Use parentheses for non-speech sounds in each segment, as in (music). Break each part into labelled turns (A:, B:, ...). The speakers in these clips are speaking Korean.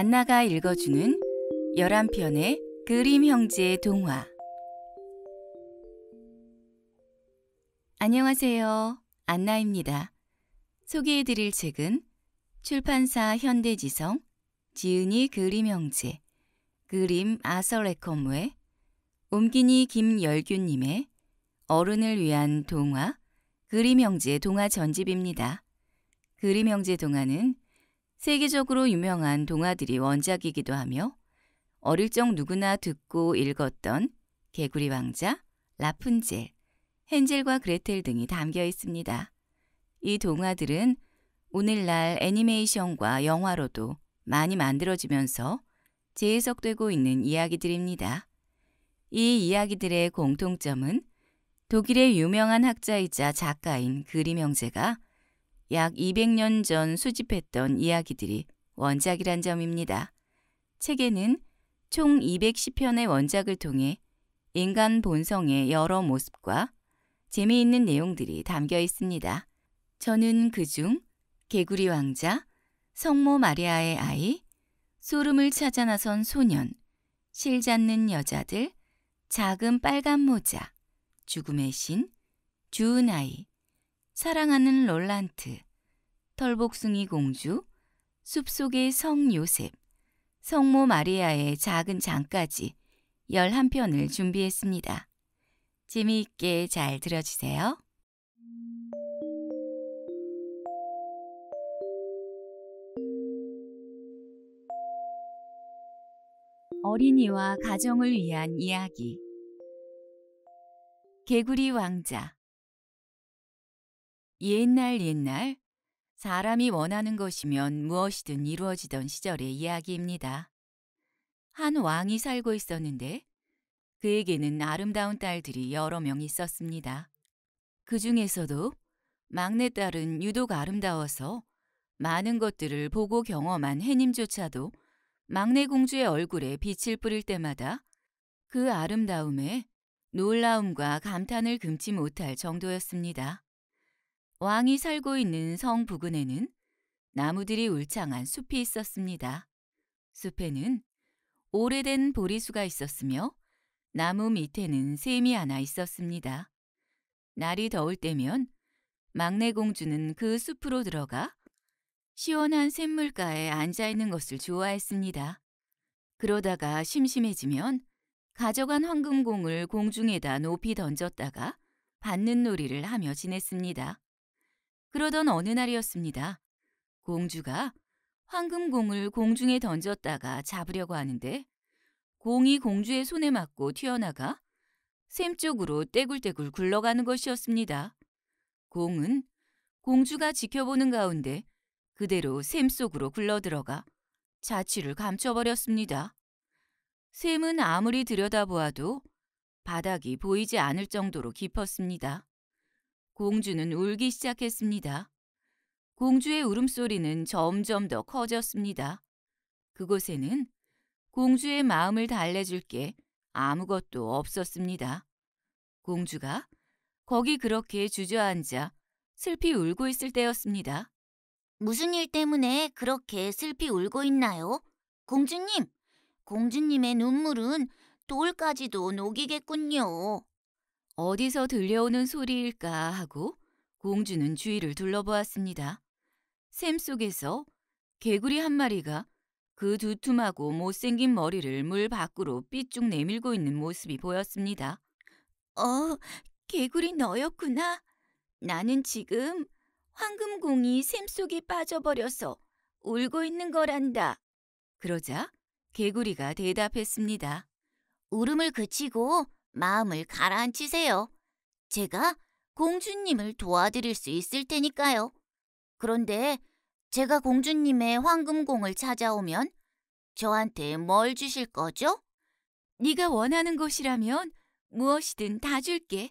A: 안나가 읽어주는 11편의 그림 형제의 동화 안녕하세요. 안나입니다. 소개해드릴 책은 출판사 현대지성, 지은이 그림 형제, 그림 아서레컴의 옴기니 김열균님의 어른을 위한 동화, 그림 형제 동화 전집입니다. 그림 형제 동화는 세계적으로 유명한 동화들이 원작이기도 하며 어릴 적 누구나 듣고 읽었던 개구리 왕자, 라푼젤, 헨젤과 그레텔 등이 담겨 있습니다. 이 동화들은 오늘날 애니메이션과 영화로도 많이 만들어지면서 재해석되고 있는 이야기들입니다. 이 이야기들의 공통점은 독일의 유명한 학자이자 작가인 그림 형제가 약 200년 전 수집했던 이야기들이 원작이란 점입니다. 책에는 총 210편의 원작을 통해 인간 본성의 여러 모습과 재미있는 내용들이 담겨 있습니다. 저는 그 중 개구리 왕자, 성모 마리아의 아이, 소름을 찾아 나선 소년, 실 잡는 여자들, 작은 빨간 모자, 죽음의 신, 주은 아이, 사랑하는 롤란트, 털복숭이 공주, 숲속의 성 요셉, 성모 마리아의 작은 장까지 11편을 준비했습니다. 재미있게 잘 들어주세요. 어린이와 가정을 위한 이야기 개구리 왕자 옛날 옛날 사람이 원하는 것이면 무엇이든 이루어지던 시절의 이야기입니다. 한 왕이 살고 있었는데 그에게는 아름다운 딸들이 여러 명 있었습니다. 그 중에서도 막내딸은 유독 아름다워서 많은 것들을 보고 경험한 해님조차도 막내 공주의 얼굴에 빛을 뿌릴 때마다 그 아름다움에 놀라움과 감탄을 금치 못할 정도였습니다. 왕이 살고 있는 성 부근에는 나무들이 울창한 숲이 있었습니다. 숲에는 오래된 보리수가 있었으며 나무 밑에는 샘이 하나 있었습니다. 날이 더울 때면 막내 공주는 그 숲으로 들어가 시원한 샘물가에 앉아 있는 것을 좋아했습니다. 그러다가 심심해지면 가져간 황금공을 공중에다 높이 던졌다가 받는 놀이를 하며 지냈습니다. 그러던 어느 날이었습니다. 공주가 황금공을 공중에 던졌다가 잡으려고 하는데 공이 공주의 손에 맞고 튀어나가 샘 쪽으로 떼굴떼굴 굴러가는 것이었습니다. 공은 공주가 지켜보는 가운데 그대로 샘 속으로 굴러들어가 자취를 감춰버렸습니다. 샘은 아무리 들여다보아도 바닥이 보이지 않을 정도로 깊었습니다. 공주는 울기 시작했습니다. 공주의 울음소리는 점점 더 커졌습니다. 그곳에는 공주의 마음을 달래줄 게 아무것도 없었습니다. 공주가 거기 그렇게 주저앉아 슬피 울고 있을 때였습니다. 무슨 일 때문에 그렇게 슬피 울고 있나요? 공주님, 공주님의 눈물은 돌까지도 녹이겠군요. 어디서 들려오는 소리일까 하고 공주는 주위를 둘러보았습니다. 샘 속에서 개구리 한 마리가 그 두툼하고 못생긴 머리를 물 밖으로 삐쭉 내밀고 있는 모습이 보였습니다. 어, 개구리 너였구나. 나는 지금 황금공이 샘 속에 빠져버려서 울고 있는 거란다. 그러자 개구리가 대답했습니다. 울음을 그치고 마음을 가라앉히세요. 제가 공주님을 도와드릴 수 있을 테니까요. 그런데 제가 공주님의 황금공을 찾아오면 저한테 뭘 주실 거죠? 네가 원하는 곳이라면 무엇이든 다 줄게.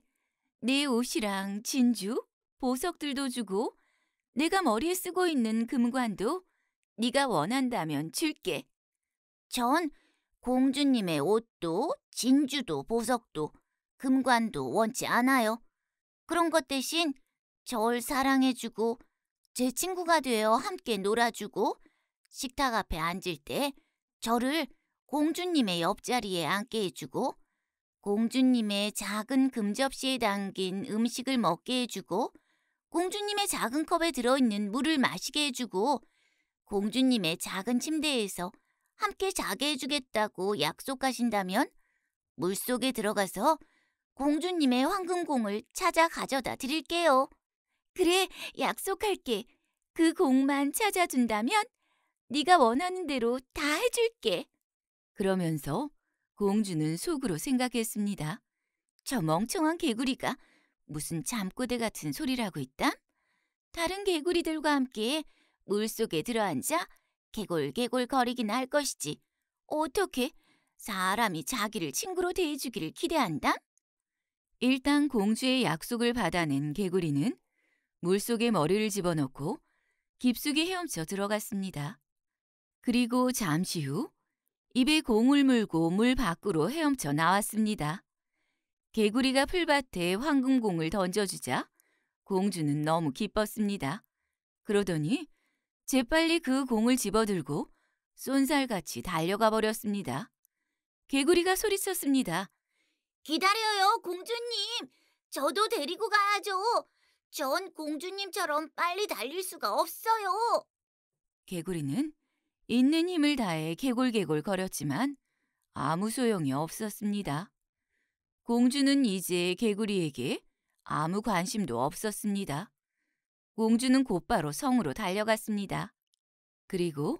A: 내 옷이랑 진주, 보석들도 주고 내가 머리에 쓰고 있는 금관도 네가 원한다면 줄게. 전 공주님의 옷도 진주도 보석도 금관도 원치 않아요. 그런 것 대신 절 사랑해주고 제 친구가 되어 함께 놀아주고 식탁 앞에 앉을 때 저를 공주님의 옆자리에 앉게 해주고 공주님의 작은 금접시에 담긴 음식을 먹게 해주고 공주님의 작은 컵에 들어있는 물을 마시게 해주고 공주님의 작은 침대에서 함께 자게 해주겠다고 약속하신다면 물속에 들어가서 공주님의 황금공을 찾아 가져다 드릴게요. 그래, 약속할게. 그 공만 찾아준다면 네가 원하는 대로 다 해줄게. 그러면서 공주는 속으로 생각했습니다. 저 멍청한 개구리가 무슨 잠꼬대 같은 소리라고 했다? 다른 개구리들과 함께 물속에 들어앉아 개골개골 거리긴 할 것이지 어떻게 사람이 자기를 친구로 대해주기를 기대한다? 일단 공주의 약속을 받아낸 개구리는 물속에 머리를 집어넣고 깊숙이 헤엄쳐 들어갔습니다. 그리고 잠시 후 입에 공을 물고 물 밖으로 헤엄쳐 나왔습니다. 개구리가 풀밭에 황금공을 던져주자 공주는 너무 기뻤습니다. 그러더니 재빨리 그 공을 집어들고 쏜살같이 달려가 버렸습니다. 개구리가 소리쳤습니다. 기다려요, 공주님. 저도 데리고 가야죠. 전 공주님처럼 빨리 달릴 수가 없어요. 개구리는 있는 힘을 다해 개골개골 거렸지만 아무 소용이 없었습니다. 공주는 이제 개구리에게 아무 관심도 없었습니다. 옹주는 곧바로 성으로 달려갔습니다. 그리고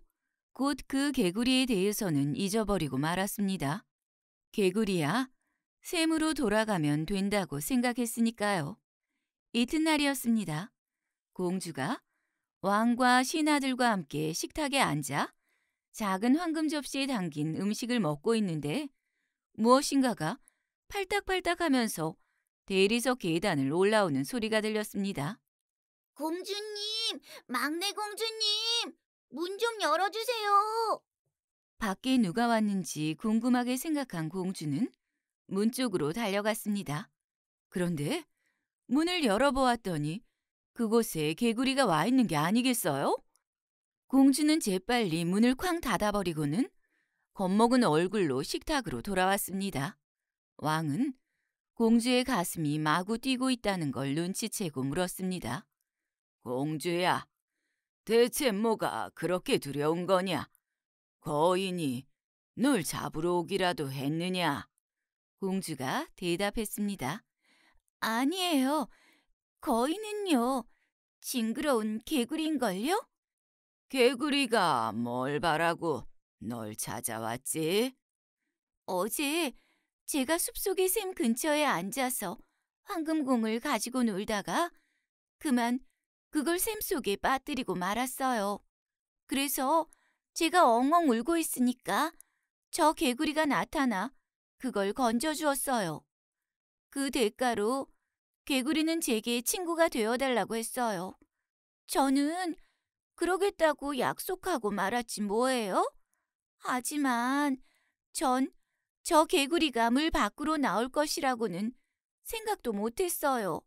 A: 곧 그 개구리에 대해서는 잊어버리고 말았습니다. 개구리야, 샘으로 돌아가면 된다고 생각했으니까요. 이튿날이었습니다. 공주가 왕과 신하들과 함께 식탁에 앉아 작은 황금 접시에 담긴 음식을 먹고 있는데 무엇인가가 팔딱팔딱 하면서 대리석 계단을 올라오는 소리가 들렸습니다. 공주님, 막내 공주님, 문 좀 열어주세요. 밖에 누가 왔는지 궁금하게 생각한 공주는 문 쪽으로 달려갔습니다. 그런데 문을 열어보았더니 그곳에 개구리가 와 있는 게 아니겠어요? 공주는 재빨리 문을 쾅 닫아버리고는 겁먹은 얼굴로 식탁으로 돌아왔습니다. 왕은 공주의 가슴이 마구 뛰고 있다는 걸 눈치채고 물었습니다. 공주야, 대체 뭐가 그렇게 두려운 거냐? 거인이 널 잡으러 오기라도 했느냐? 공주가 대답했습니다. 아니에요. 거인은요. 징그러운 개구리인걸요? 개구리가 뭘 바라고 널 찾아왔지? 어제 제가 숲속의 샘 근처에 앉아서 황금공을 가지고 놀다가 그만 그걸 샘 속에 빠뜨리고 말았어요. 그래서 제가 엉엉 울고 있으니까 저 개구리가 나타나 그걸 건져주었어요. 그 대가로 개구리는 제게 친구가 되어달라고 했어요. 저는 그러겠다고 약속하고 말았지 뭐예요? 하지만 전 저 개구리가 물 밖으로 나올 것이라고는 생각도 못했어요.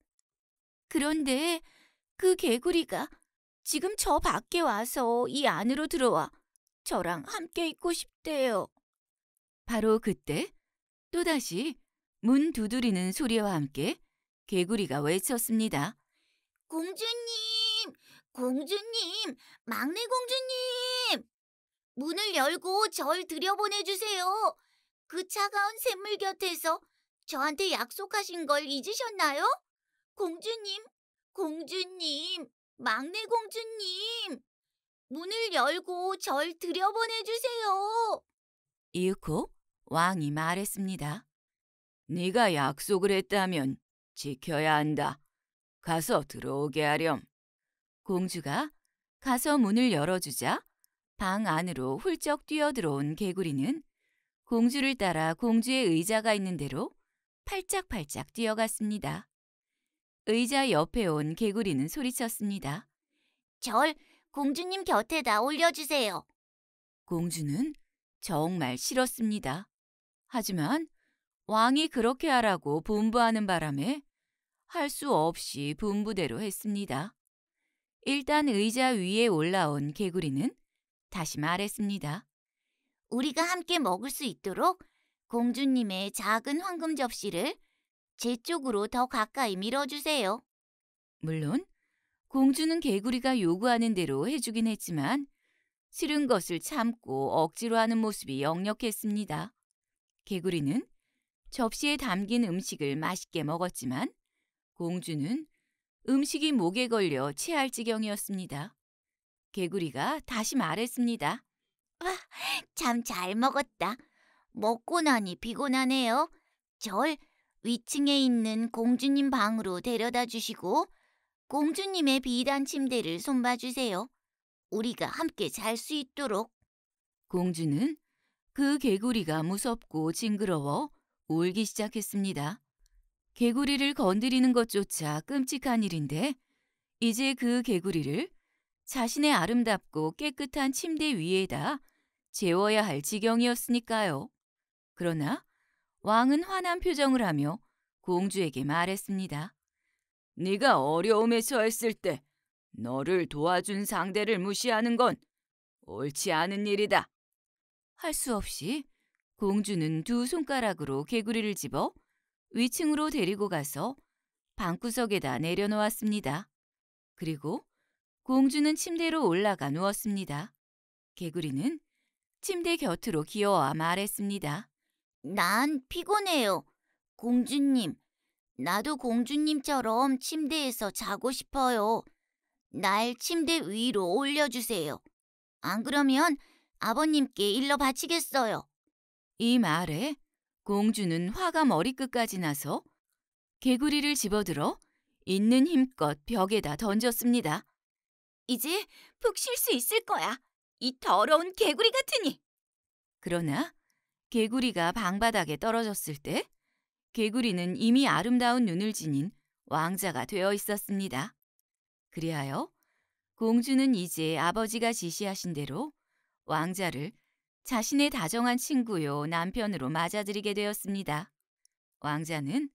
A: 그런데 그 개구리가 지금 저 밖에 와서 이 안으로 들어와 저랑 함께 있고 싶대요. 바로 그때 또다시 문 두드리는 소리와 함께 개구리가 외쳤습니다. 공주님! 공주님! 막내 공주님! 문을 열고 절 들여보내주세요. 그 차가운 샘물 곁에서 저한테 약속하신 걸 잊으셨나요? 공주님, 공주님, 막내 공주님, 문을 열고 절 들여보내주세요. 이윽고 왕이 말했습니다. 네가 약속을 했다면 지켜야 한다. 가서 들어오게 하렴. 공주가 가서 문을 열어주자 방 안으로 훌쩍 뛰어들어온 개구리는 공주를 따라 공주의 의자가 있는 대로 팔짝팔짝 뛰어갔습니다. 의자 옆에 온 개구리는 소리쳤습니다. 절 공주님 곁에다 올려주세요. 공주는 정말 싫었습니다. 하지만 왕이 그렇게 하라고 분부하는 바람에 할 수 없이 분부대로 했습니다. 일단 의자 위에 올라온 개구리는 다시 말했습니다. 우리가 함께 먹을 수 있도록 공주님의 작은 황금 접시를 제 쪽으로 더 가까이 밀어주세요. 물론 공주는 개구리가 요구하는 대로 해주긴 했지만 싫은 것을 참고 억지로 하는 모습이 역력했습니다. 개구리는 접시에 담긴 음식을 맛있게 먹었지만 공주는 음식이 목에 걸려 체할 지경이었습니다. 개구리가 다시 말했습니다. 와, 참잘 먹었다. 먹고 나니 피곤하네요. 절 위층에 있는 공주님 방으로 데려다 주시고 공주님의 비단 침대를 손봐 주세요. 우리가 함께 잘 수 있도록. 공주는 그 개구리가 무섭고 징그러워 울기 시작했습니다. 개구리를 건드리는 것조차 끔찍한 일인데 이제 그 개구리를 자신의 아름답고 깨끗한 침대 위에다 재워야 할 지경이었으니까요. 그러나 왕은 화난 표정을 하며 공주에게 말했습니다. 네가 어려움에 처했을 때 너를 도와준 상대를 무시하는 건 옳지 않은 일이다. 할 수 없이 공주는 두 손가락으로 개구리를 집어 위층으로 데리고 가서 방구석에다 내려놓았습니다. 그리고 공주는 침대로 올라가 누웠습니다. 개구리는 침대 곁으로 기어와 말했습니다. 난 피곤해요. 공주님, 나도 공주님처럼 침대에서 자고 싶어요. 날 침대 위로 올려주세요. 안 그러면 아버님께 일러 바치겠어요. 이 말에 공주는 화가 머리끝까지 나서 개구리를 집어들어 있는 힘껏 벽에다 던졌습니다. 이제 푹 쉴 수 있을 거야. 이 더러운 개구리 같으니. 그러나 개구리가 방바닥에 떨어졌을 때 개구리는 이미 아름다운 눈을 지닌 왕자가 되어 있었습니다. 그리하여 공주는 이제 아버지가 지시하신 대로 왕자를 자신의 다정한 친구요 남편으로 맞아들이게 되었습니다. 왕자는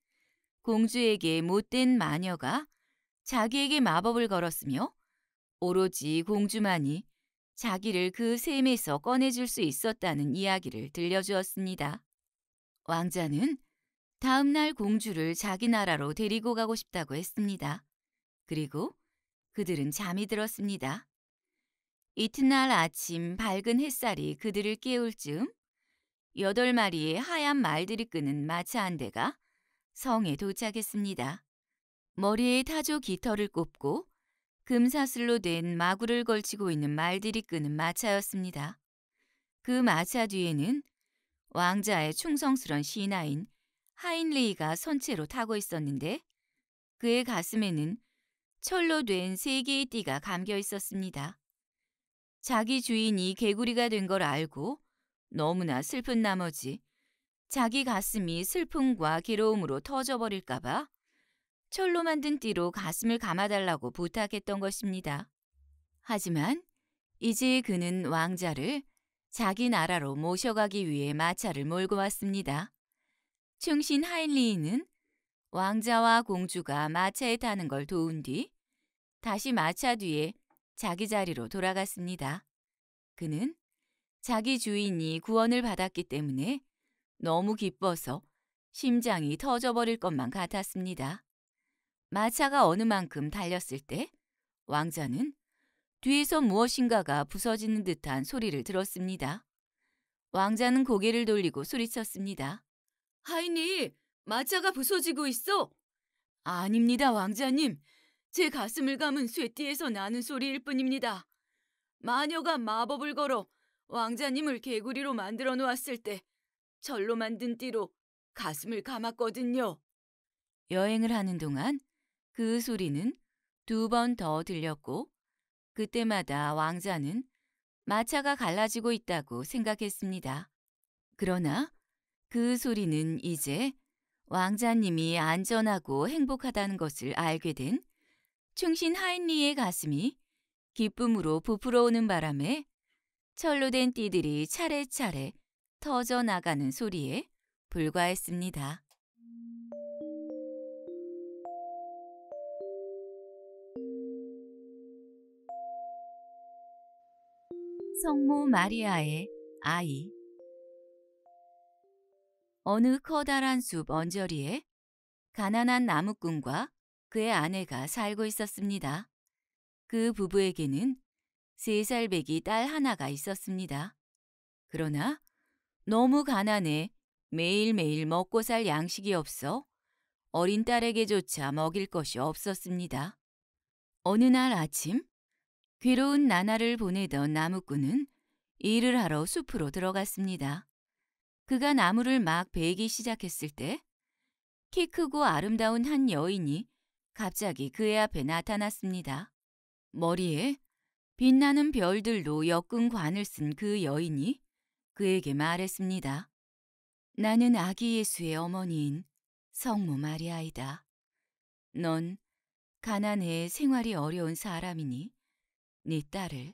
A: 공주에게 못된 마녀가 자기에게 마법을 걸었으며 오로지 공주만이 자기를 그 셈에서 꺼내줄 수 있었다는 이야기를 들려주었습니다. 왕자는 다음날 공주를 자기 나라로 데리고 가고 싶다고 했습니다. 그리고 그들은 잠이 들었습니다. 이튿날 아침 밝은 햇살이 그들을 깨울 즈음 여덟 마리의 하얀 말들이 끄는 마차 한 대가 성에 도착했습니다. 머리에 타조 깃털을 꼽고 금사슬로 된 마구를 걸치고 있는 말들이 끄는 마차였습니다. 그 마차 뒤에는 왕자의 충성스런 신하인 하인레이가 선체로 타고 있었는데 그의 가슴에는 철로 된 세 개의 띠가 감겨 있었습니다. 자기 주인이 개구리가 된 걸 알고 너무나 슬픈 나머지 자기 가슴이 슬픔과 괴로움으로 터져버릴까봐 철로 만든 띠로 가슴을 감아달라고 부탁했던 것입니다. 하지만 이제 그는 왕자를 자기 나라로 모셔가기 위해 마차를 몰고 왔습니다. 충신 하일리히는 왕자와 공주가 마차에 타는 걸 도운 뒤 다시 마차 뒤에 자기 자리로 돌아갔습니다. 그는 자기 주인이 구원을 받았기 때문에 너무 기뻐서 심장이 터져버릴 것만 같았습니다. 마차가 어느 만큼 달렸을 때 왕자는 뒤에서 무엇인가가 부서지는 듯한 소리를 들었습니다. 왕자는 고개를 돌리고 소리쳤습니다. 하이니, 마차가 부서지고 있어! 아닙니다, 왕자님. 제 가슴을 감은 쇠띠에서 나는 소리일 뿐입니다. 마녀가 마법을 걸어 왕자님을 개구리로 만들어 놓았을 때 절로 만든 띠로 가슴을 감았거든요. 여행을 하는 동안 그 소리는 두 번 더 들렸고 그때마다 왕자는 마차가 갈라지고 있다고 생각했습니다. 그러나 그 소리는 이제 왕자님이 안전하고 행복하다는 것을 알게 된 충신 하인리의 가슴이 기쁨으로 부풀어오는 바람에 철로 된 띠들이 차례차례 터져나가는 소리에 불과했습니다. 성모 마리아의 아이 어느 커다란 숲 언저리에 가난한 나무꾼과 그의 아내가 살고 있었습니다. 그 부부에게는 세 살배기 딸 하나가 있었습니다. 그러나 너무 가난해 매일매일 먹고 살 양식이 없어 어린 딸에게조차 먹일 것이 없었습니다. 어느 날 아침 귀로운 나날을 보내던 나무꾼은 일을 하러 숲으로 들어갔습니다. 그가 나무를 막 베기 시작했을 때 키 크고 아름다운 한 여인이 갑자기 그의 앞에 나타났습니다. 머리에 빛나는 별들로 엮은 관을 쓴 그 여인이 그에게 말했습니다. 나는 아기 예수의 어머니인 성모 마리아이다. 넌 가난해 생활이 어려운 사람이니 네 딸을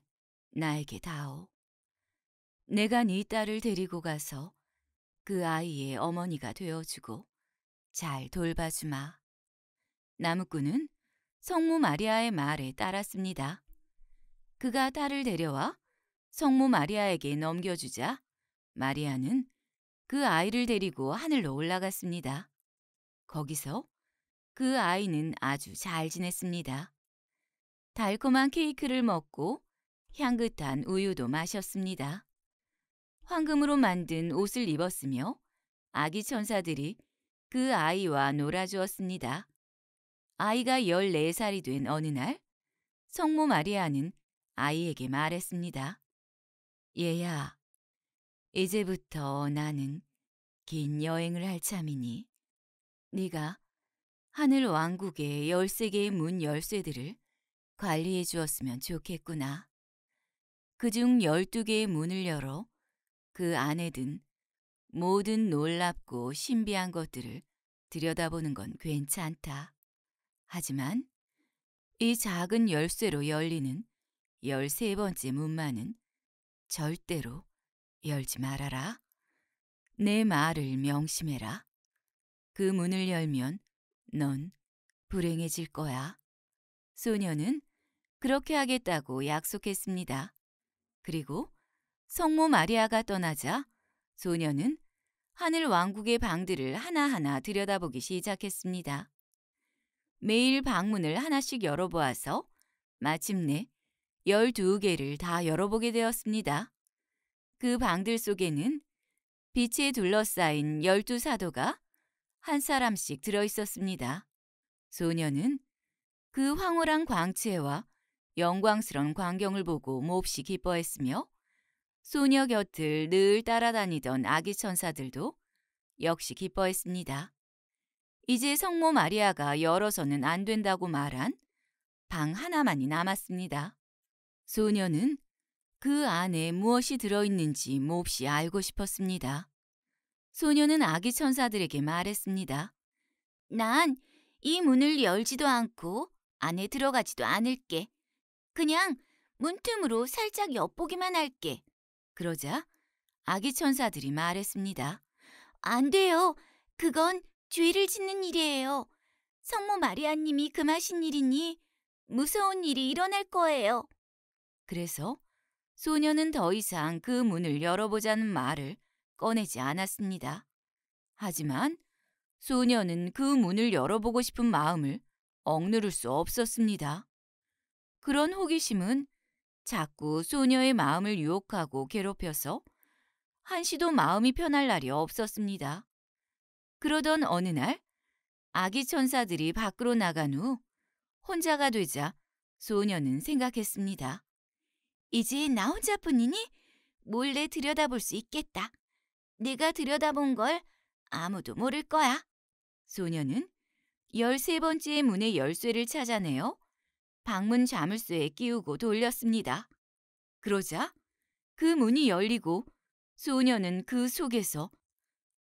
A: 나에게 다오. 내가 네 딸을 데리고 가서 그 아이의 어머니가 되어주고 잘 돌봐주마. 나무꾼은 성모 마리아의 말에 따랐습니다. 그가 딸을 데려와 성모 마리아에게 넘겨주자 마리아는 그 아이를 데리고 하늘로 올라갔습니다. 거기서 그 아이는 아주 잘 지냈습니다. 달콤한 케이크를 먹고 향긋한 우유도 마셨습니다. 황금으로 만든 옷을 입었으며 아기 천사들이 그 아이와 놀아주었습니다. 아이가 14살이 된 어느 날 성모 마리아는 아이에게 말했습니다. 얘야, 이제부터 나는 긴 여행을 할 참이니 네가 하늘 왕국의 1 3 개의 문 열쇠들을 관리해 주었으면 좋겠구나. 그중 12개의 문을 열어 그 안에 든 모든 놀랍고 신비한 것들을 들여다보는 건 괜찮다. 하지만 이 작은 열쇠로 열리는 13번째 문만은 절대로 열지 말아라. 내 말을 명심해라. 그 문을 열면 넌 불행해질 거야. 소녀는 그렇게 하겠다고 약속했습니다. 그리고 성모 마리아가 떠나자 소녀는 하늘 왕국의 방들을 하나하나 들여다보기 시작했습니다. 매일 방문을 하나씩 열어보아서 마침내 12개를 다 열어보게 되었습니다. 그 방들 속에는 빛에 둘러싸인 12사도가 한 사람씩 들어있었습니다. 소녀는 그 황홀한 광채와 영광스런 광경을 보고 몹시 기뻐했으며 소녀 곁을 늘 따라다니던 아기 천사들도 역시 기뻐했습니다. 이제 성모 마리아가 열어서는 안 된다고 말한 방 하나만이 남았습니다. 소녀는 그 안에 무엇이 들어있는지 몹시 알고 싶었습니다. 소녀는 아기 천사들에게 말했습니다. 난 이 문을 열지도 않고 안에 들어가지도 않을게. 그냥 문틈으로 살짝 엿보기만 할게. 그러자 아기 천사들이 말했습니다. 안 돼요. 그건 죄를 짓는 일이에요. 성모 마리아님이 금하신 일이니 무서운 일이 일어날 거예요. 그래서 소녀는 더 이상 그 문을 열어보자는 말을 꺼내지 않았습니다. 하지만 소녀는 그 문을 열어보고 싶은 마음을 억누를 수 없었습니다. 그런 호기심은 자꾸 소녀의 마음을 유혹하고 괴롭혀서 한시도 마음이 편할 날이 없었습니다. 그러던 어느 날 아기 천사들이 밖으로 나간 후 혼자가 되자 소녀는 생각했습니다. 이제 나 혼자뿐이니 몰래 들여다볼 수 있겠다. 내가 들여다본 걸 아무도 모를 거야. 소녀는 열세 번째 문의 열쇠를 찾아내어 방문 자물쇠에 끼우고 돌렸습니다. 그러자 그 문이 열리고 소녀는 그 속에서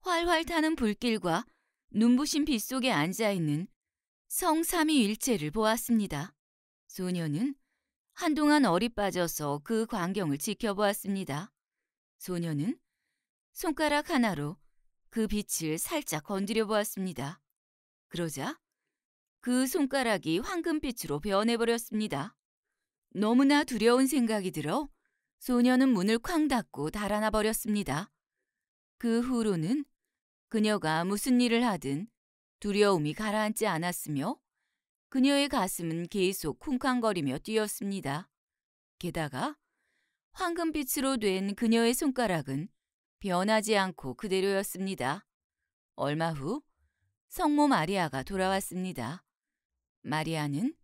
A: 활활 타는 불길과 눈부신 빛 속에 앉아있는 성삼위일체를 보았습니다. 소녀는 한동안 어리빠져서 그 광경을 지켜보았습니다. 소녀는 손가락 하나로 그 빛을 살짝 건드려 보았습니다. 그러자 그 손가락이 황금빛으로 변해버렸습니다. 너무나 두려운 생각이 들어 소녀는 문을 쾅 닫고 달아나 버렸습니다. 그 후로는 그녀가 무슨 일을 하든 두려움이 가라앉지 않았으며 그녀의 가슴은 계속 쿵쾅거리며 뛰었습니다. 게다가 황금빛으로 된 그녀의 손가락은 변하지 않고 그대로였습니다. 얼마 후 성모 마리아가 돌아왔습니다. 마리아는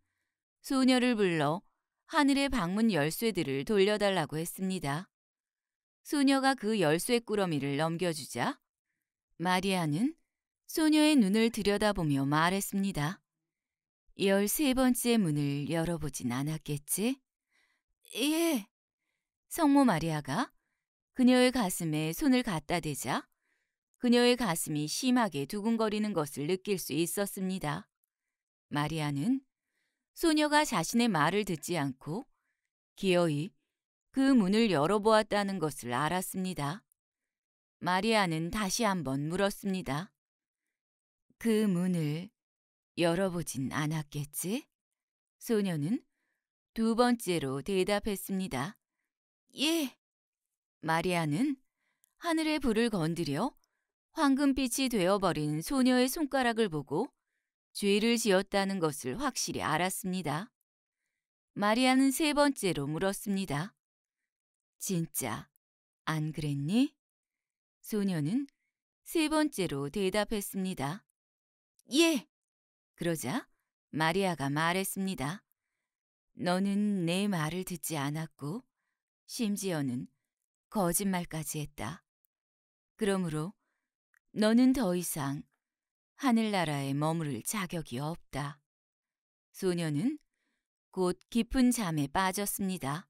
A: 소녀를 불러 하늘의 방문 열쇠들을 돌려달라고 했습니다. 소녀가 그 열쇠 꾸러미를 넘겨주자 마리아는 소녀의 눈을 들여다보며 말했습니다. 열세 번째 문을 열어보진 않았겠지? 예. 성모 마리아가 그녀의 가슴에 손을 갖다 대자 그녀의 가슴이 심하게 두근거리는 것을 느낄 수 있었습니다. 마리아는 소녀가 자신의 말을 듣지 않고 기어이 그 문을 열어보았다는 것을 알았습니다. 마리아는 다시 한번 물었습니다. 그 문을 열어보진 않았겠지? 소녀는 두 번째로 대답했습니다. 예. 마리아는 하늘의 불을 건드려 황금빛이 되어버린 소녀의 손가락을 보고 죄를 지었다는 것을 확실히 알았습니다. 마리아는 세 번째로 물었습니다. 진짜 안 그랬니? 소녀는 세 번째로 대답했습니다. 예! 그러자 마리아가 말했습니다. 너는 내 말을 듣지 않았고 심지어는 거짓말까지 했다. 그러므로 너는 더 이상 하늘나라에 머무를 자격이 없다. 소녀는 곧 깊은 잠에 빠졌습니다.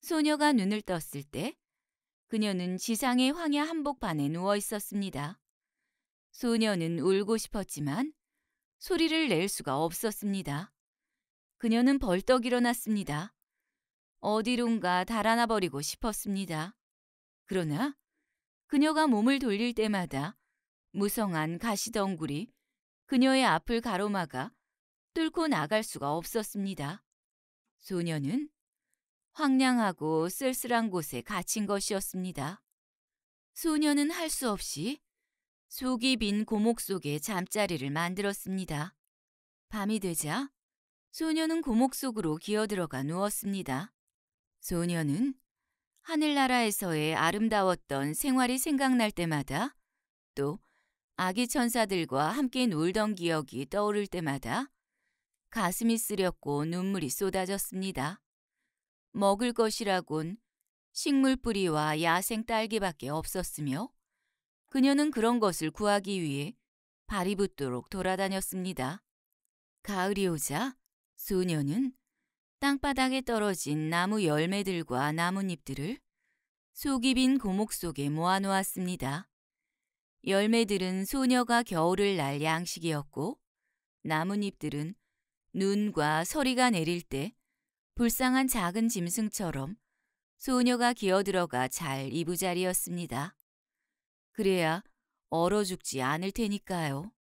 A: 소녀가 눈을 떴을 때 그녀는 지상의 황야 한복판에 누워 있었습니다. 소녀는 울고 싶었지만 소리를 낼 수가 없었습니다. 그녀는 벌떡 일어났습니다. 어디론가 달아나 버리고 싶었습니다. 그러나 그녀가 몸을 돌릴 때마다 무성한 가시덩굴이 그녀의 앞을 가로막아 뚫고 나갈 수가 없었습니다. 소녀는 황량하고 쓸쓸한 곳에 갇힌 것이었습니다. 소녀는 할 수 없이 속이 빈 고목 속에 잠자리를 만들었습니다. 밤이 되자 소녀는 고목 속으로 기어들어가 누웠습니다. 소녀는 하늘나라에서의 아름다웠던 생활이 생각날 때마다 또 아기 천사들과 함께 놀던 기억이 떠오를 때마다 가슴이 쓰렸고 눈물이 쏟아졌습니다. 먹을 것이라곤 식물 뿌리와 야생 딸기밖에 없었으며 그녀는 그런 것을 구하기 위해 발이 붙도록 돌아다녔습니다. 가을이 오자 소녀는 땅바닥에 떨어진 나무 열매들과 나뭇잎들을 속이 빈 고목 속에 모아놓았습니다. 열매들은 소녀가 겨울을 날 양식이었고 나뭇잎들은 눈과 서리가 내릴 때 불쌍한 작은 짐승처럼 소녀가 기어들어가 잘 이부자리였습니다. 그래야 얼어 죽지 않을 테니까요.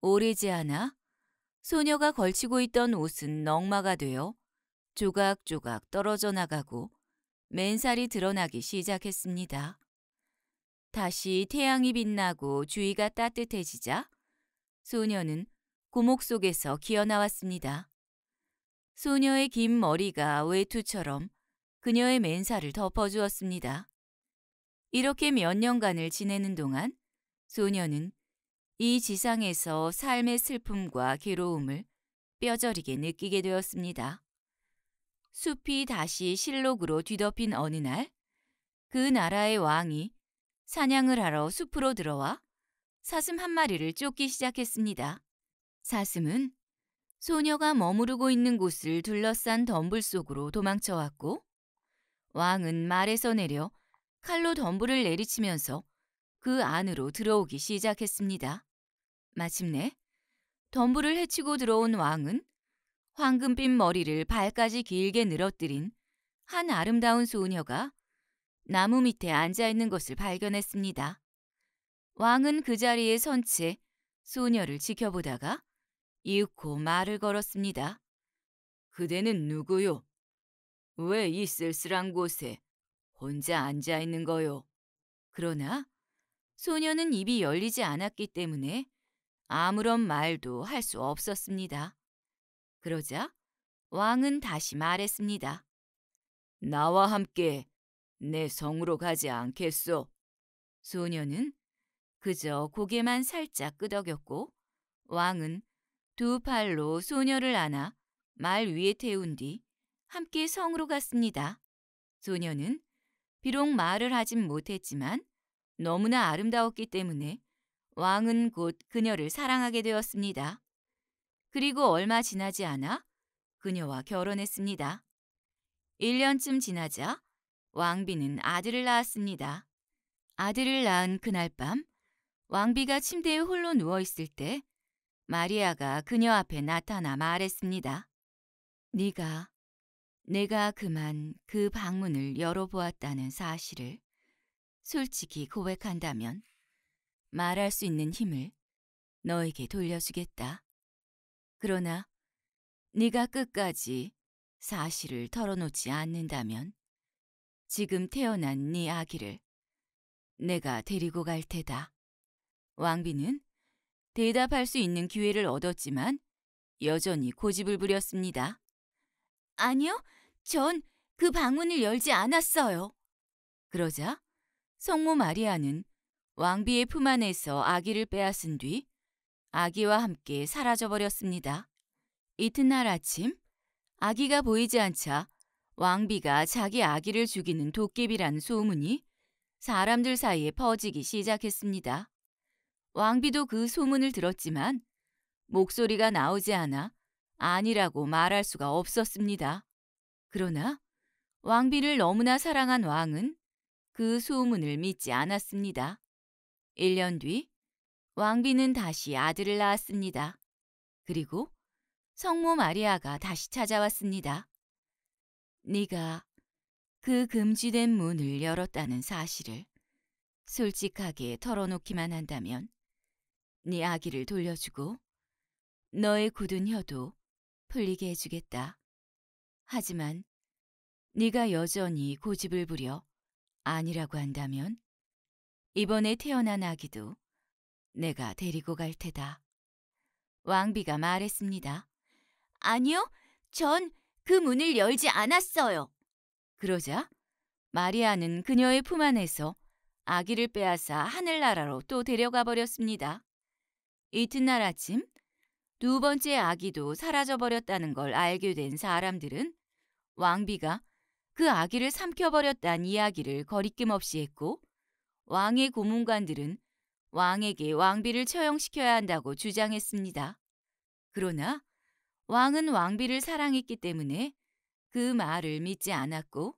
A: 오래지 않아 소녀가 걸치고 있던 옷은 넝마가 되어 조각조각 떨어져 나가고 맨살이 드러나기 시작했습니다. 다시 태양이 빛나고 주위가 따뜻해지자 소녀는 고목 속에서 기어나왔습니다. 소녀의 긴 머리가 외투처럼 그녀의 맨살을 덮어주었습니다. 이렇게 몇 년간을 지내는 동안 소녀는 이 지상에서 삶의 슬픔과 괴로움을 뼈저리게 느끼게 되었습니다. 숲이 다시 실록으로 뒤덮인 어느 날, 그 나라의 왕이 사냥을 하러 숲으로 들어와 사슴 한 마리를 쫓기 시작했습니다. 사슴은 소녀가 머무르고 있는 곳을 둘러싼 덤불 속으로 도망쳐왔고 왕은 말에서 내려 칼로 덤불을 내리치면서 그 안으로 들어오기 시작했습니다. 마침내 덤불을 헤치고 들어온 왕은 황금빛 머리를 발까지 길게 늘어뜨린 한 아름다운 소녀가 나무 밑에 앉아 있는 것을 발견했습니다. 왕은 그 자리에 선 채 소녀를 지켜보다가 이윽고 말을 걸었습니다. 그대는 누구요? 왜 이 쓸쓸한 곳에 혼자 앉아 있는 거요? 그러나 소녀는 입이 열리지 않았기 때문에 아무런 말도 할 수 없었습니다. 그러자 왕은 다시 말했습니다. 나와 함께 내 성으로 가지 않겠소. 소녀는 그저 고개만 살짝 끄덕였고 왕은 두 팔로 소녀를 안아 말 위에 태운 뒤 함께 성으로 갔습니다. 소녀는 비록 말을 하진 못했지만 너무나 아름다웠기 때문에 왕은 곧 그녀를 사랑하게 되었습니다. 그리고 얼마 지나지 않아 그녀와 결혼했습니다. 1년쯤 지나자 왕비는 아들을 낳았습니다. 아들을 낳은 그날 밤 왕비가 침대에 홀로 누워 있을 때 마리아가 그녀 앞에 나타나 말했습니다. 네가 내가 그만 그 방문을 열어보았다는 사실을 솔직히 고백한다면 말할 수 있는 힘을 너에게 돌려주겠다. 그러나 네가 끝까지 사실을 털어놓지 않는다면 지금 태어난 네 아기를 내가 데리고 갈 테다. 왕비는 대답할 수 있는 기회를 얻었지만 여전히 고집을 부렸습니다. 아니요, 전 그 방문을 열지 않았어요. 그러자 성모 마리아는 왕비의 품 안에서 아기를 빼앗은 뒤 아기와 함께 사라져버렸습니다. 이튿날 아침 아기가 보이지 않자 왕비가 자기 아기를 죽이는 도깨비라는 소문이 사람들 사이에 퍼지기 시작했습니다. 왕비도 그 소문을 들었지만 목소리가 나오지 않아 아니라고 말할 수가 없었습니다. 그러나 왕비를 너무나 사랑한 왕은 그 소문을 믿지 않았습니다. 1년 뒤 왕비는 다시 아들을 낳았습니다. 그리고 성모 마리아가 다시 찾아왔습니다. 네가 그 금지된 문을 열었다는 사실을 솔직하게 털어놓기만 한다면 네 아기를 돌려주고 너의 굳은 혀도 풀리게 해주겠다. 하지만 네가 여전히 고집을 부려 아니라고 한다면 이번에 태어난 아기도 내가 데리고 갈 테다. 왕비가 말했습니다. 아니요, 전그 문을 열지 않았어요. 그러자 마리아는 그녀의 품 안에서 아기를 빼앗아 하늘나라로 또 데려가 버렸습니다. 이튿날 아침 두 번째 아기도 사라져 버렸다는 걸 알게 된 사람들은 왕비가 그 아기를 삼켜버렸다는 이야기를 거리낌 없이 했고 왕의 고문관들은 왕에게 왕비를 처형시켜야 한다고 주장했습니다. 그러나 왕은 왕비를 사랑했기 때문에 그 말을 믿지 않았고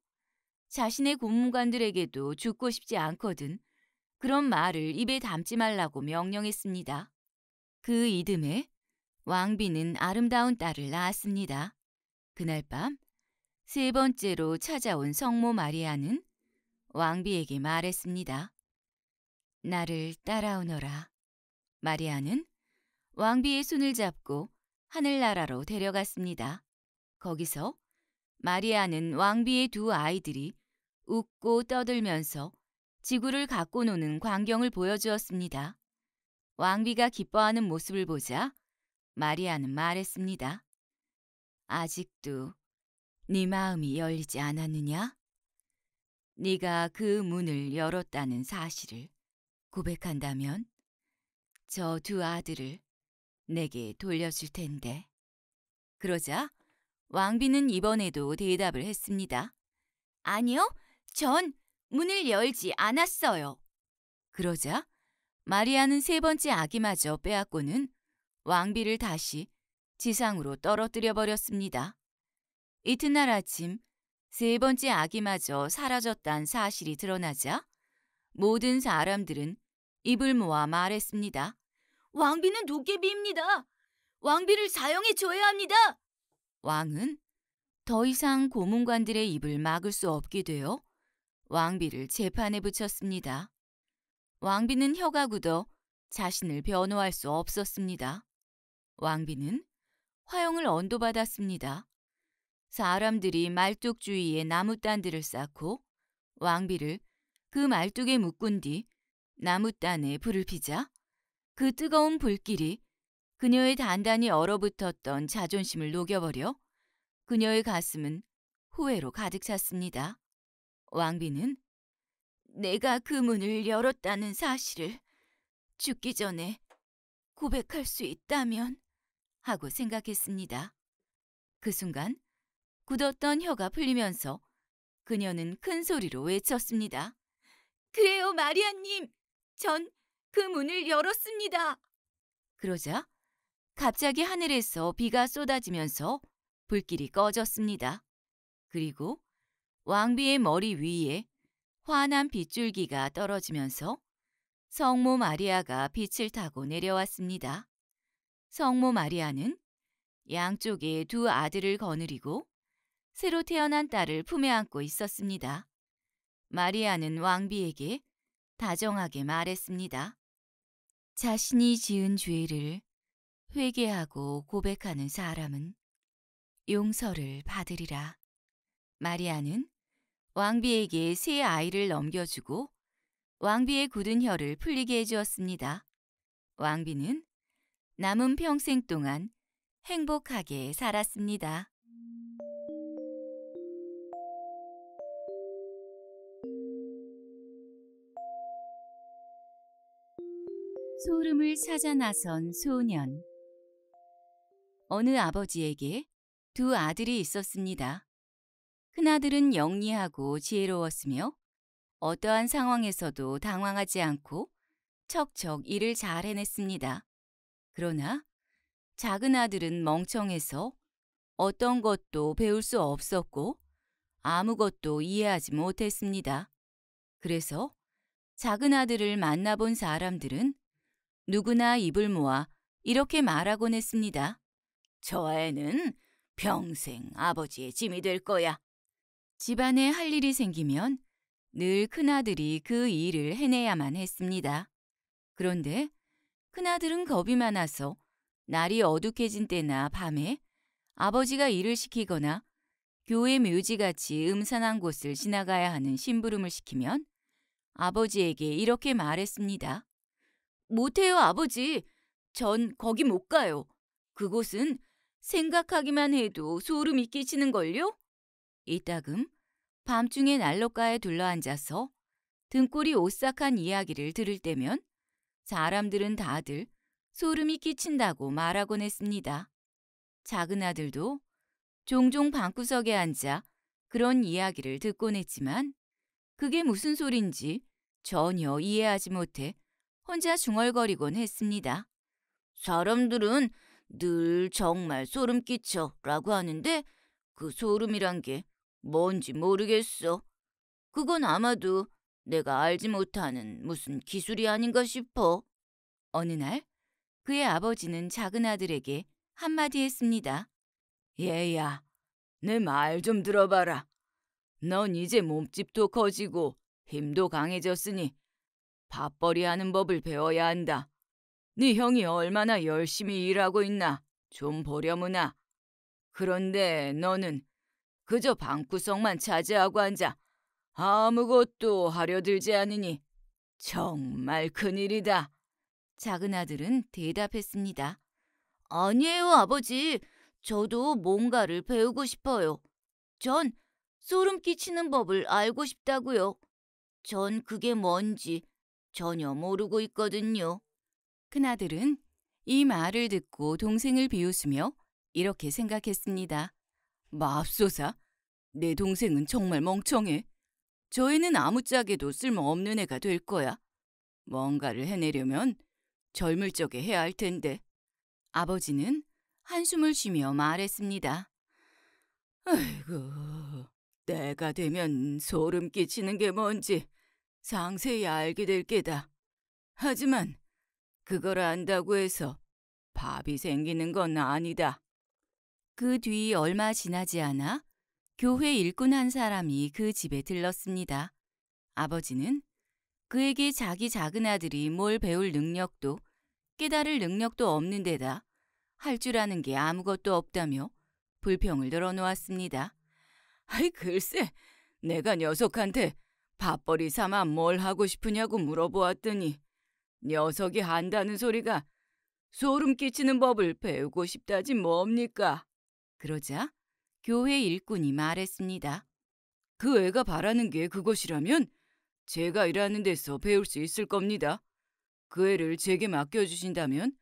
A: 자신의 고문관들에게도 죽고 싶지 않거든 그런 말을 입에 담지 말라고 명령했습니다. 그 이듬해 왕비는 아름다운 딸을 낳았습니다. 그날 밤 세 번째로 찾아온 성모 마리아는 왕비에게 말했습니다. 나를 따라오너라. 마리아는 왕비의 손을 잡고 하늘나라로 데려갔습니다. 거기서 마리아는 왕비의 두 아이들이 웃고 떠들면서 지구를 갖고 노는 광경을 보여주었습니다. 왕비가 기뻐하는 모습을 보자 마리아는 말했습니다. 아직도 네 마음이 열리지 않았느냐? 네가 그 문을 열었다는 사실을 고백한다면 저 두 아들을 내게 돌려줄 텐데. 그러자 왕비는 이번에도 대답을 했습니다. 아니요, 전 문을 열지 않았어요. 그러자 마리아는 세 번째 아기마저 빼앗고는 왕비를 다시 지상으로 떨어뜨려 버렸습니다. 이튿날 아침 세 번째 아기마저 사라졌단 사실이 드러나자 모든 사람들은 입을 모아 말했습니다. 왕비는 도깨비입니다. 왕비를 사형에 줘야 합니다. 왕은 더 이상 고문관들의 입을 막을 수 없게 되어 왕비를 재판에 붙였습니다. 왕비는 혀가 굳어 자신을 변호할 수 없었습니다. 왕비는 화형을 언도받았습니다. 사람들이 말뚝 주위에 나무단들을 쌓고 왕비를 그 말뚝에 묶은 뒤 나무단에 불을 피자 그 뜨거운 불길이 그녀의 단단히 얼어붙었던 자존심을 녹여버려 그녀의 가슴은 후회로 가득 찼습니다. 왕비는 내가 그 문을 열었다는 사실을 죽기 전에 고백할 수 있다면 하고 생각했습니다. 그 순간 굳었던 혀가 풀리면서 그녀는 큰 소리로 외쳤습니다. 그래요, 마리아님! 전그 문을 열었습니다. 그러자 갑자기 하늘에서 비가 쏟아지면서 불길이 꺼졌습니다. 그리고 왕비의 머리 위에 환한 빗줄기가 떨어지면서 성모 마리아가 빛을 타고 내려왔습니다. 성모 마리아는 양쪽에 두 아들을 거느리고 새로 태어난 딸을 품에 안고 있었습니다. 마리아는 왕비에게 다정하게 말했습니다. 자신이 지은 죄를 회개하고 고백하는 사람은 용서를 받으리라. 마리아는 왕비에게 새 아이를 넘겨주고 왕비의 굳은 혀를 풀리게 해주었습니다. 왕비는 남은 평생 동안 행복하게 살았습니다. 소름을 찾아 나선 소년. 어느 아버지에게 두 아들이 있었습니다. 큰아들은 영리하고 지혜로웠으며 어떠한 상황에서도 당황하지 않고 척척 일을 잘 해냈습니다. 그러나 작은 아들은 멍청해서 어떤 것도 배울 수 없었고 아무것도 이해하지 못했습니다. 그래서 작은 아들을 만나본 사람들은 누구나 입을 모아 이렇게 말하곤 했습니다. 저 애는 평생 아버지의 짐이 될 거야. 집안에 할 일이 생기면 늘 큰아들이 그 일을 해내야만 했습니다. 그런데 큰아들은 겁이 많아서 날이 어둑해진 때나 밤에 아버지가 일을 시키거나 교회 묘지같이 음산한 곳을 지나가야 하는 심부름을 시키면 아버지에게 이렇게 말했습니다. 못해요, 아버지. 전 거기 못 가요. 그곳은 생각하기만 해도 소름이 끼치는걸요? 이따금 밤중에 난로가에 둘러앉아서 등골이 오싹한 이야기를 들을 때면 사람들은 다들 소름이 끼친다고 말하곤 했습니다. 작은 아들도 종종 방구석에 앉아 그런 이야기를 듣곤 했지만 그게 무슨 소린지 전혀 이해하지 못해 혼자 중얼거리곤 했습니다. 사람들은 늘 정말 소름 끼쳐 라고 하는데 그 소름이란 게 뭔지 모르겠어. 그건 아마도 내가 알지 못하는 무슨 기술이 아닌가 싶어. 어느 날 그의 아버지는 작은 아들에게 한마디 했습니다. 얘야, 내 말 좀 들어봐라. 넌 이제 몸집도 커지고 힘도 강해졌으니 밥벌이 하는 법을 배워야 한다. 네 형이 얼마나 열심히 일하고 있나 좀 보려무나. 그런데 너는 그저 방구석만 차지하고 앉아 아무것도 하려 들지 않으니 정말 큰일이다. 작은 아들은 대답했습니다. 아니에요, 아버지. 저도 뭔가를 배우고 싶어요. 전 소름 끼치는 법을 알고 싶다고요. 전 그게 뭔지 전혀 모르고 있거든요. 큰아들은 이 말을 듣고 동생을 비웃으며 이렇게 생각했습니다. 맙소사, 내 동생은 정말 멍청해. 저희는 아무짝에도 쓸모없는 애가 될 거야. 뭔가를 해내려면 젊을 적에 해야 할 텐데. 아버지는 한숨을 쉬며 말했습니다. 아이고, 내가 되면 소름 끼치는 게 뭔지 상세히 알게 될 게다. 하지만 그걸 안다고 해서 밥이 생기는 건 아니다. 그 뒤 얼마 지나지 않아 교회 일꾼 한 사람이 그 집에 들렀습니다. 아버지는 그에게 자기 작은 아들이 뭘 배울 능력도 깨달을 능력도 없는 데다 할 줄 아는 게 아무것도 없다며 불평을 늘어놓았습니다. 아이 글쎄, 내가 녀석한테 밥벌이 삼아 뭘 하고 싶으냐고 물어보았더니 녀석이 한다는 소리가 소름 끼치는 법을 배우고 싶다지 뭡니까? 그러자 교회 일꾼이 말했습니다. 그 애가 바라는 게 그것이라면 제가 일하는 데서 배울 수 있을 겁니다. 그 애를 제게 맡겨주신다면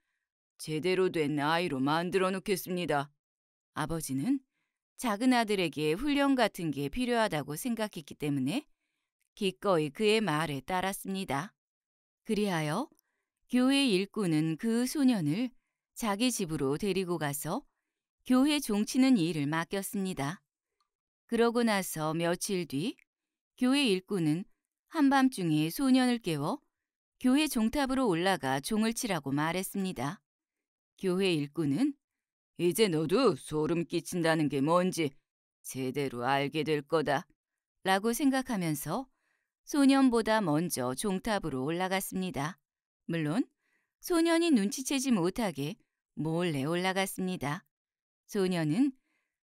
A: 제대로 된 아이로 만들어 놓겠습니다. 아버지는 작은 아들에게 훈련 같은 게 필요하다고 생각했기 때문에 기꺼이 그의 말에 따랐습니다. 그리하여 교회 일꾼은 그 소년을 자기 집으로 데리고 가서 교회 종치는 일을 맡겼습니다. 그러고 나서 며칠 뒤 교회 일꾼은 한밤중에 소년을 깨워 교회 종탑으로 올라가 종을 치라고 말했습니다. 교회 일꾼은 이제 너도 소름 끼친다는 게 뭔지 제대로 알게 될 거다 라고 생각하면서 소년보다 먼저 종탑으로 올라갔습니다. 물론 소년이 눈치채지 못하게 몰래 올라갔습니다. 소년은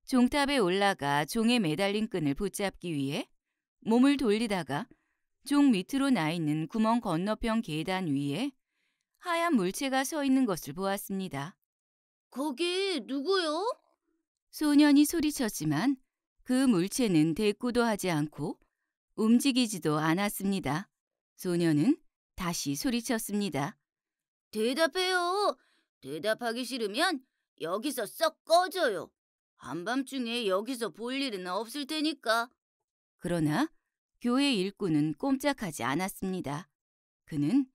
A: 종탑에 올라가 종에 매달린 끈을 붙잡기 위해 몸을 돌리다가 종 밑으로 나 있는 구멍 건너편 계단 위에 하얀 물체가 서 있는 것을 보았습니다. 거기 누구요? 소년이 소리쳤지만 그 물체는 대꾸도 하지 않고 움직이지도 않았습니다. 소녀는 다시 소리쳤습니다. 대답해요. 대답하기 싫으면 여기서 썩 꺼져요. 한밤중에 여기서 볼 일은 없을 테니까. 그러나 교회 일꾼은 꼼짝하지 않았습니다. 그는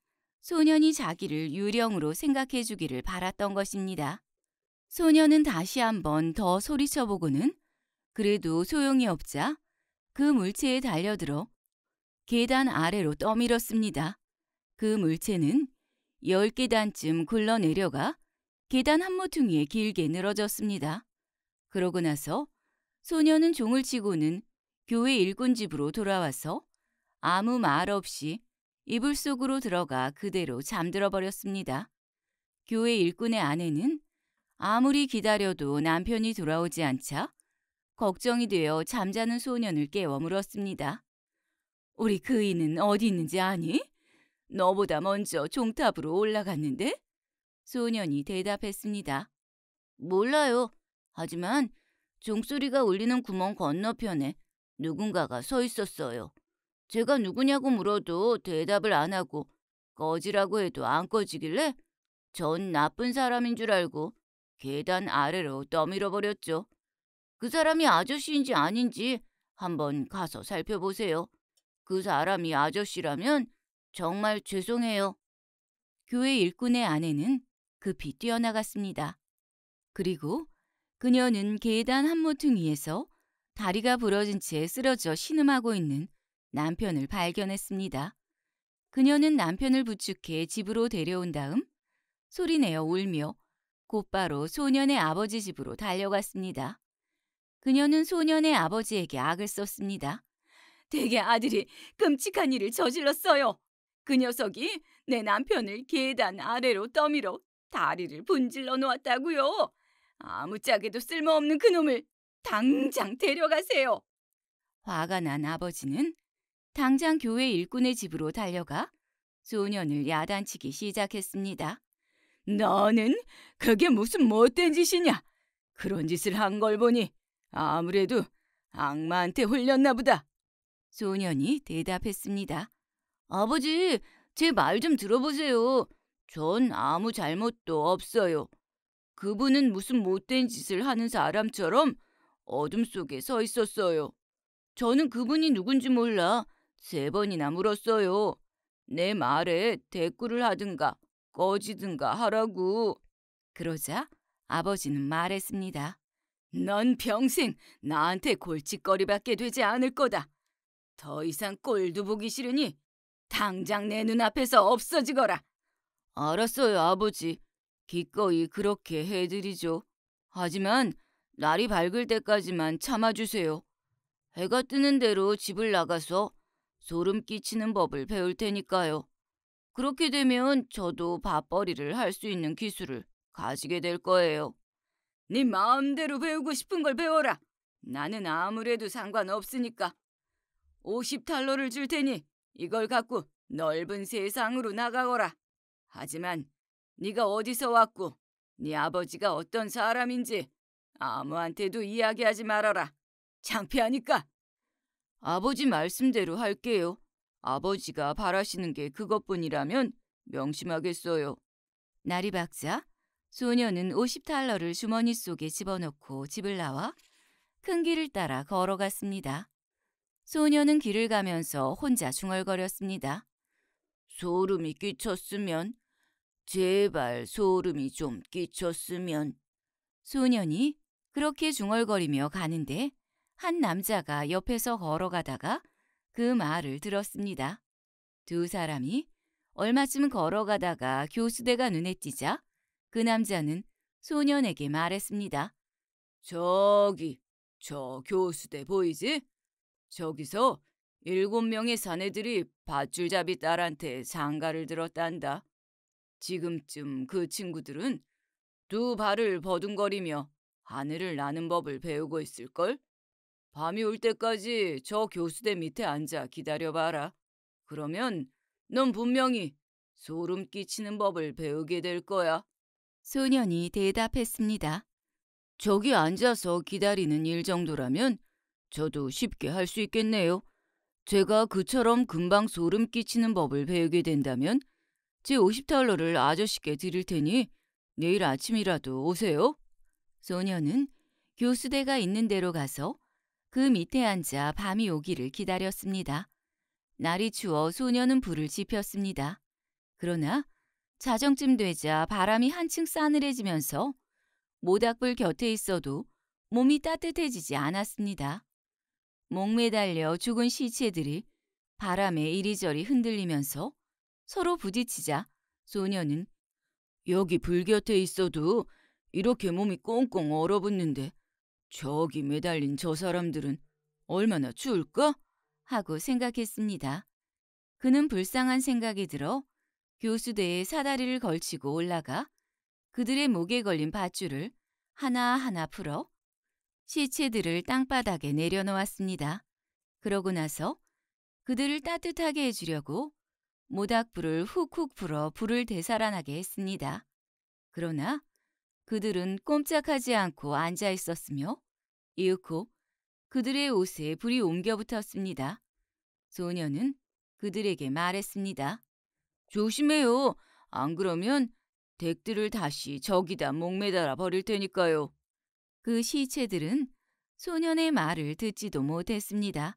A: 소년이 자기를 유령으로 생각해 주기를 바랐던 것입니다. 소년은 다시 한 번 더 소리쳐보고는 그래도 소용이 없자 그 물체에 달려들어 계단 아래로 떠밀었습니다. 그 물체는 10계단쯤 굴러내려가 계단 한 모퉁이에 길게 늘어졌습니다. 그러고 나서 소녀는 종을 치고는 교회 일꾼 집으로 돌아와서 아무 말 없이 이불 속으로 들어가 그대로 잠들어 버렸습니다. 교회 일꾼의 아내는 아무리 기다려도 남편이 돌아오지 않자 걱정이 되어 잠자는 소년을 깨워 물었습니다. 우리 그이는 어디 있는지 아니? 너보다 먼저 종탑으로 올라갔는데? 소년이 대답했습니다. 몰라요. 하지만 종소리가 울리는 구멍 건너편에 누군가가 서 있었어요. 제가 누구냐고 물어도 대답을 안 하고 꺼지라고 해도 안 꺼지길래 전 나쁜 사람인 줄 알고 계단 아래로 떠밀어 버렸죠. 그 사람이 아저씨인지 아닌지 한번 가서 살펴보세요. 그 사람이 아저씨라면 정말 죄송해요. 교회 일꾼의 아내는 급히 뛰어나갔습니다. 그리고 그녀는 계단 한 모퉁 이에서 다리가 부러진 채 쓰러져 신음하고 있는 남편을 발견했습니다. 그녀는 남편을 부축해 집으로 데려온 다음 소리내어 울며 곧바로 소년의 아버지 집으로 달려갔습니다. 그녀는 소년의 아버지에게 악을 썼습니다. 대개 아들이 끔찍한 일을 저질렀어요. 그 녀석이 내 남편을 계단 아래로 떠밀어 다리를 분질러 놓았다고요. 아무짝에도 쓸모없는 그놈을 당장 데려가세요. 화가 난 아버지는 당장 교회 일꾼의 집으로 달려가 소년을 야단치기 시작했습니다. 너는 그게 무슨 못된 짓이냐? 그런 짓을 한 걸 보니 아무래도 악마한테 홀렸나 보다. 소년이 대답했습니다. 아버지, 제 말 좀 들어보세요. 전 아무 잘못도 없어요. 그분은 무슨 못된 짓을 하는 사람처럼 어둠 속에 서 있었어요. 저는 그분이 누군지 몰라 세 번이나 물었어요. 내 말에 대꾸를 하든가 꺼지든가 하라고. 그러자 아버지는 말했습니다. 넌 평생 나한테 골칫거리밖에 되지 않을 거다. 더 이상 꼴도 보기 싫으니 당장 내 눈앞에서 없어지거라. 알았어요, 아버지. 기꺼이 그렇게 해드리죠. 하지만 날이 밝을 때까지만 참아주세요. 해가 뜨는 대로 집을 나가서 소름 끼치는 법을 배울 테니까요. 그렇게 되면 저도 밥벌이를 할 수 있는 기술을 가지게 될 거예요. 네 마음대로 배우고 싶은 걸 배워라. 나는 아무래도 상관없으니까. 50달러를 줄 테니 이걸 갖고 넓은 세상으로 나가거라. 하지만 네가 어디서 왔고 네 아버지가 어떤 사람인지 아무한테도 이야기하지 말아라. 창피하니까. 아버지 말씀대로 할게요. 아버지가 바라시는 게 그것뿐이라면 명심하겠어요. 나리 박사, 소녀는 50달러를 주머니 속에 집어넣고 집을 나와 큰 길을 따라 걸어갔습니다. 소녀는 길을 가면서 혼자 중얼거렸습니다. 소름이 끼쳤으면 제발 소름이 좀 끼쳤으면 소년이 그렇게 중얼거리며 가는데 한 남자가 옆에서 걸어가다가 그 말을 들었습니다. 두 사람이 얼마쯤 걸어가다가 교수대가 눈에 띄자 그 남자는 소년에게 말했습니다. 저기, 저 교수대 보이지? 저기서 일곱 명의 사내들이 밧줄잡이 딸한테 장가를 들었단다. 지금쯤 그 친구들은 두 발을 버둥거리며 하늘을 나는 법을 배우고 있을걸? 밤이 올 때까지 저 교수대 밑에 앉아 기다려봐라. 그러면 넌 분명히 소름 끼치는 법을 배우게 될 거야. 소년이 대답했습니다. 저기 앉아서 기다리는 일 정도라면 저도 쉽게 할 수 있겠네요. 제가 그처럼 금방 소름 끼치는 법을 배우게 된다면 제 50달러를 아저씨께 드릴 테니 내일 아침이라도 오세요. 소년은 교수대가 있는 데로 가서 그 밑에 앉아 밤이 오기를 기다렸습니다. 날이 추워 소년은 불을 지폈습니다. 그러나 자정쯤 되자 바람이 한층 싸늘해지면서 모닥불 곁에 있어도 몸이 따뜻해지지 않았습니다. 목매달려 죽은 시체들이 바람에 이리저리 흔들리면서 서로 부딪히자 소녀는 여기 불 곁에 있어도 이렇게 몸이 꽁꽁 얼어붙는데 저기 매달린 저 사람들은 얼마나 추울까? 하고 생각했습니다. 그는 불쌍한 생각이 들어 교수대에 사다리를 걸치고 올라가 그들의 목에 걸린 밧줄을 하나하나 풀어 시체들을 땅바닥에 내려놓았습니다. 그러고 나서 그들을 따뜻하게 해주려고 모닥불을 훅훅 불어 불을 되살아나게 했습니다. 그러나 그들은 꼼짝하지 않고 앉아 있었으며 이윽고 그들의 옷에 불이 옮겨 붙었습니다. 소녀는 그들에게 말했습니다. 조심해요. 안 그러면 덱들을 다시 저기다 목매달아 버릴 테니까요. 그 시체들은 소년의 말을 듣지도 못했습니다.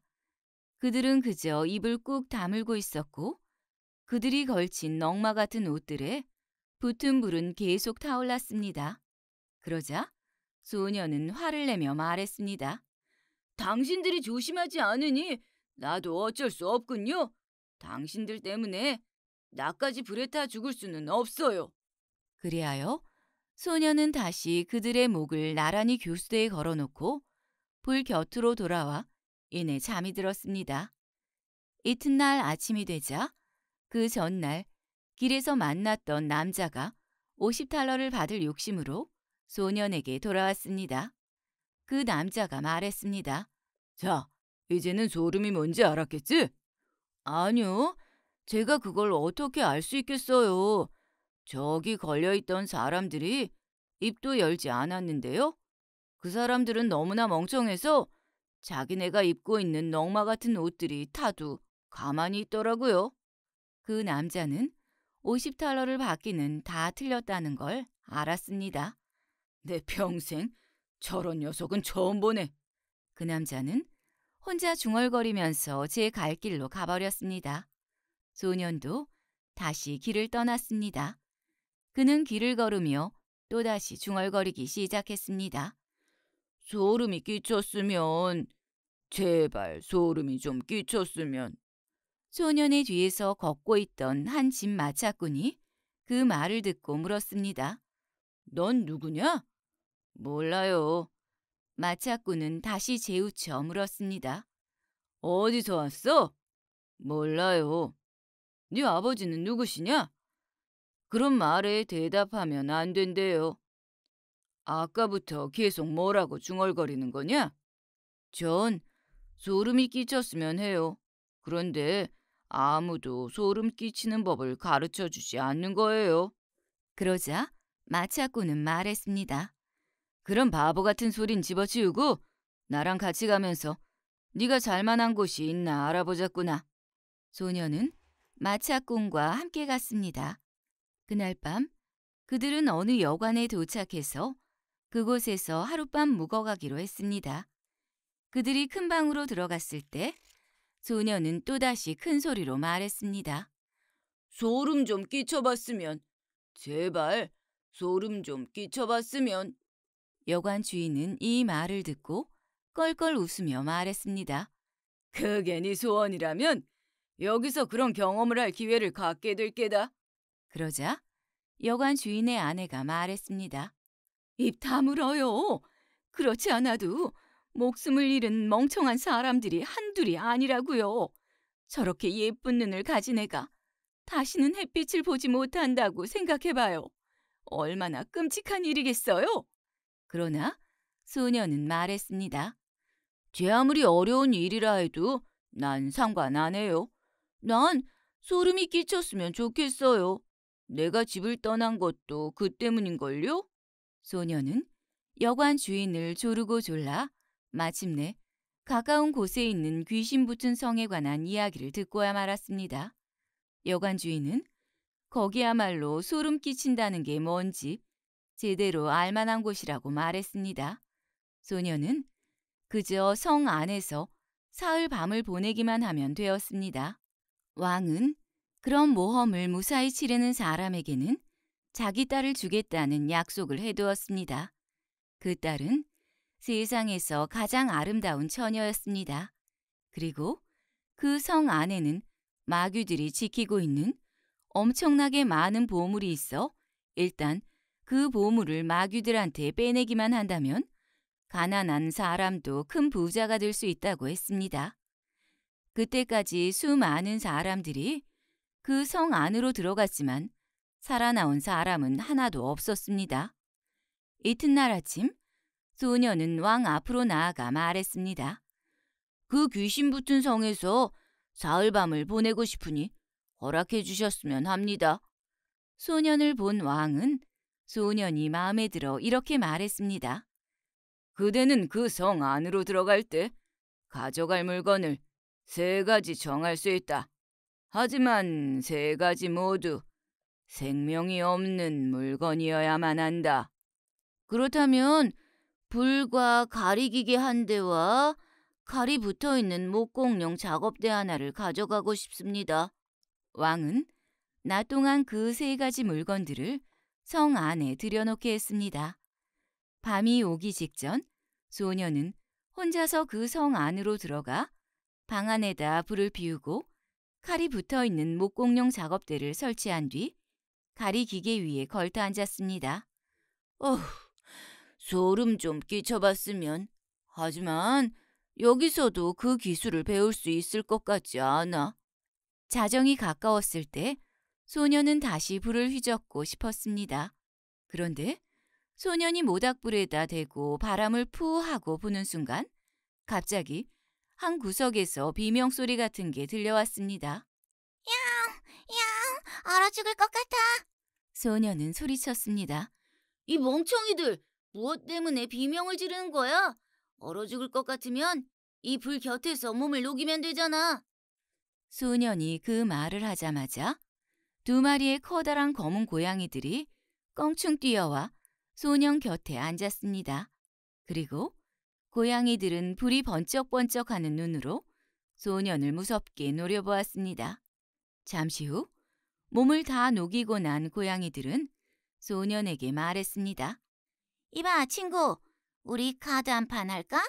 A: 그들은 그저 입을 꾹 다물고 있었고 그들이 걸친 넝마 같은 옷들에 붙은 불은 계속 타올랐습니다. 그러자 소년은 화를 내며 말했습니다. 당신들이 조심하지 않으니 나도 어쩔 수 없군요. 당신들 때문에 나까지 불에 타 죽을 수는 없어요. 그리하여 소녀는 다시 그들의 목을 나란히 교수대에 걸어놓고 불 곁으로 돌아와 이내 잠이 들었습니다. 이튿날 아침이 되자 그 전날 길에서 만났던 남자가 5 0탈러를 받을 욕심으로 소년에게 돌아왔습니다. 그 남자가 말했습니다. 자, 이제는 소름이 뭔지 알았겠지? 아니요, 제가 그걸 어떻게 알 수 있겠어요? 저기 걸려있던 사람들이 입도 열지 않았는데요? 그 사람들은 너무나 멍청해서 자기네가 입고 있는 넝마 같은 옷들이 타도 가만히 있더라고요. 그 남자는 5 0탈러를 받기는 다 틀렸다는 걸 알았습니다. 내 평생 저런 녀석은 처음 보네. 그 남자는 혼자 중얼거리면서 제 갈 길로 가버렸습니다. 소년도 다시 길을 떠났습니다. 그는 길을 걸으며 또다시 중얼거리기 시작했습니다. 소름이 끼쳤으면, 제발 소름이 좀 끼쳤으면. 소년의 뒤에서 걷고 있던 한 집 마차꾼이 그 말을 듣고 물었습니다. 넌 누구냐? 몰라요. 마차꾼은 다시 재우쳐 물었습니다. 어디서 왔어? 몰라요. 네 아버지는 누구시냐? 그런 말에 대답하면 안 된대요. 아까부터 계속 뭐라고 중얼거리는 거냐? 전 소름이 끼쳤으면 해요. 그런데 아무도 소름 끼치는 법을 가르쳐 주지 않는 거예요. 그러자 마차아꾸는 말했습니다. 그런 바보 같은 소린 집어치우고 나랑 같이 가면서 네가 잘만한 곳이 있나 알아보자꾸나. 소녀는 마차꾼과 함께 갔습니다. 그날 밤 그들은 어느 여관에 도착해서 그곳에서 하룻밤 묵어가기로 했습니다. 그들이 큰 방으로 들어갔을 때 소녀는 또다시 큰 소리로 말했습니다. 소름 좀 끼쳐봤으면. 제발 소름 좀 끼쳐봤으면. 여관 주인은 이 말을 듣고 껄껄 웃으며 말했습니다. 그게 네 소원이라면 여기서 그런 경험을 할 기회를 갖게 될 게다. 그러자 여관 주인의 아내가 말했습니다. 입 다물어요. 그렇지 않아도 목숨을 잃은 멍청한 사람들이 한둘이 아니라고요. 저렇게 예쁜 눈을 가진 애가 다시는 햇빛을 보지 못한다고 생각해봐요. 얼마나 끔찍한 일이겠어요? 그러나 소녀는 말했습니다. 제 아무리 어려운 일이라 해도 난 상관 안 해요. 난 소름이 끼쳤으면 좋겠어요. 내가 집을 떠난 것도 그 때문인걸요? 소녀는 여관 주인을 조르고 졸라 마침내 가까운 곳에 있는 귀신 붙은 성에 관한 이야기를 듣고야 말았습니다. 여관 주인은 거기야말로 소름 끼친다는 게 뭔지 제대로 알만한 곳이라고 말했습니다. 소녀는 그저 성 안에서 사흘 밤을 보내기만 하면 되었습니다. 왕은 그런 모험을 무사히 치르는 사람에게는 자기 딸을 주겠다는 약속을 해두었습니다. 그 딸은 세상에서 가장 아름다운 처녀였습니다. 그리고 그 성 안에는 마귀들이 지키고 있는 엄청나게 많은 보물이 있어 일단 그 보물을 마귀들한테 빼내기만 한다면 가난한 사람도 큰 부자가 될 수 있다고 했습니다. 그때까지 수많은 사람들이 그 성 안으로 들어갔지만 살아나온 사람은 하나도 없었습니다. 이튿날 아침 소녀는 왕 앞으로 나아가 말했습니다. 그 귀신 붙은 성에서 사흘 밤을 보내고 싶으니 허락해 주셨으면 합니다. 소년을 본 왕은 소년이 마음에 들어 이렇게 말했습니다. 그대는 그 성 안으로 들어갈 때 가져갈 물건을 세 가지 정할 수 있다. 하지만 세 가지 모두 생명이 없는 물건이어야만 한다. 그렇다면 불과 가리기계 한 대와 가리 붙어 있는 목공용 작업대 하나를 가져가고 싶습니다. 왕은 나 동안 그 세 가지 물건들을 성 안에 들여놓게 했습니다. 밤이 오기 직전 소녀는 혼자서 그 성 안으로 들어가 방 안에다 불을 피우고 칼이 붙어 있는 목공용 작업대를 설치한 뒤 가리 기계 위에 걸터 앉았습니다. 어후, 소름 좀 끼쳐봤으면. 하지만 여기서도 그 기술을 배울 수 있을 것 같지 않아. 자정이 가까웠을 때소년은 다시 불을 휘젓고 싶었습니다. 그런데 소년이 모닥불에다 대고 바람을 푸 하고 부는 순간 갑자기 한 구석에서 비명소리 같은 게 들려왔습니다. 야옹, 야옹, 얼어 죽을 것 같아. 소녀는 소리쳤습니다. 이 멍청이들, 무엇 때문에 비명을 지르는 거야? 얼어 죽을 것 같으면 이 불 곁에서 몸을 녹이면 되잖아. 소년이 그 말을 하자마자 두 마리의 커다란 검은 고양이들이 껑충 뛰어와 소년 곁에 앉았습니다. 그리고 고양이들은 불이 번쩍번쩍하는 눈으로 소년을 무섭게 노려보았습니다. 잠시 후 몸을 다 녹이고 난 고양이들은 소년에게 말했습니다. 이봐, 친구. 우리 카드 한 판 할까?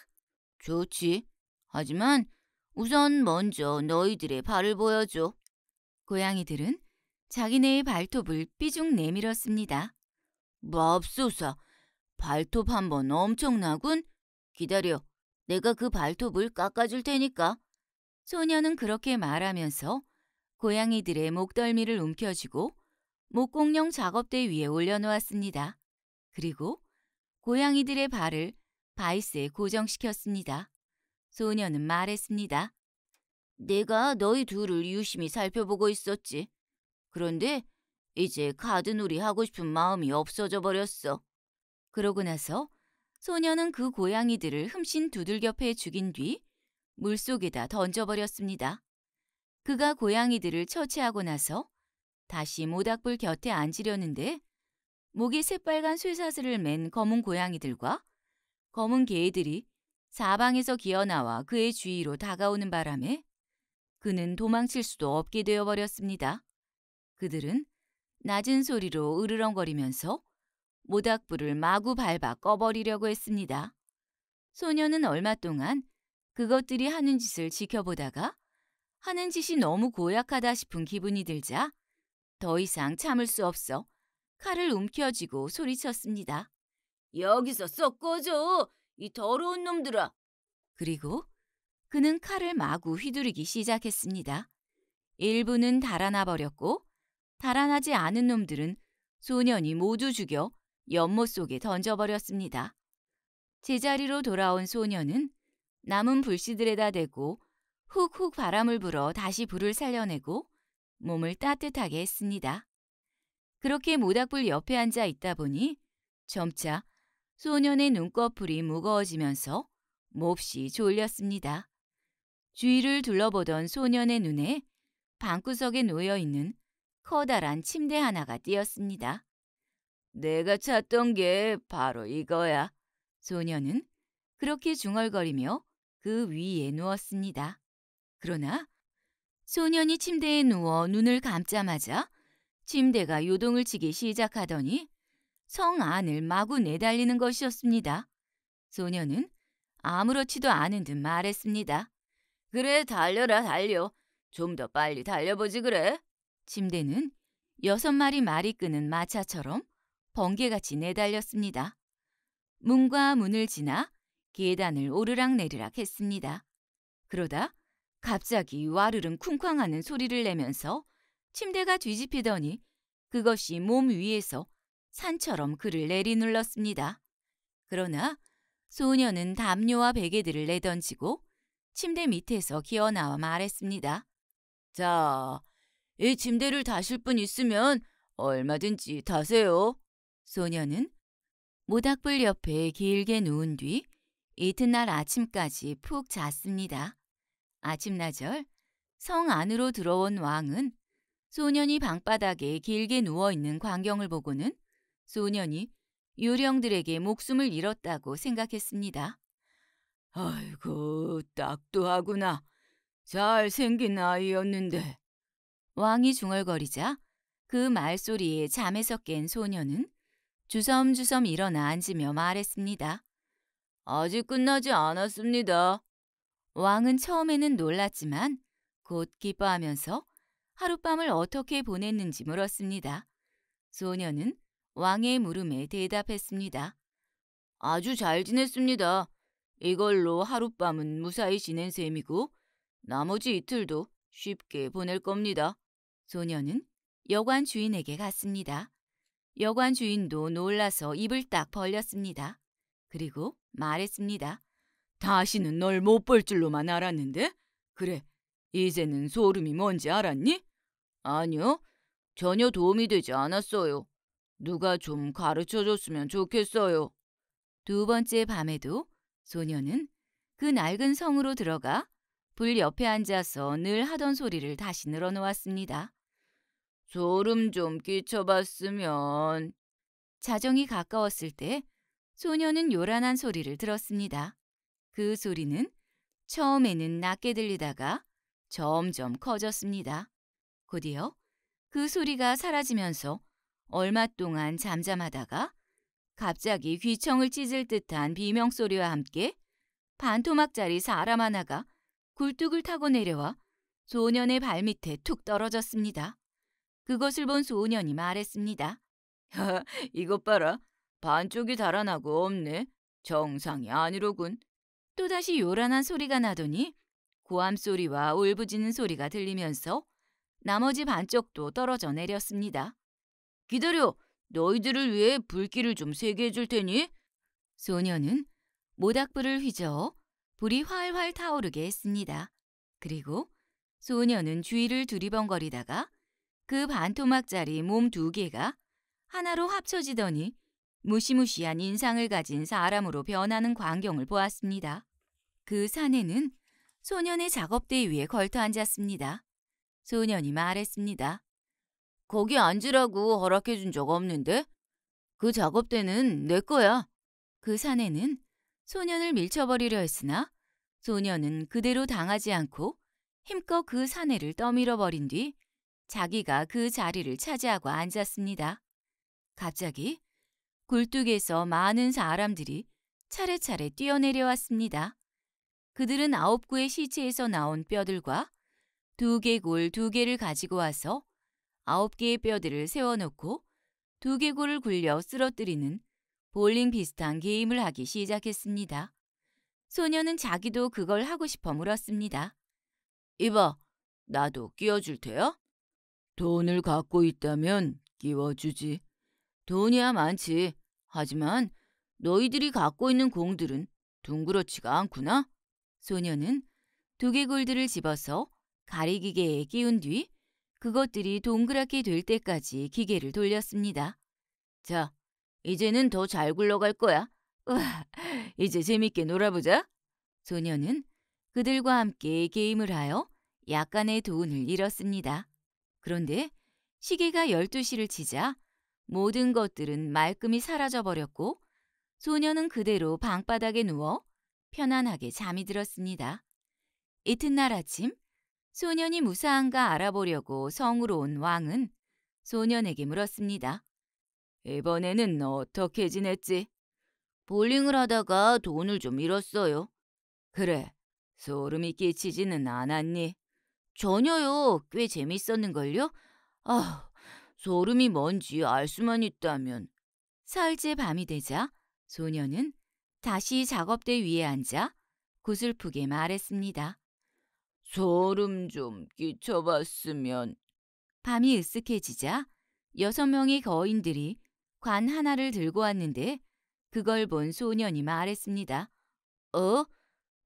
A: 좋지. 하지만 우선 먼저 너희들의 발을 보여줘. 고양이들은 자기네의 발톱을 삐죽 내밀었습니다. 맙소사, 뭐 발톱 한 번 엄청나군. 기다려. 내가 그 발톱을 깎아줄 테니까. 소녀는 그렇게 말하면서 고양이들의 목덜미를 움켜쥐고 목공룡 작업대 위에 올려놓았습니다. 그리고 고양이들의 발을 바이스에 고정시켰습니다. 소녀는 말했습니다. 내가 너희 둘을 유심히 살펴보고 있었지. 그런데 이제 가드놀이 하고 싶은 마음이 없어져 버렸어. 그러고 나서 소녀는 그 고양이들을 흠씬 두들겨 패 죽인 뒤 물속에다 던져버렸습니다. 그가 고양이들을 처치하고 나서 다시 모닥불 곁에 앉으려는데 목에 새빨간 쇠사슬을 맨 검은 고양이들과 검은 개들이 사방에서 기어나와 그의 주위로 다가오는 바람에 그는 도망칠 수도 없게 되어버렸습니다. 그들은 낮은 소리로 으르렁거리면서 모닥불을 마구 밟아 꺼버리려고 했습니다. 소녀는 얼마 동안 그것들이 하는 짓을 지켜보다가 하는 짓이 너무 고약하다 싶은 기분이 들자 더 이상 참을 수 없어 칼을 움켜쥐고 소리쳤습니다. 여기서 썩 꺼져! 이 더러운 놈들아! 그리고 그는 칼을 마구 휘두르기 시작했습니다. 일부는 달아나 버렸고 달아나지 않은 놈들은 소년이 모두 죽여 연못 속에 던져버렸습니다. 제자리로 돌아온 소녀는 남은 불씨들에다 대고 훅훅 바람을 불어 다시 불을 살려내고 몸을 따뜻하게 했습니다. 그렇게 모닥불 옆에 앉아 있다 보니 점차 소년의 눈꺼풀이 무거워지면서 몹시 졸렸습니다. 주위를 둘러보던 소년의 눈에 방구석에 놓여 있는 커다란 침대 하나가 띄었습니다. 내가 찾던 게 바로 이거야. 소녀는 그렇게 중얼거리며 그 위에 누웠습니다. 그러나 소년이 침대에 누워 눈을 감자마자 침대가 요동을 치기 시작하더니 성 안을 마구 내달리는 것이었습니다. 소년은 아무렇지도 않은 듯 말했습니다. 그래 달려라 달려. 좀 더 빨리 달려보지 그래. 침대는 여섯 마리 말이 끄는 마차처럼 번개같이 내달렸습니다. 문과 문을 지나 계단을 오르락내리락 했습니다. 그러다 갑자기 와르릉 쿵쾅하는 소리를 내면서 침대가 뒤집히더니 그것이 몸 위에서 산처럼 그를 내리눌렀습니다. 그러나 소녀는 담요와 베개들을 내던지고 침대 밑에서 기어나와 말했습니다. 자, 이 침대를 다실 분 있으면 얼마든지 다세요. 소녀는 모닥불 옆에 길게 누운 뒤 이튿날 아침까지 푹 잤습니다. 아침나절 성 안으로 들어온 왕은 소년이 방바닥에 길게 누워있는 광경을 보고는 소년이 유령들에게 목숨을 잃었다고 생각했습니다. 아이고 딱도 하구나. 잘생긴 아이였는데. 왕이 중얼거리자 그 말소리에 잠에서 깬 소녀는 주섬주섬 일어나 앉으며 말했습니다. 아직 끝나지 않았습니다. 왕은 처음에는 놀랐지만 곧 기뻐하면서 하룻밤을 어떻게 보냈는지 물었습니다. 소녀는 왕의 물음에 대답했습니다. 아주 잘 지냈습니다. 이걸로 하룻밤은 무사히 지낸 셈이고 나머지 이틀도 쉽게 보낼 겁니다. 소녀는 여관 주인에게 갔습니다. 여관 주인도 놀라서 입을 딱 벌렸습니다. 그리고 말했습니다. 다시는 널 못 볼 줄로만 알았는데? 그래, 이제는 소름이 뭔지 알았니? 아니요, 전혀 도움이 되지 않았어요. 누가 좀 가르쳐줬으면 좋겠어요. 두 번째 밤에도 소녀는 그 낡은 성으로 들어가 불 옆에 앉아서 늘 하던 소리를 다시 늘어놓았습니다. 소름 좀 끼쳐봤으면. 자정이 가까웠을 때 소녀는 요란한 소리를 들었습니다. 그 소리는 처음에는 낮게 들리다가 점점 커졌습니다. 곧이어 그 소리가 사라지면서 얼마 동안 잠잠하다가 갑자기 귀청을 찢을 듯한 비명소리와 함께 반토막짜리 사람 하나가 굴뚝을 타고 내려와 소년의 발밑에 툭 떨어졌습니다. 그것을 본 소년이 말했습니다. (laughs) 이것 봐라. 반쪽이 달아나고 없네. 정상이 아니로군. 또다시 요란한 소리가 나더니 고함 소리와 울부짖는 소리가 들리면서 나머지 반쪽도 떨어져 내렸습니다. 기다려! 너희들을 위해 불길을 좀 세게 해줄 테니? 소녀는 모닥불을 휘저어 불이 활활 타오르게 했습니다. 그리고 소녀는 주위를 두리번거리다가 그 반토막짜리 몸 두 개가 하나로 합쳐지더니 무시무시한 인상을 가진 사람으로 변하는 광경을 보았습니다. 그 사내는 소년의 작업대 위에 걸터 앉았습니다. 소년이 말했습니다. 거기 앉으라고 허락해 준 적 없는데? 그 작업대는 내 거야. 그 사내는 소년을 밀쳐버리려 했으나 소년은 그대로 당하지 않고 힘껏 그 사내를 떠밀어 버린 뒤 자기가 그 자리를 차지하고 앉았습니다. 갑자기 굴뚝에서 많은 사람들이 차례차례 뛰어내려왔습니다. 그들은 아홉 구의 시체에서 나온 뼈들과 두 개골 두 개를 가지고 와서 아홉 개의 뼈들을 세워놓고 두 개골을 굴려 쓰러뜨리는 볼링 비슷한 게임을 하기 시작했습니다. 소녀는 자기도 그걸 하고 싶어 물었습니다. 이봐, 나도 끼워줄 테요? 돈을 갖고 있다면 끼워주지. 돈이야 많지. 하지만 너희들이 갖고 있는 공들은 둥그렇지가 않구나. 소녀는 두개골들을 집어서 가리기계에 끼운 뒤 그것들이 동그랗게 될 때까지 기계를 돌렸습니다. 자, 이제는 더 잘 굴러갈 거야. 우와, 이제 재밌게 놀아보자. 소녀는 그들과 함께 게임을 하여 약간의 돈을 잃었습니다. 그런데 시계가 12시를 치자 모든 것들은 말끔히 사라져버렸고 소녀는 그대로 방바닥에 누워 편안하게 잠이 들었습니다. 이튿날 아침 소년이 무사한가 알아보려고 성으로 온 왕은 소년에게 물었습니다. 이번에는 어떻게 지냈지? 볼링을 하다가 돈을 좀 잃었어요. 그래, 소름이 끼치지는 않았니? 전혀요. 꽤 재밌었는걸요? 아, 소름이 뭔지 알 수만 있다면. 설제 밤이 되자 소녀는 다시 작업대 위에 앉아 구슬프게 말했습니다. 소름 좀 끼쳐봤으면. 밤이 으쓱해지자 여섯 명의 거인들이 관 하나를 들고 왔는데 그걸 본 소년이 말했습니다. 어?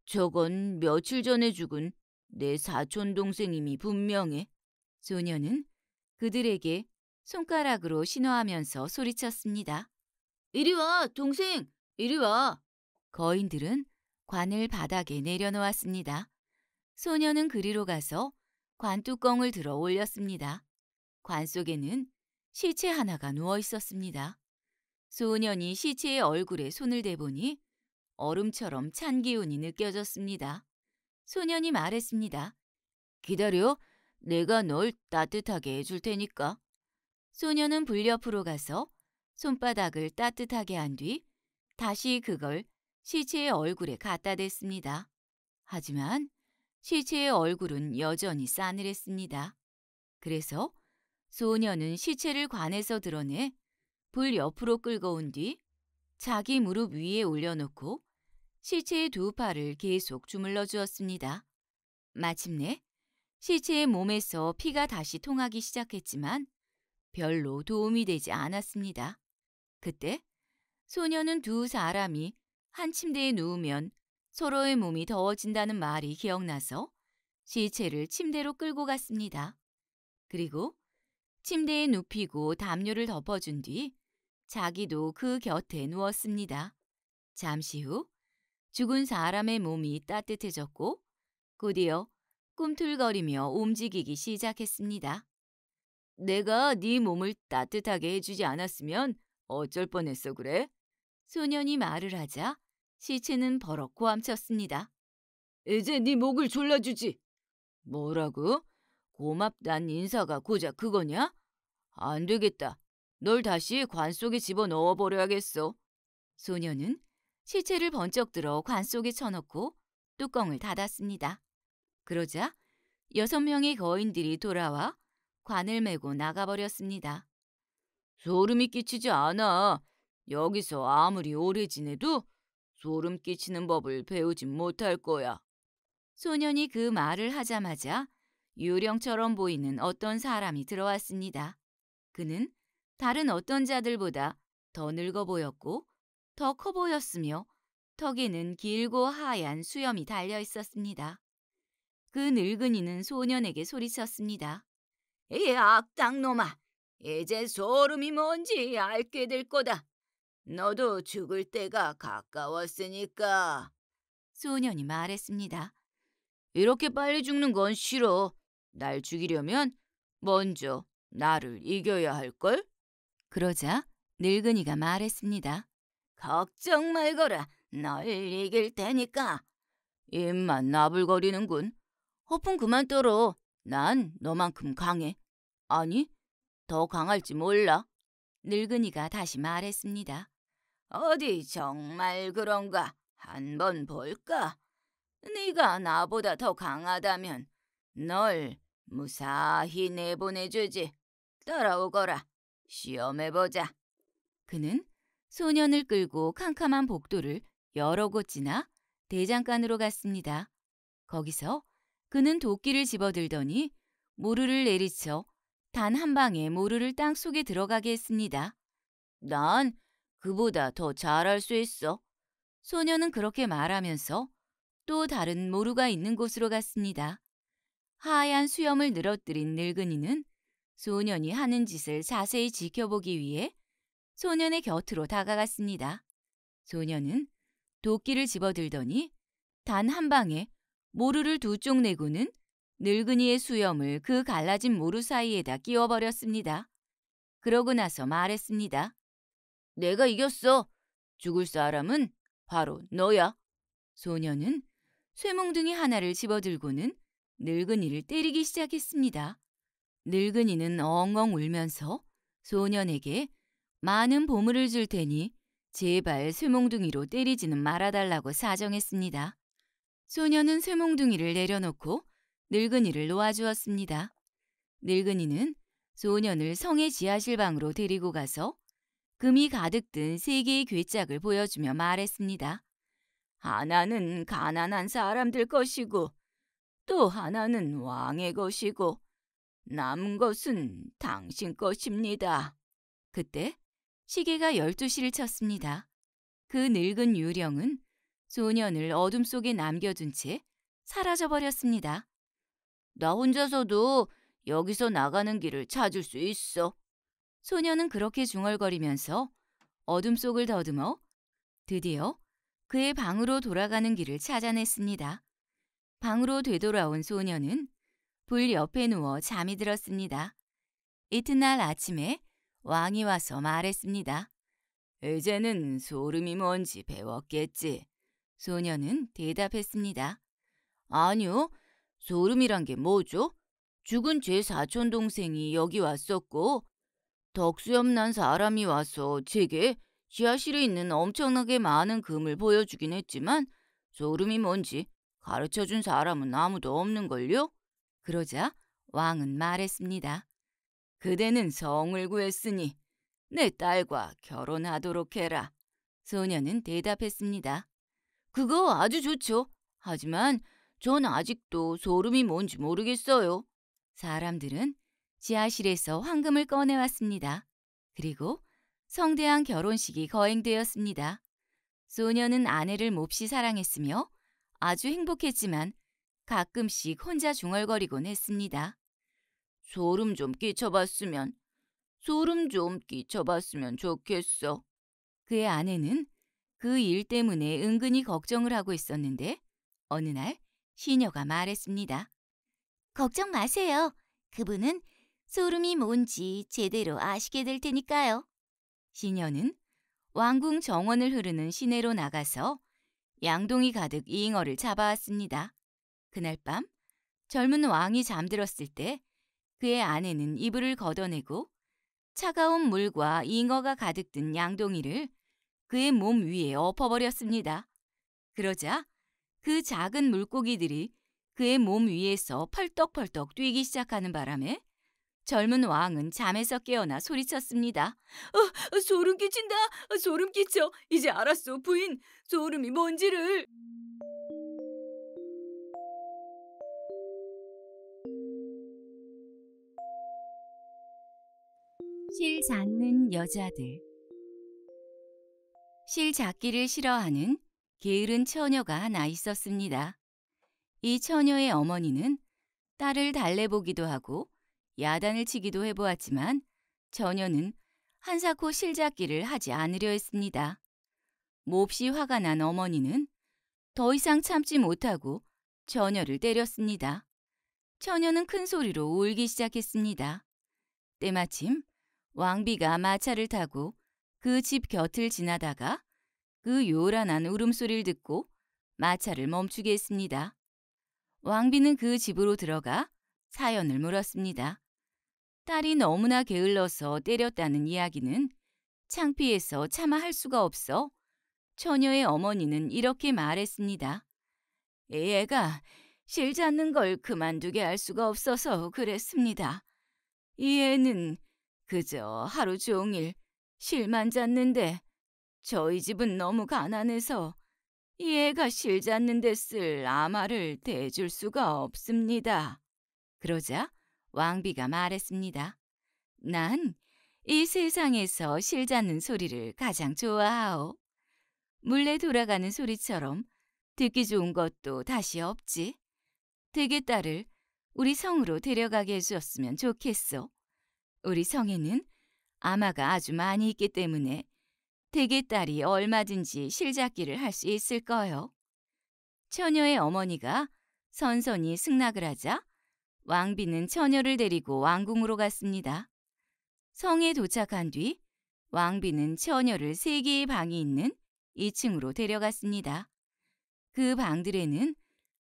A: 저건 며칠 전에 죽은 내 사촌 동생임이 분명해. 소녀는 그들에게 손가락으로 신호하면서 소리쳤습니다. 이리 와, 동생! 이리 와! 거인들은 관을 바닥에 내려놓았습니다. 소녀는 그리로 가서 관뚜껑을 들어 올렸습니다. 관 속에는 시체 하나가 누워 있었습니다. 소년이 시체의 얼굴에 손을 대보니 얼음처럼 찬 기운이 느껴졌습니다. 소년이 말했습니다. 기다려. 내가 널 따뜻하게 해줄 테니까. 소년은불 옆으로 가서 손바닥을 따뜻하게 한 뒤 다시 그걸 시체의 얼굴에 갖다 댔습니다. 하지만 시체의 얼굴은 여전히 싸늘했습니다. 그래서 소년은 시체를 관에서 드러내 불 옆으로 끌고 온 뒤 자기 무릎 위에 올려놓고 시체의 두 팔을 계속 주물러 주었습니다. 마침내 시체의 몸에서 피가 다시 통하기 시작했지만 별로 도움이 되지 않았습니다. 그때 소녀는 두 사람이 한 침대에 누우면 서로의 몸이 더워진다는 말이 기억나서 시체를 침대로 끌고 갔습니다. 그리고 침대에 눕히고 담요를 덮어준 뒤 자기도 그 곁에 누웠습니다. 잠시 후 죽은 사람의 몸이 따뜻해졌고 곧이어 꿈틀거리며 움직이기 시작했습니다. 내가 네 몸을 따뜻하게 해주지 않았으면 어쩔 뻔했어 그래? 소년이 말을 하자 시체는 버럭 고함쳤습니다. 이제 네 목을 졸라주지. 뭐라고? 고맙단 인사가 고작 그거냐? 안 되겠다. 널 다시 관 속에 집어넣어버려야겠어. 소년은 시체를 번쩍 들어 관 속에 쳐넣고 뚜껑을 닫았습니다. 그러자 여섯 명의 거인들이 돌아와 관을 메고 나가버렸습니다. 소름이 끼치지 않아. 여기서 아무리 오래 지내도 소름 끼치는 법을 배우지 못할 거야. 소년이 그 말을 하자마자 유령처럼 보이는 어떤 사람이 들어왔습니다. 그는 다른 어떤 자들보다 더 늙어 보였고 더커 보였으며 턱에는 길고 하얀 수염이 달려 있었습니다. 그 늙은이는 소년에게 소리쳤습니다. 이 악당놈아, 이제 소름이 뭔지 알게 될 거다. 너도 죽을 때가 가까웠으니까. 소년이 말했습니다. 이렇게 빨리 죽는 건 싫어. 날 죽이려면 먼저 나를 이겨야 할걸? 그러자 늙은이가 말했습니다. 걱정 말거라. 널 이길 테니까. 입만 나불거리는군. 허풍 그만 떨어. 난 너만큼 강해. 아니, 더 강할지 몰라. 늙은이가 다시 말했습니다. 어디 정말 그런가? 한번 볼까? 네가 나보다 더 강하다면 널 무사히 내보내주지. 따라오거라. 시험해보자. 그는 소년을 끌고 캄캄한 복도를 여러 곳 지나 대장간으로 갔습니다. 거기서 그는 도끼를 집어들더니 모루를 내리쳐 단 한 방에 모루를 땅 속에 들어가게 했습니다. 난 그보다 더 잘할 수 있어. 소년은 그렇게 말하면서 또 다른 모루가 있는 곳으로 갔습니다. 하얀 수염을 늘어뜨린 늙은이는 소년이 하는 짓을 자세히 지켜보기 위해 소년의 곁으로 다가갔습니다. 소년은 도끼를 집어들더니 단 한 방에 모루를 두 쪽 내고는 늙은이의 수염을 그 갈라진 모루 사이에다 끼워버렸습니다. 그러고 나서 말했습니다. 내가 이겼어. 죽을 사람은 바로 너야. 소년은 쇠몽둥이 하나를 집어들고는 늙은이를 때리기 시작했습니다. 늙은이는 엉엉 울면서 소년에게 많은 보물을 줄 테니 제발 쇠몽둥이로 때리지는 말아달라고 사정했습니다. 소녀는 쇠몽둥이를 내려놓고 늙은이를 놓아주었습니다. 늙은이는 소년을 성의 지하실 방으로 데리고 가서 금이 가득 든 세 개의 괴짝을 보여주며 말했습니다. 하나는 가난한 사람들 것이고 또 하나는 왕의 것이고 남은 것은 당신 것입니다. 그때 시계가 12시를 쳤습니다. 그 늙은 유령은 소년을 어둠 속에 남겨둔 채 사라져버렸습니다. 나 혼자서도 여기서 나가는 길을 찾을 수 있어. 소년은 그렇게 중얼거리면서 어둠 속을 더듬어 드디어 그의 방으로 돌아가는 길을 찾아냈습니다. 방으로 되돌아온 소년은불 옆에 누워 잠이 들었습니다. 이튿날 아침에 왕이 와서 말했습니다. 이제는 소름이 뭔지 배웠겠지. 소녀는 대답했습니다. 아니요. 소름이란 게 뭐죠? 죽은 제 사촌 동생이 여기 왔었고 덕수염 난 사람이 와서 제게 지하실에 있는 엄청나게 많은 금을 보여주긴 했지만 소름이 뭔지 가르쳐준 사람은 아무도 없는걸요? 그러자 왕은 말했습니다. 그대는 성을 구했으니 내 딸과 결혼하도록 해라. 소녀는 대답했습니다. 그거 아주 좋죠. 하지만 전 아직도 소름이 뭔지 모르겠어요. 사람들은 지하실에서 황금을 꺼내왔습니다. 그리고 성대한 결혼식이 거행되었습니다. 소녀는 아내를 몹시 사랑했으며 아주 행복했지만 가끔씩 혼자 중얼거리곤 했습니다. 소름 좀 끼쳐봤으면 소름 좀 끼쳐봤으면 좋겠어. 그의 아내는 그 일 때문에 은근히 걱정을 하고 있었는데 어느 날 시녀가 말했습니다. 걱정 마세요. 그분은 소름이 뭔지 제대로 아시게 될 테니까요. 시녀는 왕궁 정원을 흐르는 시내로 나가서 양동이 가득 잉어를 잡아왔습니다. 그날 밤 젊은 왕이 잠들었을 때 그의 아내는 이불을 걷어내고 차가운 물과 잉어가 가득 든 양동이를 그의 몸 위에 엎어버렸습니다. 그러자 그 작은 물고기들이 그의 몸 위에서 펄떡펄떡 뛰기 시작하는 바람에 젊은 왕은 잠에서 깨어나 소리쳤습니다. 어, 소름 끼친다. 소름 끼쳐. 이제 알았어, 부인. 소름이 뭔지를. 실 잡는 여자들 실 잡기를 싫어하는 게으른 처녀가 하나 있었습니다. 이 처녀의 어머니는 딸을 달래보기도 하고 야단을 치기도 해보았지만 처녀는 한사코 실 잡기를 하지 않으려 했습니다. 몹시 화가 난 어머니는 더 이상 참지 못하고 처녀를 때렸습니다. 처녀는 큰 소리로 울기 시작했습니다. 때마침 왕비가 마차를 타고 그 집 곁을 지나다가 그 요란한 울음소리를 듣고 마차를 멈추게 했습니다. 왕비는 그 집으로 들어가 사연을 물었습니다. 딸이 너무나 게을러서 때렸다는 이야기는 창피해서 차마 할 수가 없어 처녀의 어머니는 이렇게 말했습니다. 애가실 잡는 걸 그만두게 할 수가 없어서 그랬습니다. 이 애는 그저 하루 종일 실만 잤는데 저희 집은 너무 가난해서 얘가실 잤는데 쓸 아마를 대줄 수가 없습니다. 그러자 왕비가 말했습니다. 난 이 세상에서 실 잤는 소리를 가장 좋아하오. 물레 돌아가는 소리처럼 듣기 좋은 것도 다시 없지. 대게 딸을 우리 성으로 데려가게 해주었으면 좋겠소. 우리 성에는 아마가 아주 많이 있기 때문에 대개 딸이 얼마든지 실잡기를 할 수 있을 거요. 처녀의 어머니가 선선히 승낙을 하자 왕비는 처녀를 데리고 왕궁으로 갔습니다. 성에 도착한 뒤 왕비는 처녀를 세 개의 방이 있는 2층으로 데려갔습니다. 그 방들에는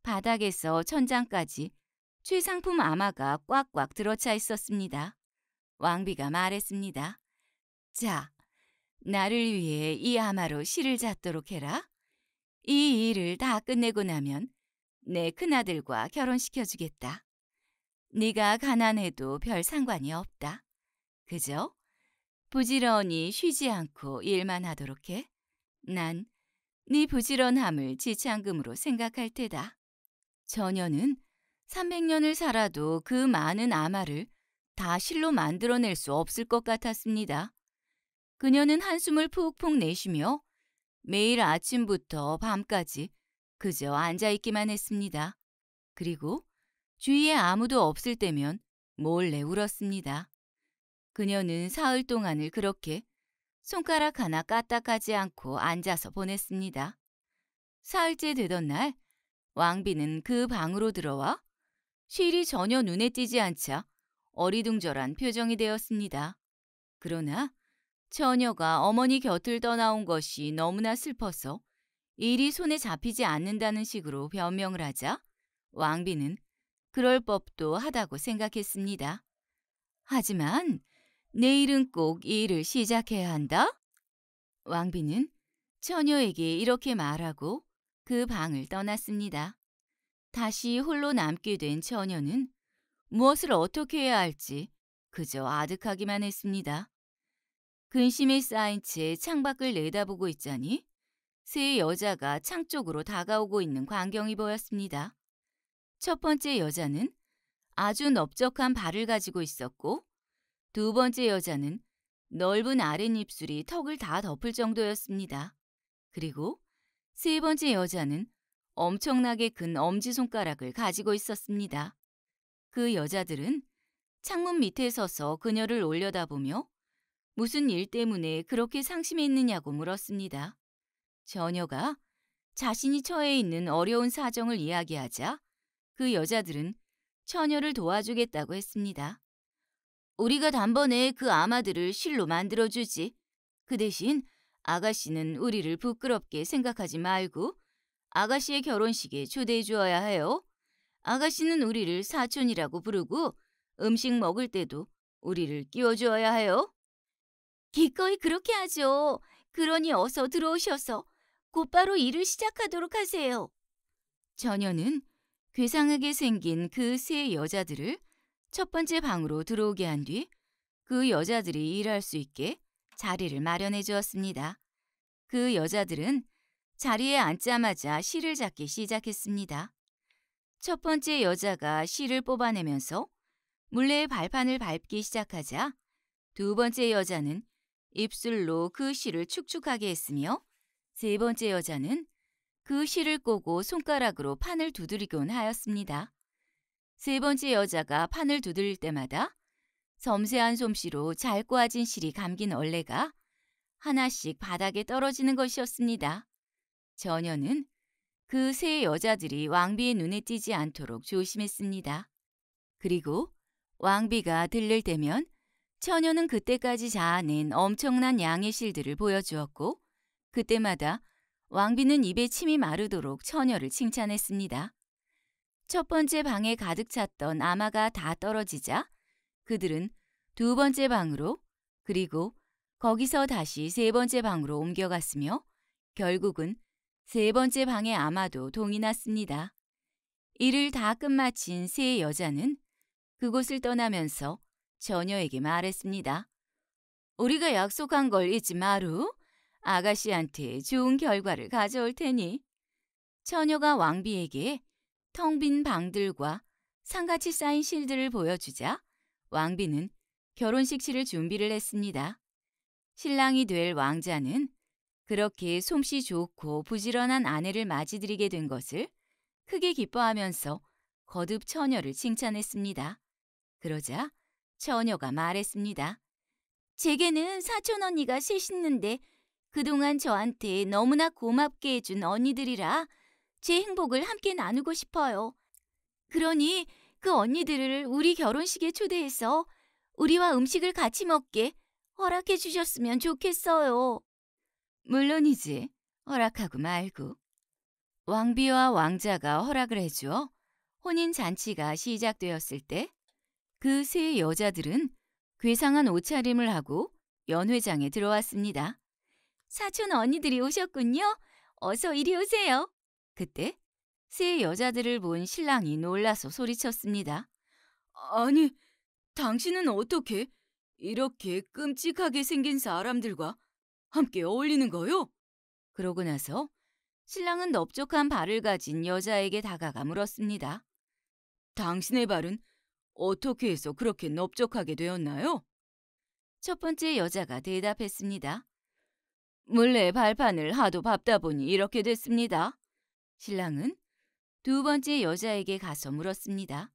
A: 바닥에서 천장까지 최상품 아마가 꽉꽉 들어차 있었습니다. 왕비가 말했습니다. 자, 나를 위해 이 아마로 시를 잡도록 해라. 이 일을 다 끝내고 나면 내 큰아들과 결혼시켜주겠다. 네가 가난해도 별 상관이 없다. 그죠? 부지런히 쉬지 않고 일만 하도록 해. 난 네 부지런함을 지참금으로 생각할 테다. 처녀는 300년을 살아도 그 많은 아마를 다 실로 만들어낼 수 없을 것 같았습니다. 그녀는 한숨을 푹푹 내쉬며 매일 아침부터 밤까지 그저 앉아있기만 했습니다. 그리고 주위에 아무도 없을 때면 몰래 울었습니다. 그녀는 사흘 동안을 그렇게 손가락 하나 까딱하지 않고 앉아서 보냈습니다. 사흘째 되던 날 왕비는 그 방으로 들어와 실이 전혀 눈에 띄지 않자 어리둥절한 표정이 되었습니다. 그러나 처녀가 어머니 곁을 떠나온 것이 너무나 슬퍼서 일이 손에 잡히지 않는다는 식으로 변명을 하자 왕비는 그럴 법도 하다고 생각했습니다. 하지만 내일은 꼭 일을 시작해야 한다? 왕비는 처녀에게 이렇게 말하고 그 방을 떠났습니다. 다시 홀로 남게 된 처녀는 무엇을 어떻게 해야 할지 그저 아득하기만 했습니다. 근심이 쌓인 채 창밖을 내다보고 있자니 세 여자가 창 쪽으로 다가오고 있는 광경이 보였습니다. 첫 번째 여자는 아주 넓적한 발을 가지고 있었고 두 번째 여자는 넓은 아랫입술이 턱을 다 덮을 정도였습니다. 그리고 세 번째 여자는 엄청나게 큰 엄지손가락을 가지고 있었습니다. 그 여자들은 창문 밑에 서서 그녀를 올려다보며 무슨 일 때문에 그렇게 상심했느냐고 물었습니다. 전녀가 자신이 처해 있는 어려운 사정을 이야기하자 그 여자들은 처녀를 도와주겠다고 했습니다. 우리가 단번에 그 아마들을 실로 만들어주지. 그 대신 아가씨는 우리를 부끄럽게 생각하지 말고 아가씨의 결혼식에 초대해 주어야 해요. 아가씨는 우리를 사촌이라고 부르고 음식 먹을 때도 우리를 끼워주어야 해요. 기꺼이 그렇게 하죠. 그러니 어서 들어오셔서 곧바로 일을 시작하도록 하세요. 전녀는 괴상하게 생긴 그 세 여자들을 첫 번째 방으로 들어오게 한 뒤 그 여자들이 일할 수 있게 자리를 마련해 주었습니다. 그 여자들은 자리에 앉자마자 실을 잡기 시작했습니다. 첫 번째 여자가 실을 뽑아내면서 물레의 발판을 밟기 시작하자 두 번째 여자는 입술로 그 실을 축축하게 했으며 세 번째 여자는 그 실을 꼬고 손가락으로 판을 두드리곤 하였습니다. 세 번째 여자가 판을 두드릴 때마다 섬세한 솜씨로 잘 꼬아진 실이 감긴 얼레가 하나씩 바닥에 떨어지는 것이었습니다. 전혀는 그세 여자들이 왕비의 눈에 띄지 않도록 조심했습니다. 그리고 왕비가 들릴 때면 처녀는 그때까지 자아낸 엄청난 양의 실들을 보여주었고 그때마다 왕비는 입에 침이 마르도록 처녀를 칭찬했습니다. 첫 번째 방에 가득 찼던 아마가 다 떨어지자 그들은 두 번째 방으로 그리고 거기서 다시 세 번째 방으로 옮겨갔으며 결국은 세 번째 방에 아마도 동이 났습니다. 일을 다 끝마친 세 여자는 그곳을 떠나면서 처녀에게 말했습니다. 우리가 약속한 걸 잊지 마루. 아가씨한테 좋은 결과를 가져올 테니. 처녀가 왕비에게 텅 빈 방들과 상같이 쌓인 실들을 보여주자 왕비는 결혼식실을 준비를 했습니다. 신랑이 될 왕자는 그렇게 솜씨 좋고 부지런한 아내를 맞이드리게 된 것을 크게 기뻐하면서 거듭 처녀를 칭찬했습니다. 그러자 처녀가 말했습니다. 제게는 사촌 언니가 셋있는데 그동안 저한테 너무나 고맙게 해준 언니들이라 제 행복을 함께 나누고 싶어요. 그러니 그 언니들을 우리 결혼식에 초대해서 우리와 음식을 같이 먹게 허락해 주셨으면 좋겠어요. 물론이지. 허락하고 말고. 왕비와 왕자가 허락을 해주어 혼인 잔치가 시작되었을 때 그 세 여자들은 괴상한 옷차림을 하고 연회장에 들어왔습니다. 사촌 언니들이 오셨군요. 어서 이리 오세요. 그때 세 여자들을 본 신랑이 놀라서 소리쳤습니다. 아니, 당신은 어떻게 이렇게 끔찍하게 생긴 사람들과 함께 어울리는 거요? 그러고 나서 신랑은 넓적한 발을 가진 여자에게 다가가 물었습니다. 당신의 발은 어떻게 해서 그렇게 넓적하게 되었나요? 첫 번째 여자가 대답했습니다. 몰래 발판을 하도 밟다 보니 이렇게 됐습니다. 신랑은 두 번째 여자에게 가서 물었습니다.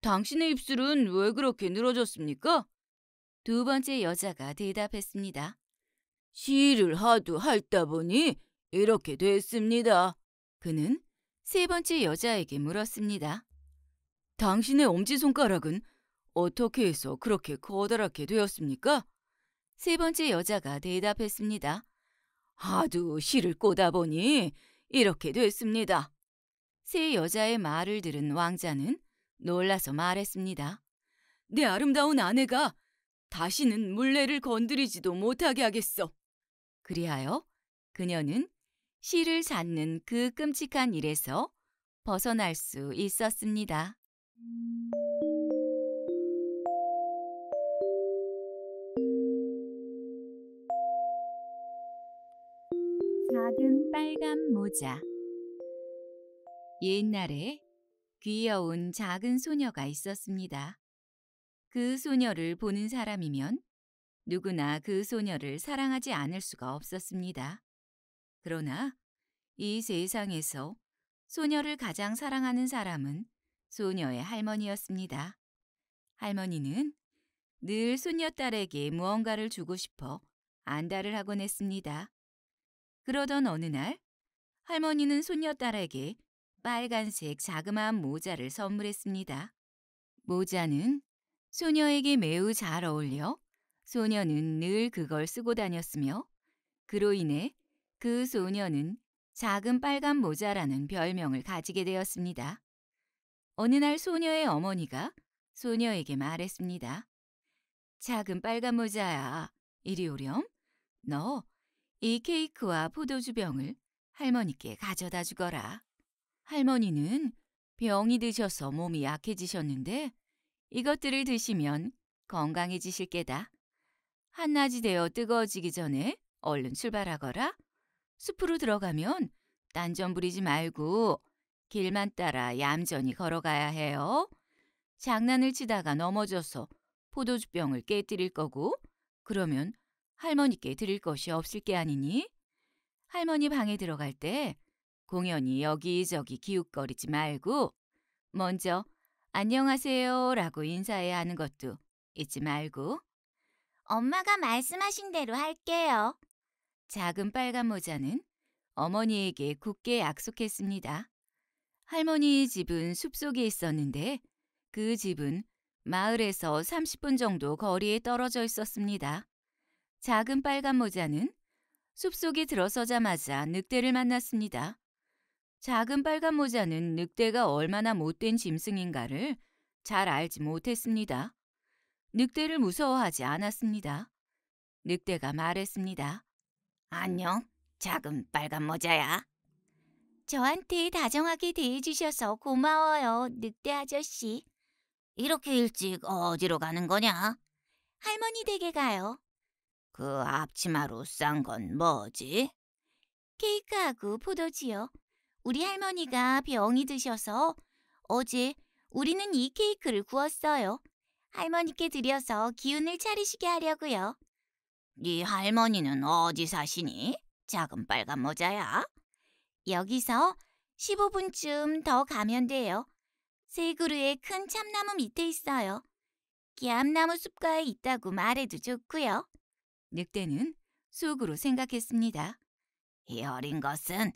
A: 당신의 입술은 왜 그렇게 늘어졌습니까? 두 번째 여자가 대답했습니다. 시를 하도 핥다 보니 이렇게 됐습니다. 그는 세 번째 여자에게 물었습니다. 당신의 엄지손가락은 어떻게 해서 그렇게 커다랗게 되었습니까? 세 번째 여자가 대답했습니다. 하도 시를 꼬다 보니 이렇게 됐습니다. 세 여자의 말을 들은 왕자는 놀라서 말했습니다. 내 아름다운 아내가 다시는 물레를 건드리지도 못하게 하겠어. 그리하여 그녀는 씨를 잡는 그 끔찍한 일에서 벗어날 수 있었습니다. 작은 빨간 모자 옛날에 귀여운 작은 소녀가 있었습니다. 그 소녀를 보는 사람이면 누구나 그 소녀를 사랑하지 않을 수가 없었습니다. 그러나 이 세상에서 소녀를 가장 사랑하는 사람은 소녀의 할머니였습니다. 할머니는 늘소녀딸에게 무언가를 주고 싶어 안달을 하곤 했습니다. 그러던 어느 날 할머니는 소녀딸에게 빨간색 자그마한 모자를 선물했습니다. 모자는 소녀에게 매우 잘 어울려 소녀는 늘 그걸 쓰고 다녔으며 그로 인해 그 소녀는 작은 빨간 모자라는 별명을 가지게 되었습니다. 어느 날 소녀의 어머니가 소녀에게 말했습니다. 작은 빨간 모자야, 이리 오렴. 너 이 케이크와 포도주병을 할머니께 가져다 주거라. 할머니는 병이 드셔서 몸이 약해지셨는데 이것들을 드시면 건강해지실 게다. 한낮이 되어 뜨거워지기 전에 얼른 출발하거라. 숲으로 들어가면 딴전 부리지 말고 길만 따라 얌전히 걸어가야 해요. 장난을 치다가 넘어져서 포도주병을 깨뜨릴 거고 그러면 할머니께 드릴 것이 없을 게 아니니 할머니 방에 들어갈 때 공연히 여기저기 기웃거리지 말고 먼저 안녕하세요라고 인사해야 하는 것도 잊지 말고 엄마가 말씀하신 대로 할게요. 작은 빨간 모자는 어머니에게 굳게 약속했습니다. 할머니의 집은 숲속에 있었는데 그 집은 마을에서 30분 정도 거리에 떨어져 있었습니다. 작은 빨간 모자는 숲속에 들어서자마자 늑대를 만났습니다. 작은 빨간 모자는 늑대가 얼마나 못된 짐승인가를 잘 알지 못했습니다. 늑대를 무서워하지 않았습니다. 늑대가 말했습니다. 안녕, 작은 빨간 모자야. 저한테 다정하게 대해주셔서 고마워요, 늑대 아저씨. 이렇게 일찍 어디로 가는 거냐? 할머니 댁에 가요. 그 앞치마로 싼 건 뭐지? 케이크하고 포도지요. 우리 할머니가 병이 드셔서 어제 우리는 이 케이크를 구웠어요. 할머니께 드려서 기운을 차리시게 하려고요. 네 할머니는 어디 사시니? 작은 빨간 모자야? 여기서 15분쯤 더 가면 돼요. 세 그루의 큰 참나무 밑에 있어요. 기암나무 숲가에 있다고 말해도 좋고요. 늑대는 속으로 생각했습니다. 이 어린 것은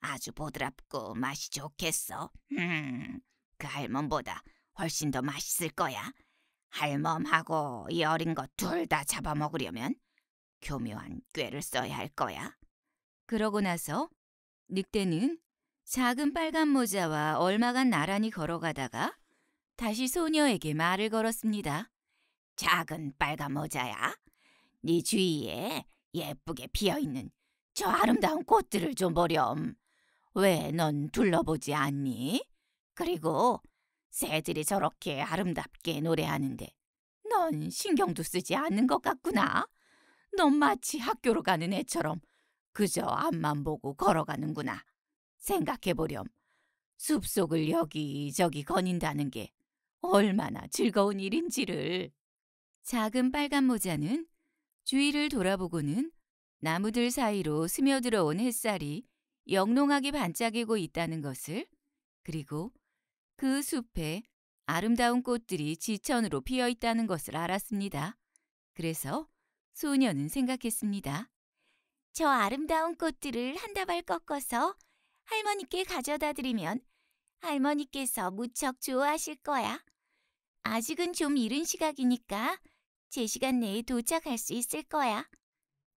A: 아주 보드랍고 맛이 좋겠어. 음, 그 할멈보다 훨씬 더 맛있을 거야. 할멈하고 이 어린 것 둘 다 잡아먹으려면 교묘한 꾀를 써야 할 거야. 그러고 나서 늑대는 작은 빨간 모자와 얼마간 나란히 걸어가다가 다시 소녀에게 말을 걸었습니다. 작은 빨간 모자야, 네 주위에 예쁘게 피어있는 저 아름다운 꽃들을 좀 보렴. 왜 넌 둘러보지 않니? 그리고 새들이 저렇게 아름답게 노래하는데 넌 신경도 쓰지 않는 것 같구나. 넌 마치 학교로 가는 애처럼 그저 앞만 보고 걸어가는구나. 생각해보렴. 숲속을 여기저기 거닌다는 게 얼마나 즐거운 일인지를. 작은 빨간 모자는 주위를 돌아보고는 나무들 사이로 스며들어온 햇살이 영롱하게 반짝이고 있다는 것을 그리고 그 숲에 아름다운 꽃들이 지천으로 피어 있다는 것을 알았습니다. 그래서 소녀는 생각했습니다. 저 아름다운 꽃들을 한 다발 꺾어서 할머니께 가져다 드리면 할머니께서 무척 좋아하실 거야. 아직은 좀 이른 시각이니까 제 시간 내에 도착할 수 있을 거야.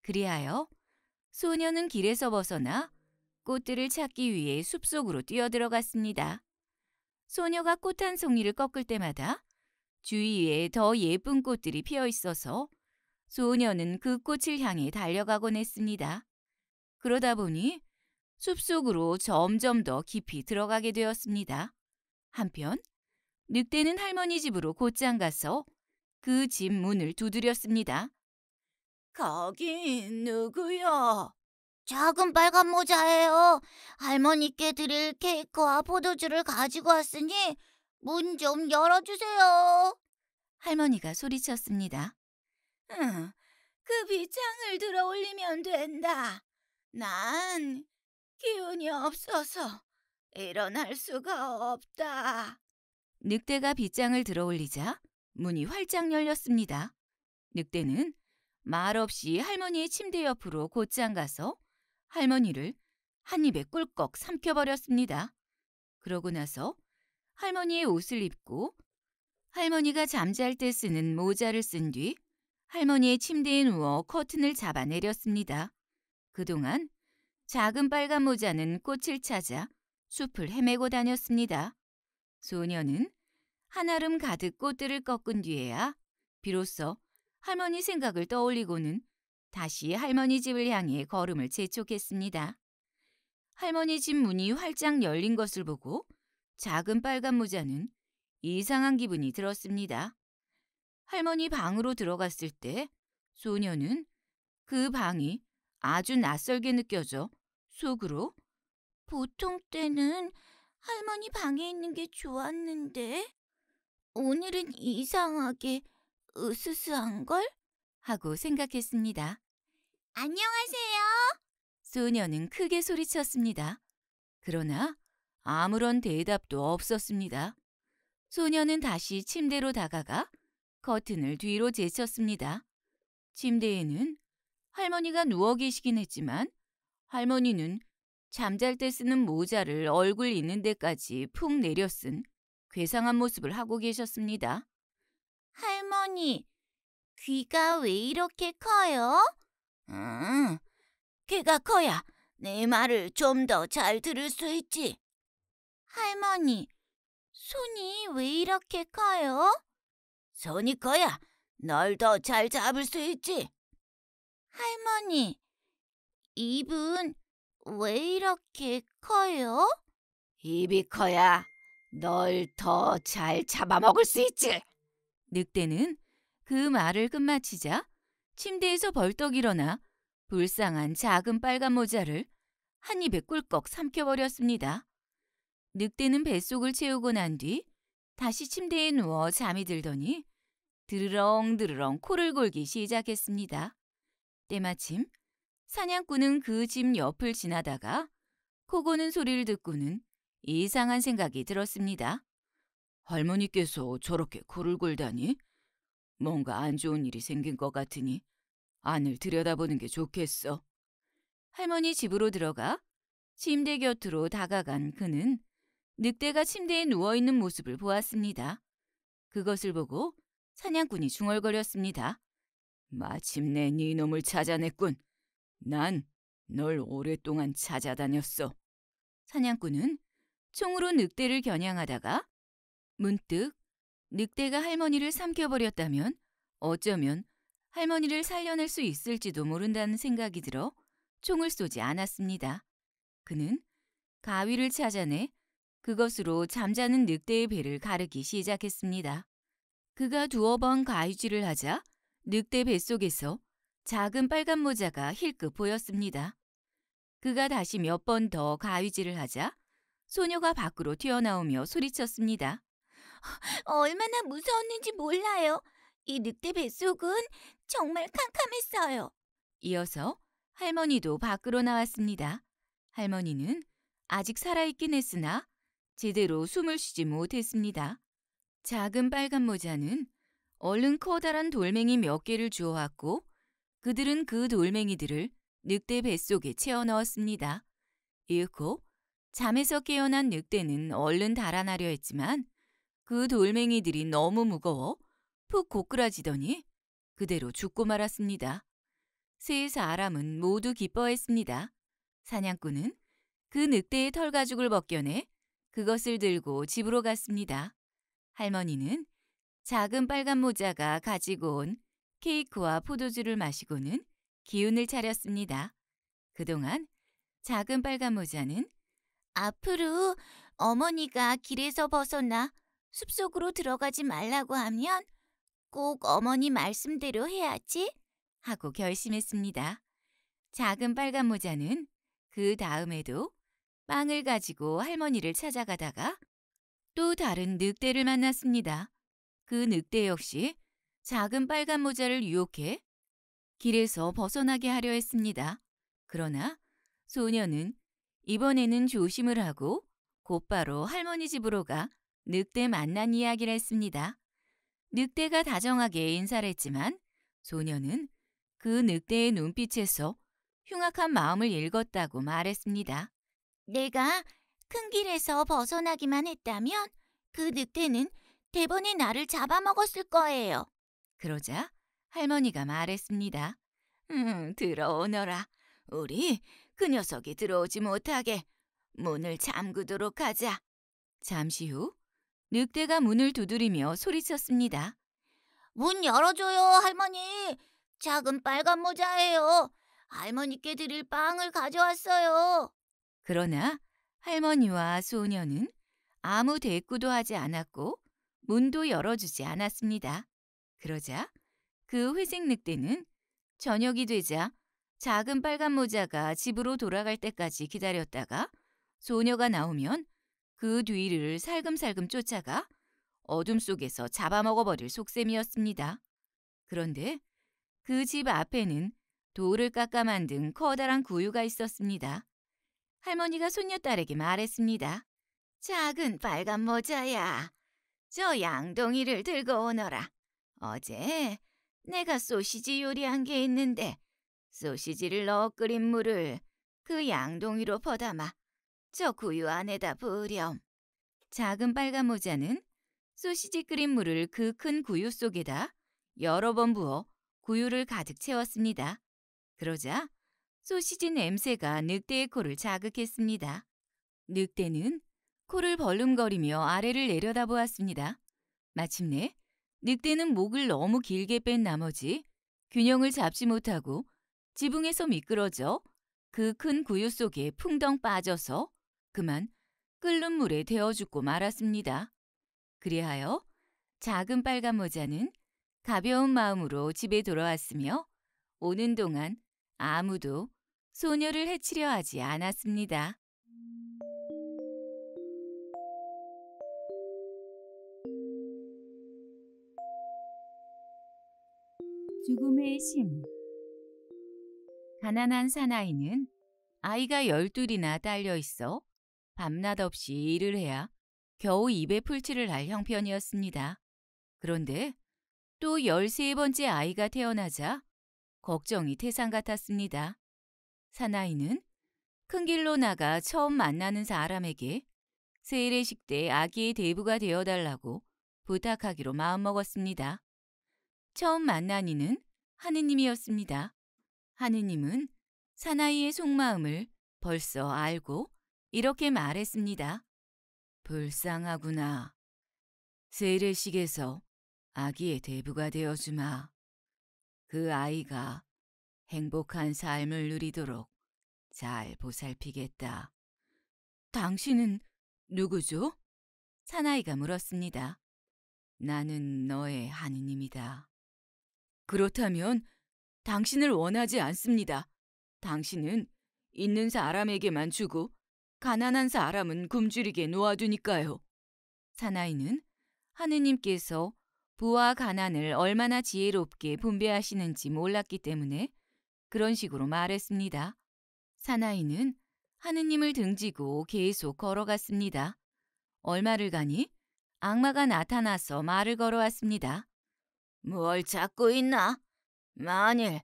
A: 그리하여 소녀는 길에서 벗어나 꽃들을 찾기 위해 숲속으로 뛰어들어갔습니다. 소녀가 꽃 한 송이를 꺾을 때마다 주위에 더 예쁜 꽃들이 피어 있어서 소녀는 그 꽃을 향해 달려가곤 했습니다. 그러다 보니 숲속으로 점점 더 깊이 들어가게 되었습니다. 한편 늑대는 할머니 집으로 곧장 가서 그 집 문을 두드렸습니다. 거기 누구요? 작은 빨간 모자예요. 할머니께 드릴 케이크와 포도주를 가지고 왔으니 문 좀 열어주세요. 할머니가 소리쳤습니다. 응, 그 비창을 들어 올리면 된다. 난 기운이 없어서 일어날 수가 없다. 늑대가 빗장을 들어 올리자 문이 활짝 열렸습니다. 늑대는 말없이 할머니의 침대 옆으로 곧장 가서 할머니를 한 입에 꿀꺽 삼켜버렸습니다. 그러고 나서 할머니의 옷을 입고 할머니가 잠잘 때 쓰는 모자를 쓴 뒤 할머니의 침대에 누워 커튼을 잡아내렸습니다. 그동안 작은 빨간 모자는 꽃을 찾아 숲을 헤매고 다녔습니다. 소녀는 한아름 가득 꽃들을 꺾은 뒤에야 비로소 할머니 생각을 떠올리고는 다시 할머니 집을 향해 걸음을 재촉했습니다. 할머니 집 문이 활짝 열린 것을 보고 작은 빨간 모자는 이상한 기분이 들었습니다. 할머니 방으로 들어갔을 때 소녀는 그 방이 아주 낯설게 느껴져 속으로 보통 때는 할머니 방에 있는 게 좋았는데 오늘은 이상하게 으스스한걸? 하고 생각했습니다. 안녕하세요. 소녀는 크게 소리쳤습니다. 그러나 아무런 대답도 없었습니다. 소녀는 다시 침대로 다가가 커튼을 뒤로 제쳤습니다. 침대에는 할머니가 누워 계시긴 했지만 할머니는 잠잘 때 쓰는 모자를 얼굴 있는 데까지 푹 내려 쓴 괴상한 모습을 하고 계셨습니다. 할머니, 귀가 왜 이렇게 커요? 응, 키가 커야 내 말을 좀 더 잘 들을 수 있지. 할머니, 손이 왜 이렇게 커요? 손이 커야 널 더 잘 잡을 수 있지. 할머니, 입은 왜 이렇게 커요? 입이 커야 널 더 잘 잡아먹을 수 있지. 늑대는 그 말을 끝마치자 침대에서 벌떡 일어나 불쌍한 작은 빨간 모자를 한 입에 꿀꺽 삼켜버렸습니다. 늑대는 뱃속을 채우고 난 뒤 다시 침대에 누워 잠이 들더니 드르렁드르렁 코를 골기 시작했습니다. 때마침 사냥꾼은 그 집 옆을 지나다가 코 고는 소리를 듣고는 이상한 생각이 들었습니다. 할머니께서 저렇게 코를 골다니 뭔가 안 좋은 일이 생긴 것 같으니 안을 들여다보는 게 좋겠어. 할머니 집으로 들어가 침대 곁으로 다가간 그는 늑대가 침대에 누워있는 모습을 보았습니다. 그것을 보고 사냥꾼이 중얼거렸습니다. 마침내 네 놈을 찾아냈군. 난 널 오랫동안 찾아다녔어. 사냥꾼은 총으로 늑대를 겨냥하다가 문득 늑대가 할머니를 삼켜버렸다면 어쩌면 할머니를 살려낼 수 있을지도 모른다는 생각이 들어 총을 쏘지 않았습니다. 그는 가위를 찾아내 그것으로 잠자는 늑대의 배를 가르기 시작했습니다. 그가 두어 번 가위질을 하자 늑대 뱃속에서 작은 빨간 모자가 힐끗 보였습니다. 그가 다시 몇 번 더 가위질을 하자 소녀가 밖으로 튀어나오며 소리쳤습니다. 얼마나 무서웠는지 몰라요. 이 늑대 뱃속은 정말 캄캄했어요. 이어서 할머니도 밖으로 나왔습니다. 할머니는 아직 살아있긴 했으나 제대로 숨을 쉬지 못했습니다. 작은 빨간 모자는 얼른 커다란 돌멩이 몇 개를 주워왔고 그들은 그 돌멩이들을 늑대 뱃속에 채워 넣었습니다. 이윽고 잠에서 깨어난 늑대는 얼른 달아나려 했지만 그 돌멩이들이 너무 무거워 푹 고꾸라지더니 그대로 죽고 말았습니다. 세 사람은 모두 기뻐했습니다. 사냥꾼은 그 늑대의 털 가죽을 벗겨내 그것을 들고 집으로 갔습니다. 할머니는 작은 빨간 모자가 가지고 온 케이크와 포도주를 마시고는 기운을 차렸습니다. 그동안 작은 빨간 모자는 앞으로 어머니가 길에서 벗어나 숲속으로 들어가지 말라고 하면 꼭 어머니 말씀대로 해야지 하고 결심했습니다. 작은 빨간 모자는 그 다음에도 빵을 가지고 할머니를 찾아가다가 또 다른 늑대를 만났습니다. 그 늑대 역시 작은 빨간 모자를 유혹해 길에서 벗어나게 하려 했습니다. 그러나 소녀는 이번에는 조심을 하고 곧바로 할머니 집으로 가 늑대 만난 이야기를 했습니다. 늑대가 다정하게 인사를 했지만 소녀는 그 늑대의 눈빛에서 흉악한 마음을 읽었다고 말했습니다. 내가 큰 길에서 벗어나기만 했다면 그 늑대는 대번에 나를 잡아먹었을 거예요. 그러자 할머니가 말했습니다. 음, 들어오너라. 우리 그 녀석이 들어오지 못하게 문을 잠그도록 하자. 잠시 후 늑대가 문을 두드리며 소리쳤습니다. 문 열어줘요, 할머니. 작은 빨간 모자예요. 할머니께 드릴 빵을 가져왔어요. 그러나 할머니와 소녀는 아무 대꾸도 하지 않았고 문도 열어주지 않았습니다. 그러자 그 회색 늑대는 저녁이 되자 작은 빨간 모자가 집으로 돌아갈 때까지 기다렸다가 소녀가 나오면 그 뒤를 살금살금 쫓아가 어둠 속에서 잡아먹어버릴 속셈이었습니다. 그런데 그 집 앞에는 돌을 깎아 만든 커다란 구유가 있었습니다. 할머니가 손녀딸에게 말했습니다. 작은 빨간 모자야. 저 양동이를 들고 오너라. 어제 내가 소시지 요리한 게 있는데 소시지를 넣어 끓인 물을 그 양동이로 퍼담아 저 구유 안에다 부렴. 작은 빨간 모자는 소시지 끓인 물을 그 큰 구유 속에다 여러 번 부어 구유를 가득 채웠습니다. 그러자 소시지 냄새가 늑대의 코를 자극했습니다. 늑대는 코를 벌름거리며 아래를 내려다보았습니다. 마침내 늑대는 목을 너무 길게 뺀 나머지 균형을 잡지 못하고 지붕에서 미끄러져 그 큰 구유 속에 풍덩 빠져서 그만 끓는 물에 데워 죽고 말았습니다. 그리하여 작은 빨간 모자는 가벼운 마음으로 집에 돌아왔으며 오는 동안 아무도 소녀를 해치려 하지 않았습니다. 죽음의 신 가난한 사나이는 아이가 열둘이나 딸려 있어 밤낮 없이 일을 해야 겨우 입에 풀칠을 할 형편이었습니다. 그런데 또 13번째 아이가 태어나자 걱정이 태산 같았습니다. 사나이는 큰 길로 나가 처음 만나는 사람에게 세례식 때 아기의 대부가 되어달라고 부탁하기로 마음먹었습니다. 처음 만난 이는 하느님이었습니다. 하느님은 사나이의 속마음을 벌써 알고 이렇게 말했습니다. 불쌍하구나. 세례식에서 아기의 대부가 되어주마. 그 아이가 행복한 삶을 누리도록 잘 보살피겠다. 당신은 누구죠? 사나이가 물었습니다. 나는 너의 하느님이다. 그렇다면 당신을 원하지 않습니다. 당신은 있는 사람에게만 주고 가난한 사람은 굶주리게 놓아두니까요. 사나이는 하느님께서 부와 가난을 얼마나 지혜롭게 분배하시는지 몰랐기 때문에 그런 식으로 말했습니다. 사나이는 하느님을 등지고 계속 걸어갔습니다. 얼마를 가니 악마가 나타나서 말을 걸어왔습니다. 뭘 찾고 있나? 만일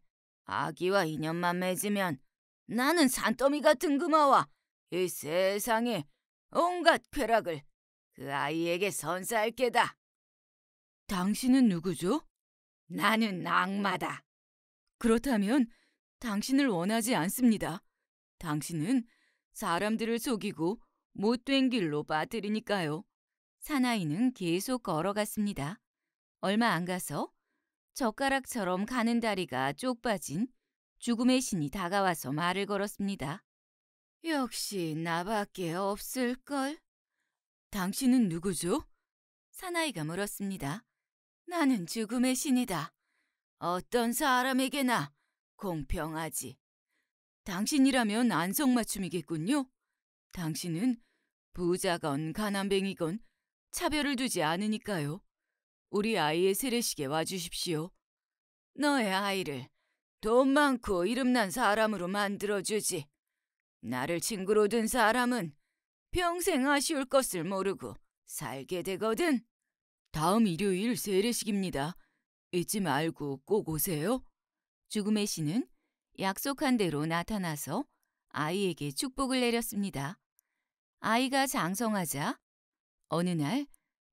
A: 아기와 인연만 맺으면 나는 산더미 같은 금화와 이 세상에 온갖 쾌락을 그 아이에게 선사할 게다. 당신은 누구죠? 나는 악마다. 그렇다면 당신을 원하지 않습니다. 당신은 사람들을 속이고 못된 길로 빠뜨리니까요. 사나이는 계속 걸어갔습니다. 얼마 안 가서 젓가락처럼 가는 다리가 쪽 빠진 죽음의 신이 다가와서 말을 걸었습니다. 역시 나밖에 없을걸? 당신은 누구죠? 사나이가 물었습니다. 나는 죽음의 신이다. 어떤 사람에게나 공평하지. 당신이라면 안성맞춤이겠군요. 당신은 부자건 가난뱅이건 차별을 두지 않으니까요. 우리 아이의 세례식에 와주십시오. 너의 아이를 돈 많고 이름난 사람으로 만들어주지. 나를 친구로 둔 사람은 평생 아쉬울 것을 모르고 살게 되거든. 다음 일요일 세례식입니다. 잊지 말고 꼭 오세요. 죽음의 신은 약속한 대로 나타나서 아이에게 축복을 내렸습니다. 아이가 장성하자 어느 날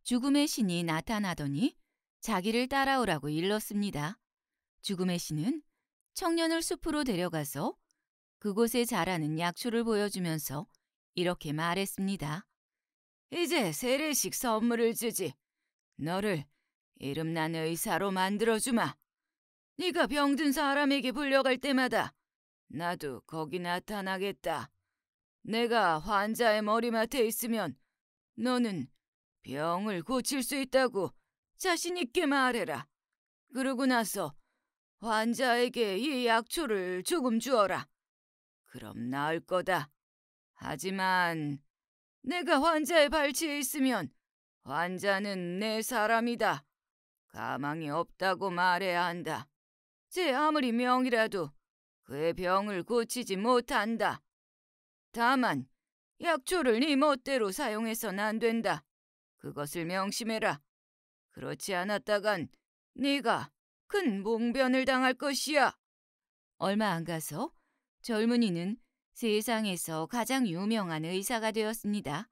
A: 죽음의 신이 나타나더니 자기를 따라오라고 일렀습니다. 죽음의 신은 청년을 숲으로 데려가서 그곳에 자라는 약초를 보여주면서 이렇게 말했습니다. 이제 세례식 선물을 주지. 너를 이름난 의사로 만들어주마. 네가 병든 사람에게 불려갈 때마다 나도 거기 나타나겠다. 내가 환자의 머리맡에 있으면 너는 병을 고칠 수 있다고 자신 있게 말해라. 그러고 나서 환자에게 이 약초를 조금 주어라. 그럼 나을 거다. 하지만 내가 환자의 발치에 있으면 환자는 내 사람이다. 가망이 없다고 말해야 한다. 제 아무리 명이라도 그의 병을 고치지 못한다. 다만 약초를 네 멋대로 사용해서는안 된다. 그것을 명심해라. 그렇지 않았다간 네가 큰 몽변을 당할 것이야. 얼마 안 가서 젊은이는 세상에서 가장 유명한 의사가 되었습니다.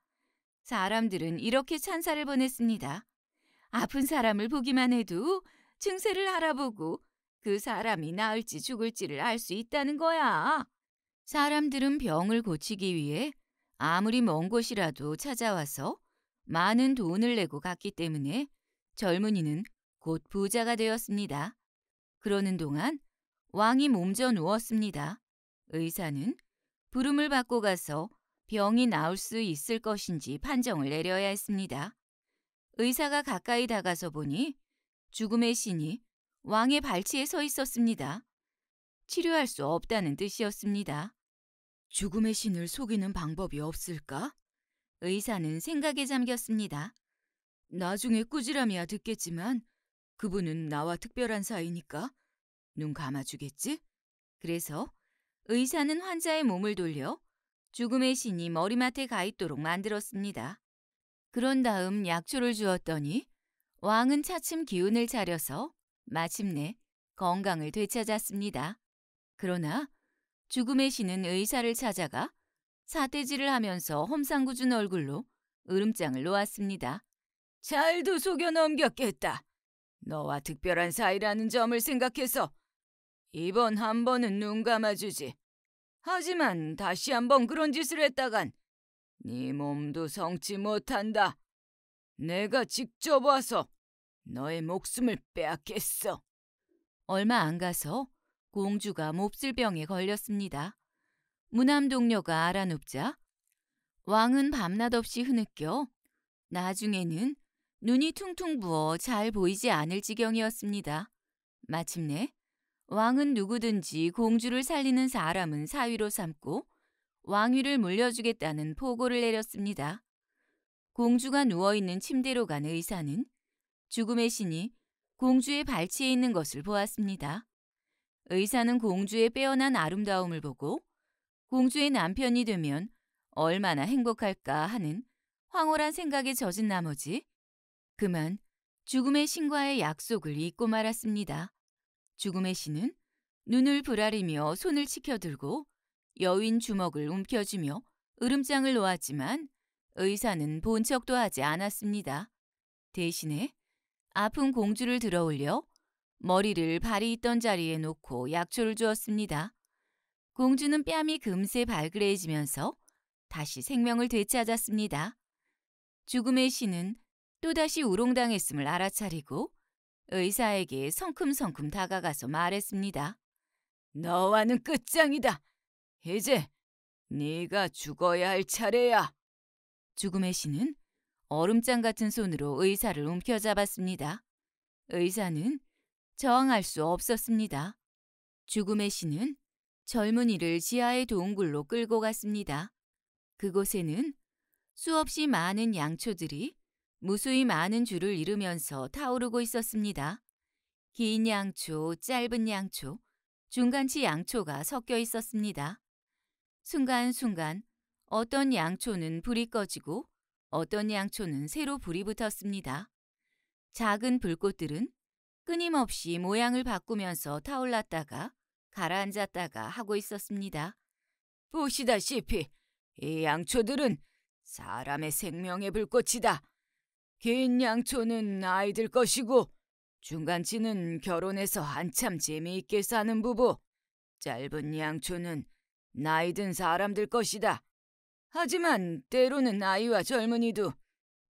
A: 사람들은 이렇게 찬사를 보냈습니다. 아픈 사람을 보기만 해도 증세를 알아보고 그 사람이 나을지 죽을지를 알 수 있다는 거야. 사람들은 병을 고치기 위해 아무리 먼 곳이라도 찾아와서 많은 돈을 내고 갔기 때문에 젊은이는 곧 부자가 되었습니다. 그러는 동안 왕이 몸져 누웠습니다. 의사는 부름을 받고 가서 병이 나을 수 있을 것인지 판정을 내려야 했습니다. 의사가 가까이 다가서 보니 죽음의 신이 왕의 발치에 서 있었습니다. 치료할 수 없다는 뜻이었습니다. 죽음의 신을 속이는 방법이 없을까? 의사는 생각에 잠겼습니다. 나중에 꾸지람이야 듣겠지만 그분은 나와 특별한 사이니까 눈 감아주겠지? 그래서 의사는 환자의 몸을 돌려 죽음의 신이 머리맡에 가 있도록 만들었습니다. 그런 다음 약초를 주었더니 왕은 차츰 기운을 차려서 마침내 건강을 되찾았습니다. 그러나 죽음의 신은 의사를 찾아가 사태질을 하면서 험상궂은 얼굴로 으름장을 놓았습니다. 잘도 속여 넘겼겠다. 너와 특별한 사이라는 점을 생각해서 이번 한 번은 눈 감아주지. 하지만 다시 한번 그런 짓을 했다간 네 몸도 성치 못한다. 내가 직접 와서 너의 목숨을 빼앗겠어. 얼마 안 가서 공주가 몹쓸병에 걸렸습니다. 무남 동료가 알아눕자 왕은 밤낮 없이 흐느껴 나중에는 눈이 퉁퉁 부어 잘 보이지 않을 지경이었습니다. 마침내 왕은 누구든지 공주를 살리는 사람은 사위로 삼고 왕위를 물려주겠다는 포고를 내렸습니다. 공주가 누워있는 침대로 간 의사는 죽음의 신이 공주의 발치에 있는 것을 보았습니다. 의사는 공주의 빼어난 아름다움을 보고 공주의 남편이 되면 얼마나 행복할까 하는 황홀한 생각에 젖은 나머지 그만 죽음의 신과의 약속을 잊고 말았습니다. 죽음의 신은 눈을 부라리며 손을 치켜들고 여인 주먹을 움켜쥐며 으름장을 놓았지만 의사는 본 척도 하지 않았습니다. 대신에 아픈 공주를 들어올려 머리를 발이 있던 자리에 놓고 약초를 주었습니다. 공주는 뺨이 금세 발그레해지면서 다시 생명을 되찾았습니다. 죽음의 신은 또다시 우롱당했음을 알아차리고 의사에게 성큼성큼 다가가서 말했습니다. 너와는 끝장이다. 이제 네가 죽어야 할 차례야. 죽음의 신은 얼음장 같은 손으로 의사를 움켜잡았습니다. 의사는 저항할 수 없었습니다. 죽음의 신은 젊은이를 지하의 동굴로 끌고 갔습니다. 그곳에는 수없이 많은 양초들이 무수히 많은 줄을 이루면서 타오르고 있었습니다. 긴 양초, 짧은 양초, 중간치 양초가 섞여 있었습니다. 순간순간 어떤 양초는 불이 꺼지고 어떤 양초는 새로 불이 붙었습니다. 작은 불꽃들은 끊임없이 모양을 바꾸면서 타올랐다가 가라앉았다가 하고 있었습니다. 보시다시피 이 양초들은 사람의 생명의 불꽃이다. 긴 양초는 아이들 것이고 중간치는 결혼해서 한참 재미있게 사는 부부, 짧은 양초는 나이든 사람들 것이다. 하지만 때로는 아이와 젊은이도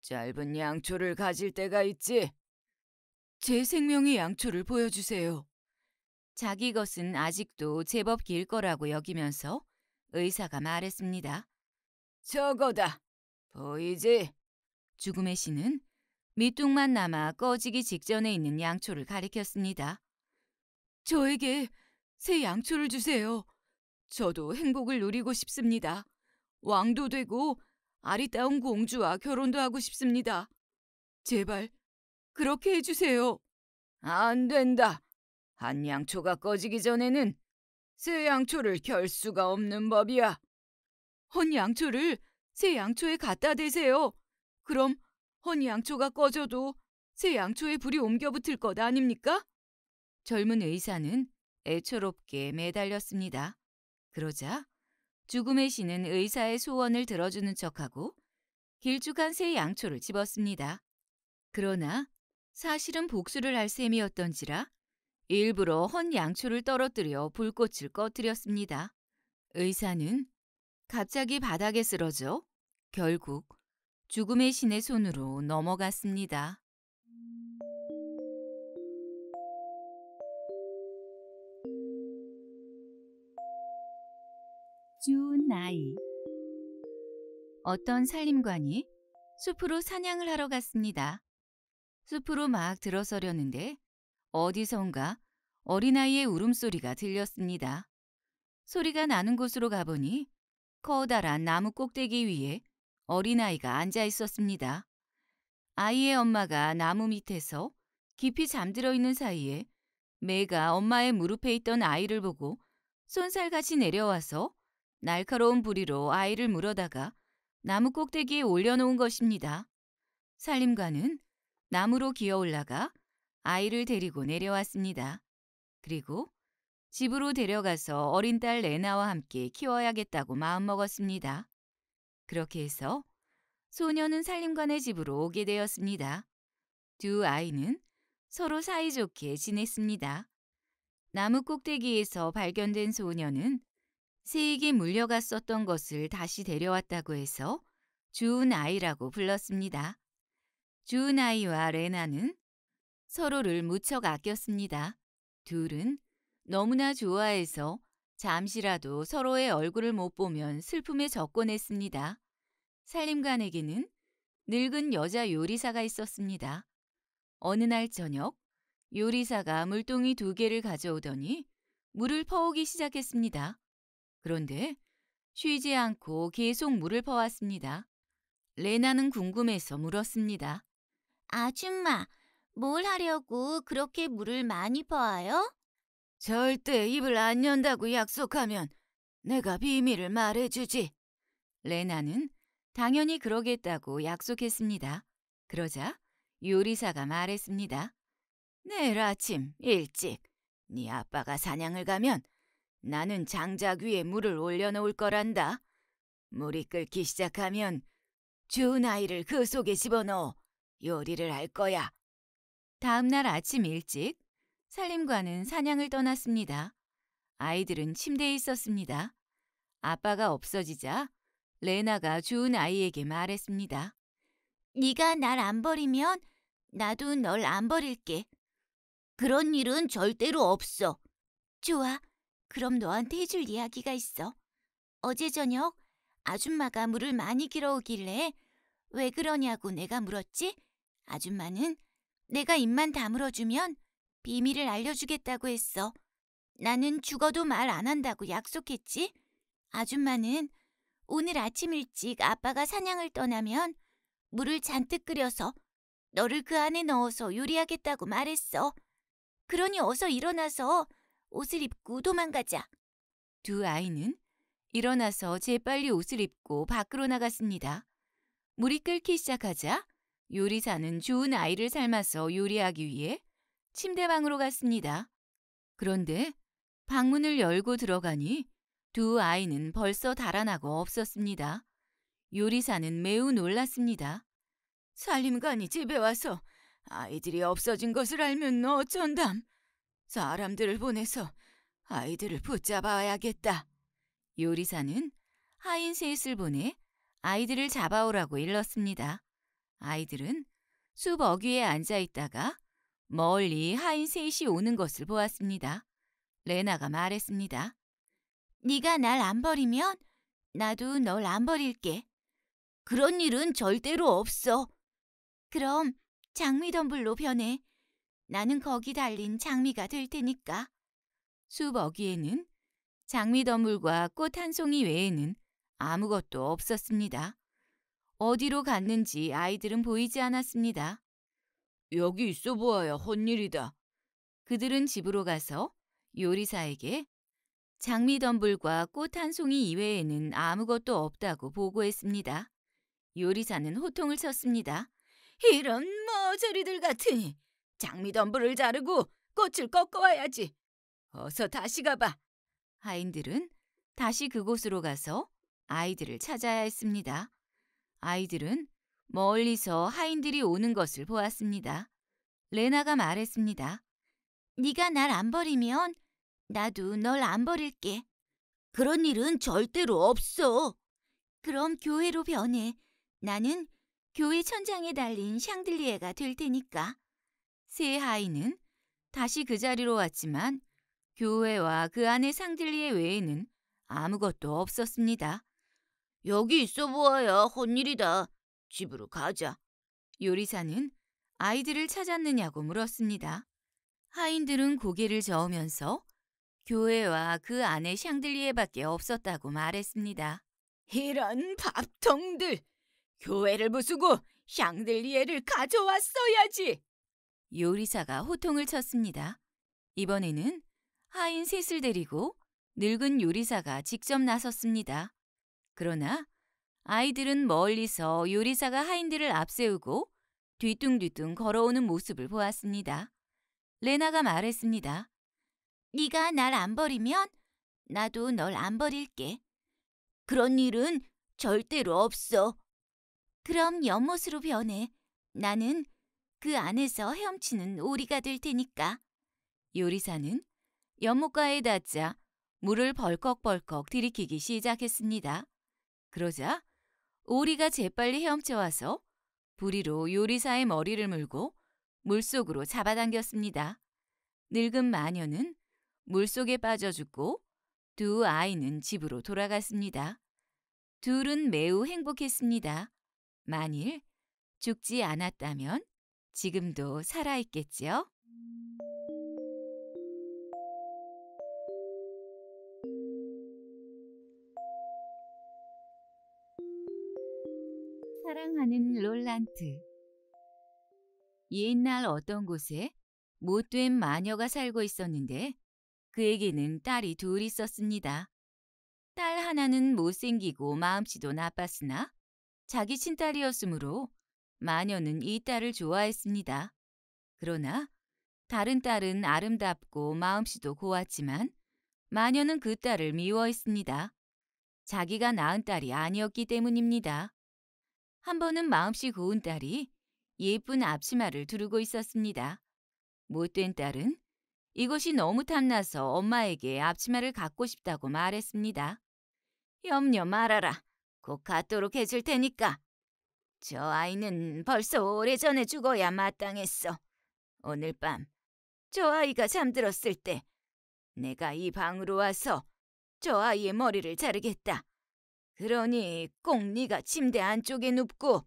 A: 짧은 양초를 가질 때가 있지. 제 생명의 양초를 보여주세요. 자기 것은 아직도 제법 길 거라고 여기면서 의사가 말했습니다. 저거다. 보이지? 죽음의 신은 밑둥만 남아 꺼지기 직전에 있는 양초를 가리켰습니다. 저에게 새 양초를 주세요. 저도 행복을 누리고 싶습니다. 왕도 되고 아리따운 공주와 결혼도 하고 싶습니다. 제발 그렇게 해주세요. 안 된다. 한 양초가 꺼지기 전에는 새 양초를 켤 수가 없는 법이야. 헌 양초를 새 양초에 갖다 대세요. 그럼 헌 양초가 꺼져도 새 양초에 불이 옮겨 붙을 것 아닙니까? 젊은 의사는 애처롭게 매달렸습니다. 그러자 죽음의 신은 의사의 소원을 들어주는 척하고 길쭉한 새 양초를 집었습니다. 그러나 사실은 복수를 할 셈이었던지라 일부러 헌 양초를 떨어뜨려 불꽃을 꺼뜨렸습니다. 의사는 갑자기 바닥에 쓰러져 결국 죽음의 신의 손으로 넘어갔습니다. 좋 나이 어떤 살림관이 숲으로 사냥을 하러 갔습니다. 숲으로 막 들어서려는데 어디선가 어린아이의 울음소리가 들렸습니다. 소리가 나는 곳으로 가보니 커다란 나무 꼭대기 위에 어린아이가 앉아 있었습니다. 아이의 엄마가 나무 밑에서 깊이 잠들어 있는 사이에 매가 엄마의 무릎에 있던 아이를 보고 손살같이 내려와서 날카로운 부리로 아이를 물어다가 나무 꼭대기에 올려놓은 것입니다. 살림관은 나무로 기어 올라가 아이를 데리고 내려왔습니다. 그리고 집으로 데려가서 어린 딸 레나와 함께 키워야겠다고 마음먹었습니다. 그렇게 해서 소녀는 살림관의 집으로 오게 되었습니다. 두 아이는 서로 사이좋게 지냈습니다. 나무 꼭대기에서 발견된 소녀는 새에게 물려갔었던 것을 다시 데려왔다고 해서 주은 아이라고 불렀습니다. 주은 아이와 레나는 서로를 무척 아꼈습니다. 둘은 너무나 좋아해서 잠시라도 서로의 얼굴을 못 보면 슬픔에 접곤했습니다 살림관에게는 늙은 여자 요리사가 있었습니다. 어느 날 저녁 요리사가 물동이 두 개를 가져오더니 물을 퍼오기 시작했습니다. 그런데 쉬지 않고 계속 물을 퍼왔습니다. 레나는 궁금해서 물었습니다. 아줌마, 뭘 하려고 그렇게 물을 많이 퍼와요? 절대 입을 안 연다고 약속하면 내가 비밀을 말해주지. 레나는 당연히 그러겠다고 약속했습니다. 그러자 요리사가 말했습니다. 내일 아침 일찍 네 아빠가 사냥을 가면 나는 장작 위에 물을 올려놓을 거란다. 물이 끓기 시작하면 주운 아이를 그 속에 집어넣어 요리를 할 거야. 다음날 아침 일찍 살림과는 사냥을 떠났습니다. 아이들은 침대에 있었습니다. 아빠가 없어지자 레나가 주은 아이에게 말했습니다. 네가 날 안 버리면 나도 널 안 버릴게. 그런 일은 절대로 없어. 좋아. 그럼 너한테 해줄 이야기가 있어. 어제 저녁 아줌마가 물을 많이 길어오길래 왜 그러냐고 내가 물었지? 아줌마는 내가 입만 다물어주면 비밀을 알려주겠다고 했어. 나는 죽어도 말 안 한다고 약속했지. 아줌마는 오늘 아침 일찍 아빠가 사냥을 떠나면 물을 잔뜩 끓여서 너를 그 안에 넣어서 요리하겠다고 말했어. 그러니 어서 일어나서 옷을 입고 도망가자. 두 아이는 일어나서 재빨리 옷을 입고 밖으로 나갔습니다. 물이 끓기 시작하자 요리사는 좋은 아이를 삶아서 요리하기 위해 침대방으로 갔습니다. 그런데 방문을 열고 들어가니 두 아이는 벌써 달아나고 없었습니다. 요리사는 매우 놀랐습니다. 살림관이 집에 와서 아이들이 없어진 것을 알면 어쩐담. 사람들을 보내서 아이들을 붙잡아야겠다. 요리사는 하인셋을 보내 아이들을 잡아오라고 일렀습니다. 아이들은 숲 어귀에 앉아 있다가 멀리 하인 셋이 오는 것을 보았습니다. 레나가 말했습니다. 네가 날 안 버리면 나도 널 안 버릴게. 그런 일은 절대로 없어. 그럼 장미 덤불로 변해. 나는 거기 달린 장미가 될 테니까. 수 어귀에는 장미 덤불과 꽃 한 송이 외에는 아무것도 없었습니다. 어디로 갔는지 아이들은 보이지 않았습니다. 여기 있어 보아야 헛일이다. 그들은 집으로 가서 요리사에게 장미덤불과 꽃 한 송이 이외에는 아무것도 없다고 보고했습니다. 요리사는 호통을 쳤습니다. 이런 머저리들 같으니 장미덤불을 자르고 꽃을 꺾어와야지. 어서 다시 가봐. 하인들은 다시 그곳으로 가서 아이들을 찾아야 했습니다. 아이들은 멀리서 하인들이 오는 것을 보았습니다. 레나가 말했습니다. 네가 날 안 버리면 나도 널 안 버릴게. 그런 일은 절대로 없어. 그럼 교회로 변해. 나는 교회 천장에 달린 샹들리에가 될 테니까. 새 하인은 다시 그 자리로 왔지만 교회와 그 안의 샹들리에 외에는 아무것도 없었습니다. 여기 있어 보아야 헛일이다. 집으로 가자. 요리사는 아이들을 찾았느냐고 물었습니다. 하인들은 고개를 저으면서 교회와 그 안에 샹들리에밖에 없었다고 말했습니다. 이런 밥통들! 교회를 부수고 샹들리에를 가져왔어야지! 요리사가 호통을 쳤습니다. 이번에는 하인 셋을 데리고 늙은 요리사가 직접 나섰습니다. 그러나 아이들은 멀리서 요리사가 하인들을 앞세우고 뒤뚱뒤뚱 걸어오는 모습을 보았습니다. 레나가 말했습니다. 네가 날 안 버리면 나도 널 안 버릴게. 그런 일은 절대로 없어. 그럼 연못으로 변해. 나는 그 안에서 헤엄치는 오리가 될 테니까. 요리사는 연못가에 닿자 물을 벌컥벌컥 들이키기 시작했습니다. 그러자 오리가 재빨리 헤엄쳐 와서 부리로 요리사의 머리를 물고 물속으로 잡아당겼습니다. 늙은 마녀는 물속에 빠져 죽고 두 아이는 집으로 돌아갔습니다. 둘은 매우 행복했습니다. 만일 죽지 않았다면 지금도 살아있겠지요? 사랑하는 롤란트. 옛날 어떤 곳에 못된 마녀가 살고 있었는데 그에게는 딸이 둘 있었습니다. 딸 하나는 못생기고 마음씨도 나빴으나 자기 친딸이었으므로 마녀는 이 딸을 좋아했습니다. 그러나 다른 딸은 아름답고 마음씨도 고왔지만 마녀는 그 딸을 미워했습니다. 자기가 낳은 딸이 아니었기 때문입니다. 한 번은 마음씨 고운 딸이 예쁜 앞치마를 두르고 있었습니다. 못된 딸은 이것이 너무 탐나서 엄마에게 앞치마를 갖고 싶다고 말했습니다. 염려 말아라. 곧 갖도록 해줄 테니까. 저 아이는 벌써 오래전에 죽어야 마땅했어. 오늘 밤 저 아이가 잠들었을 때 내가 이 방으로 와서 저 아이의 머리를 자르겠다. 그러니 꼭 네가 침대 안쪽에 눕고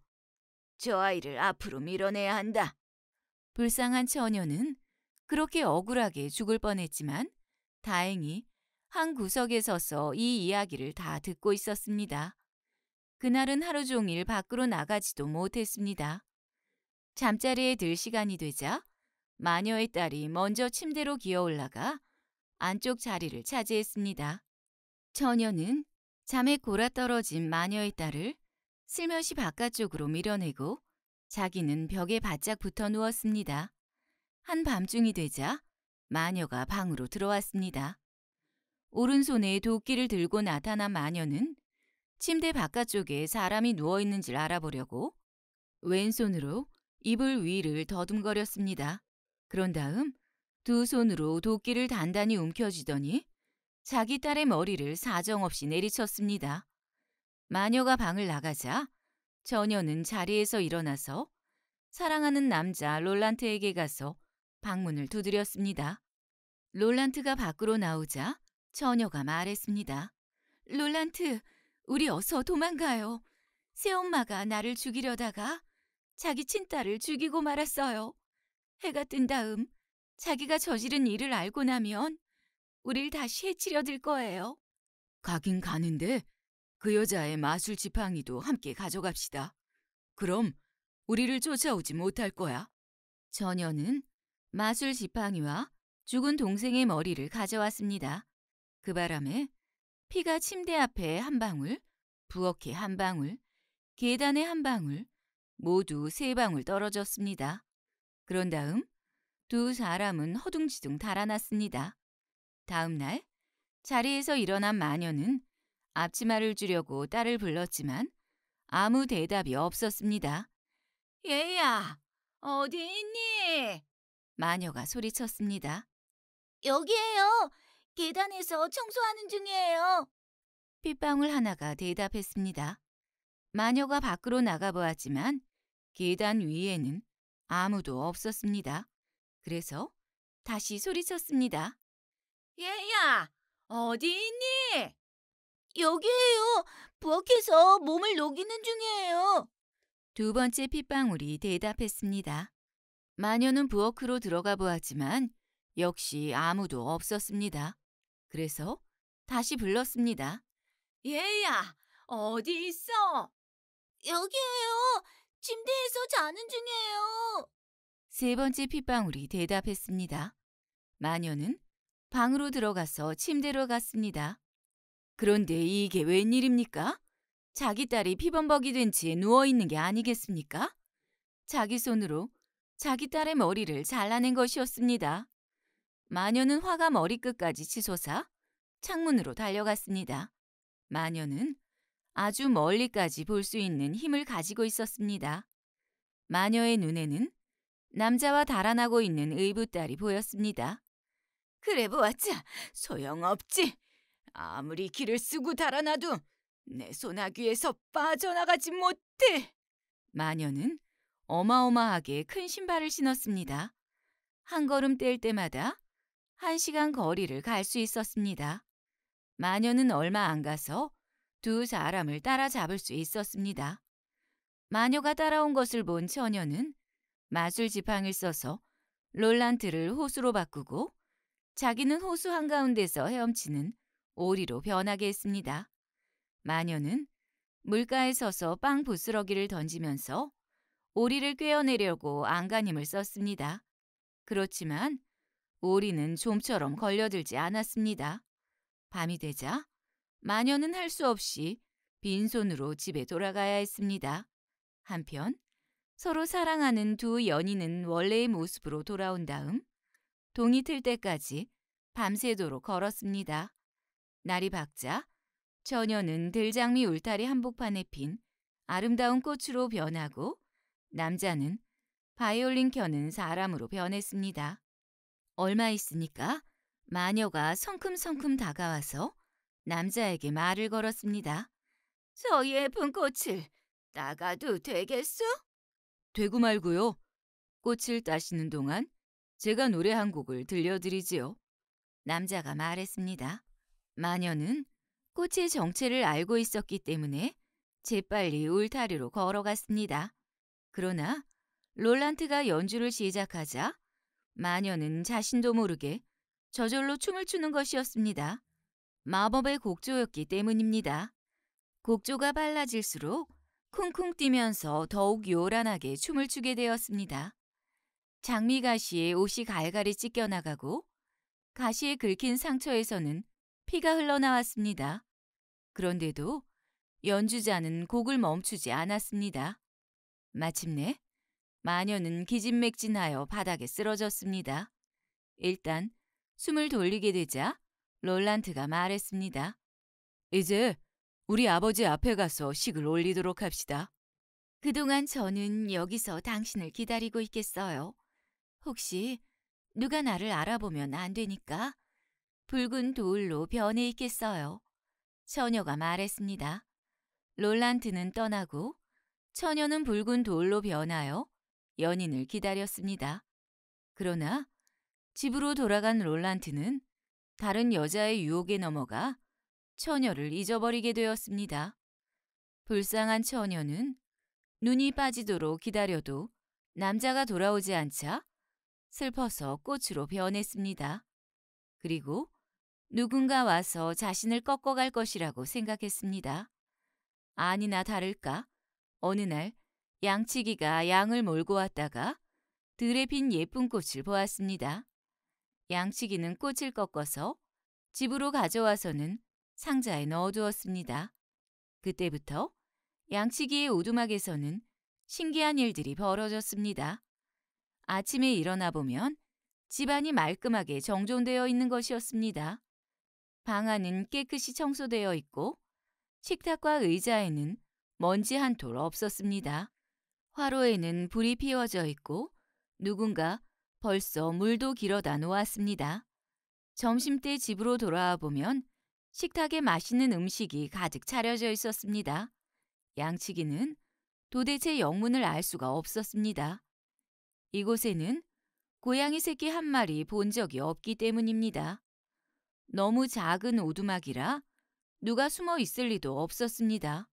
A: 저 아이를 앞으로 밀어내야 한다. 불쌍한 처녀는 그렇게 억울하게 죽을 뻔했지만 다행히 한 구석에 서서 이 이야기를 다 듣고 있었습니다. 그날은 하루 종일 밖으로 나가지도 못했습니다. 잠자리에 들 시간이 되자 마녀의 딸이 먼저 침대로 기어 올라가 안쪽 자리를 차지했습니다. 처녀는 잠에 골아떨어진 마녀의 딸을 슬며시 바깥쪽으로 밀어내고 자기는 벽에 바짝 붙어 누웠습니다. 한밤중이 되자 마녀가 방으로 들어왔습니다. 오른손에 도끼를 들고 나타난 마녀는 침대 바깥쪽에 사람이 누워있는 줄 알아보려고 왼손으로 이불 위를 더듬거렸습니다. 그런 다음 두 손으로 도끼를 단단히 움켜쥐더니 자기 딸의 머리를 사정없이 내리쳤습니다. 마녀가 방을 나가자 처녀는 자리에서 일어나서 사랑하는 남자 롤란트에게 가서 방문을 두드렸습니다. 롤란트가 밖으로 나오자 처녀가 말했습니다. 롤란트, 우리 어서 도망가요. 새엄마가 나를 죽이려다가 자기 친딸을 죽이고 말았어요. 해가 뜬 다음 자기가 저지른 일을 알고 나면 우릴 다시 해치려들 거예요. 가긴 가는데 그 여자의 마술 지팡이도 함께 가져갑시다. 그럼 우리를 쫓아오지 못할 거야. 처녀는 마술 지팡이와 죽은 동생의 머리를 가져왔습니다. 그 바람에 피가 침대 앞에 한 방울, 부엌에 한 방울, 계단에 한 방울, 모두 세 방울 떨어졌습니다. 그런 다음 두 사람은 허둥지둥 달아났습니다. 다음 날 자리에서 일어난 마녀는 앞치마를 주려고 딸을 불렀지만 아무 대답이 없었습니다. 얘야, 어디 있니? 마녀가 소리쳤습니다. 여기에요. 계단에서 청소하는 중이에요. 핏방울 하나가 대답했습니다. 마녀가 밖으로 나가보았지만 계단 위에는 아무도 없었습니다. 그래서 다시 소리쳤습니다. 얘야, 어디 있니? 여기에요. 부엌에서 몸을 녹이는 중이에요. 두 번째 핏방울이 대답했습니다. 마녀는 부엌으로 들어가 보았지만 역시 아무도 없었습니다. 그래서 다시 불렀습니다. 얘야, 어디 있어? 여기에요. 침대에서 자는 중이에요. 세 번째 핏방울이 대답했습니다. 마녀는 방으로 들어가서 침대로 갔습니다. 그런데 이게 웬일입니까? 자기 딸이 피범벅이 된지 누워있는 게 아니겠습니까? 자기 손으로 자기 딸의 머리를 잘라낸 것이었습니다. 마녀는 화가 머리끝까지 치솟아 창문으로 달려갔습니다. 마녀는 아주 멀리까지 볼 수 있는 힘을 가지고 있었습니다. 마녀의 눈에는 남자와 달아나고 있는 의붓딸이 보였습니다. 그래보았자 소용없지. 아무리 길을 쓰고 달아나도 내 소나귀에서 빠져나가지 못해. 마녀는 어마어마하게 큰 신발을 신었습니다. 한 걸음 뗄 때마다 한 시간 거리를 갈 수 있었습니다. 마녀는 얼마 안 가서 두 사람을 따라잡을 수 있었습니다. 마녀가 따라온 것을 본 처녀는 마술 지팡이를 써서 롤란트를 호수로 바꾸고 자기는 호수 한가운데서 헤엄치는 오리로 변하게 했습니다. 마녀는 물가에 서서 빵 부스러기를 던지면서 오리를 꿰어내려고 안간힘을 썼습니다. 그렇지만 오리는 좀처럼 걸려들지 않았습니다. 밤이 되자 마녀는 할 수 없이 빈손으로 집에 돌아가야 했습니다. 한편 서로 사랑하는 두 연인은 원래의 모습으로 돌아온 다음 동이 틀 때까지 밤새도록 걸었습니다. 날이 밝자 처녀는 들장미 울타리 한복판에 핀 아름다운 꽃으로 변하고 남자는 바이올린 켜는 사람으로 변했습니다. 얼마 있으니까 마녀가 성큼성큼 다가와서 남자에게 말을 걸었습니다. 저 예쁜 꽃을 따가도 되겠소 되고 말고요. 꽃을 따시는 동안 제가 노래 한 곡을 들려드리지요. 남자가 말했습니다. 마녀는 꽃의 정체를 알고 있었기 때문에 재빨리 울타리로 걸어갔습니다. 그러나 롤란트가 연주를 시작하자 마녀는 자신도 모르게 저절로 춤을 추는 것이었습니다. 마법의 곡조였기 때문입니다. 곡조가 빨라질수록 쿵쿵 뛰면서 더욱 요란하게 춤을 추게 되었습니다. 장미 가시에 옷이 갈갈이 찢겨나가고 가시에 긁힌 상처에서는 피가 흘러나왔습니다. 그런데도 연주자는 곡을 멈추지 않았습니다. 마침내 마녀는 기진맥진하여 바닥에 쓰러졌습니다. 일단 숨을 돌리게 되자 롤란트가 말했습니다. 이제 우리 아버지 앞에 가서 식을 올리도록 합시다. 그동안 저는 여기서 당신을 기다리고 있겠어요. 혹시 누가 나를 알아보면 안 되니까 붉은 돌로 변해 있겠어요. 처녀가 말했습니다. 롤란트는 떠나고 처녀는 붉은 돌로 변하여 연인을 기다렸습니다. 그러나 집으로 돌아간 롤란트는 다른 여자의 유혹에 넘어가 처녀를 잊어버리게 되었습니다. 불쌍한 처녀는 눈이 빠지도록 기다려도 남자가 돌아오지 않자 슬퍼서 꽃으로 변했습니다. 그리고 누군가 와서 자신을 꺾어갈 것이라고 생각했습니다. 아니나 다를까 어느 날 양치기가 양을 몰고 왔다가 들에 핀 예쁜 꽃을 보았습니다. 양치기는 꽃을 꺾어서 집으로 가져와서는 상자에 넣어두었습니다. 그때부터 양치기의 오두막에서는 신기한 일들이 벌어졌습니다. 아침에 일어나 보면 집안이 말끔하게 정돈되어 있는 것이었습니다. 방 안은 깨끗이 청소되어 있고 식탁과 의자에는 먼지 한 톨 없었습니다. 화로에는 불이 피워져 있고 누군가 벌써 물도 길어다 놓았습니다. 점심때 집으로 돌아와 보면 식탁에 맛있는 음식이 가득 차려져 있었습니다. 양치기는 도대체 영문을 알 수가 없었습니다. 이곳에는 고양이 새끼 한 마리 본 적이 없기 때문입니다. 너무 작은 오두막이라 누가 숨어 있을 리도 없었습니다.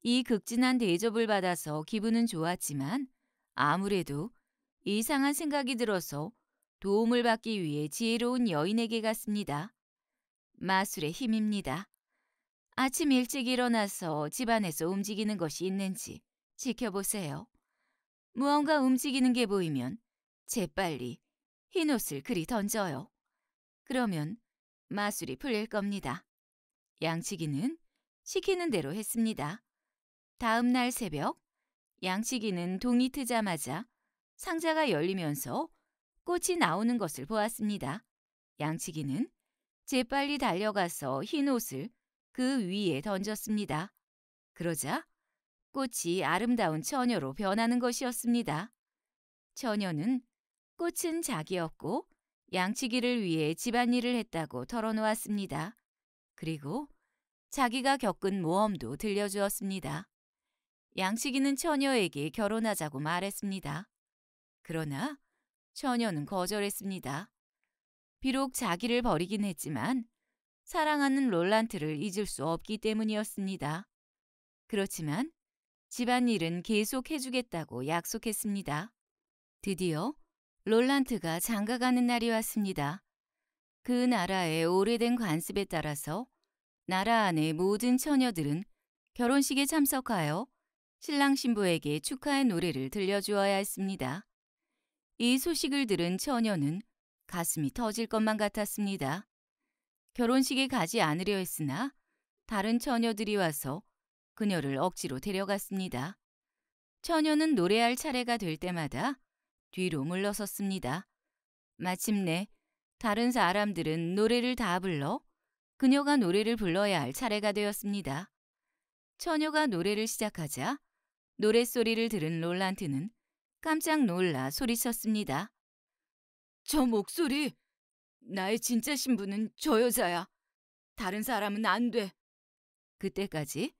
A: 이 극진한 대접을 받아서 기분은 좋았지만 아무래도 이상한 생각이 들어서 도움을 받기 위해 지혜로운 여인에게 갔습니다. 마술의 힘입니다. 아침 일찍 일어나서 집안에서 움직이는 것이 있는지 지켜보세요. 무언가 움직이는 게 보이면 재빨리 흰 옷을 그리 던져요. 그러면 마술이 풀릴 겁니다. 양치기는 시키는 대로 했습니다. 다음 날 새벽 양치기는 동이 트자마자 상자가 열리면서 꽃이 나오는 것을 보았습니다. 양치기는 재빨리 달려가서 흰 옷을 그 위에 던졌습니다. 그러자 꽃이 아름다운 처녀로 변하는 것이었습니다. 처녀는 꽃은 자기였고 양치기를 위해 집안일을 했다고 털어놓았습니다. 그리고 자기가 겪은 모험도 들려주었습니다. 양치기는 처녀에게 결혼하자고 말했습니다. 그러나 처녀는 거절했습니다. 비록 자기를 버리긴 했지만 사랑하는 롤란트를 잊을 수 없기 때문이었습니다. 그렇지만 집안일은 계속 해주겠다고 약속했습니다. 드디어 롤란트가 장가가는 날이 왔습니다. 그 나라의 오래된 관습에 따라서 나라 안의 모든 처녀들은 결혼식에 참석하여 신랑 신부에게 축하의 노래를 들려주어야 했습니다. 이 소식을 들은 처녀는 가슴이 터질 것만 같았습니다. 결혼식에 가지 않으려 했으나 다른 처녀들이 와서 그녀를 억지로 데려갔습니다. 처녀는 노래할 차례가 될 때마다 뒤로 물러섰습니다. 마침내 다른 사람들은 노래를 다 불러 그녀가 노래를 불러야 할 차례가 되었습니다. 처녀가 노래를 시작하자 노랫소리를 들은 롤란트는 깜짝 놀라 소리쳤습니다. 저 목소리! 나의 진짜 신부는 저 여자야. 다른 사람은 안 돼. 그때까지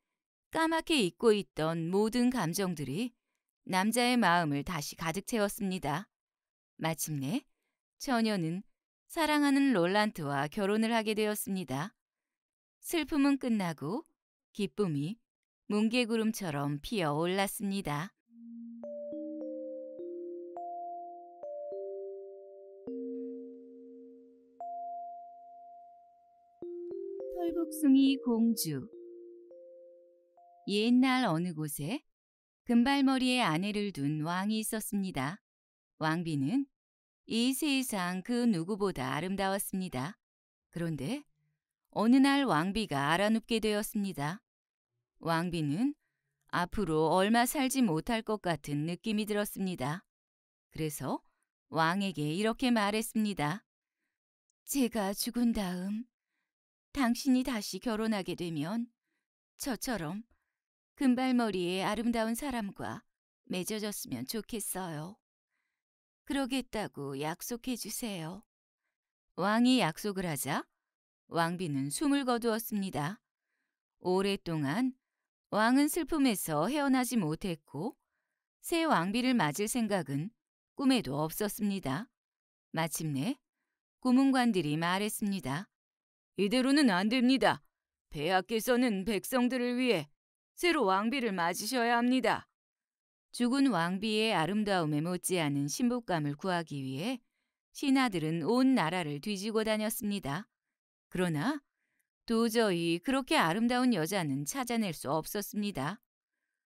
A: 까맣게 잊고 있던 모든 감정들이 남자의 마음을 다시 가득 채웠습니다. 마침내 처녀는 사랑하는 롤란트와 결혼을 하게 되었습니다. 슬픔은 끝나고 기쁨이 뭉게구름처럼 피어올랐습니다. 털복숭이 공주 옛날 어느 곳에 금발머리의 아내를 둔 왕이 있었습니다. 왕비는 이 세상 그 누구보다 아름다웠습니다. 그런데 어느 날 왕비가 알아눕게 되었습니다. 왕비는 앞으로 얼마 살지 못할 것 같은 느낌이 들었습니다. 그래서 왕에게 이렇게 말했습니다. 제가 죽은 다음 당신이 다시 결혼하게 되면 저처럼 금발머리의 아름다운 사람과 맺어졌으면 좋겠어요. 그러겠다고 약속해 주세요. 왕이 약속을 하자 왕비는 숨을 거두었습니다. 오랫동안 왕은 슬픔에서 헤어나지 못했고 새 왕비를 맞을 생각은 꿈에도 없었습니다. 마침내 고문관들이 말했습니다. 이대로는 안 됩니다. 배하께서는 백성들을 위해 새로 왕비를 맞으셔야 합니다. 죽은 왕비의 아름다움에 못지않은 신부감을 구하기 위해 신하들은 온 나라를 뒤지고 다녔습니다. 그러나 도저히 그렇게 아름다운 여자는 찾아낼 수 없었습니다.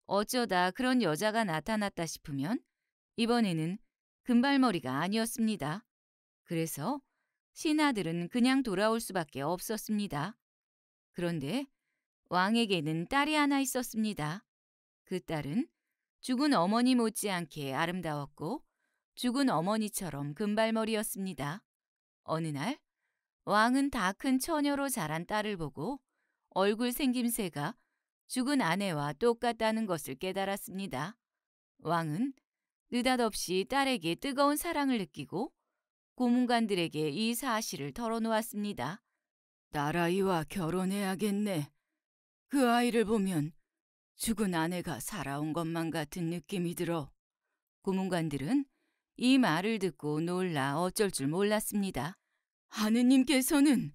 A: 어쩌다 그런 여자가 나타났다 싶으면 이번에는 금발머리가 아니었습니다. 그래서 신하들은 그냥 돌아올 수밖에 없었습니다. 그런데 왕에게는 딸이 하나 있었습니다. 그 딸은 죽은 어머니 못지않게 아름다웠고 죽은 어머니처럼 금발머리였습니다. 어느 날 왕은 다 큰 처녀로 자란 딸을 보고 얼굴 생김새가 죽은 아내와 똑같다는 것을 깨달았습니다. 왕은 느닷없이 딸에게 뜨거운 사랑을 느끼고 고문관들에게 이 사실을 털어놓았습니다. 딸아이와 결혼해야겠네. 그 아이를 보면 죽은 아내가 살아온 것만 같은 느낌이 들어 고문관들은 이 말을 듣고 놀라 어쩔 줄 몰랐습니다. 하느님께서는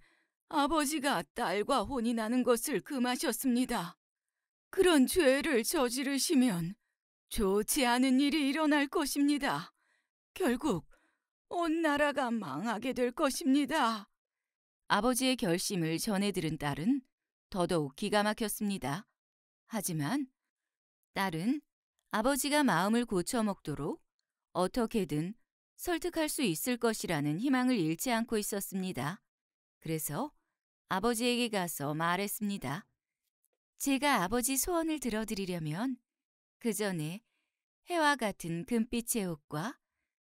A: 아버지가 딸과 혼이 나는 것을 금하셨습니다. 그런 죄를 저지르시면 좋지 않은 일이 일어날 것입니다. 결국 온 나라가 망하게 될 것입니다. 아버지의 결심을 전해 들은 딸은 더더욱 기가 막혔습니다. 하지만 딸은 아버지가 마음을 고쳐먹도록 어떻게든 설득할 수 있을 것이라는 희망을 잃지 않고 있었습니다. 그래서 아버지에게 가서 말했습니다. 제가 아버지 소원을 들어드리려면 그 전에 해와 같은 금빛의 옷과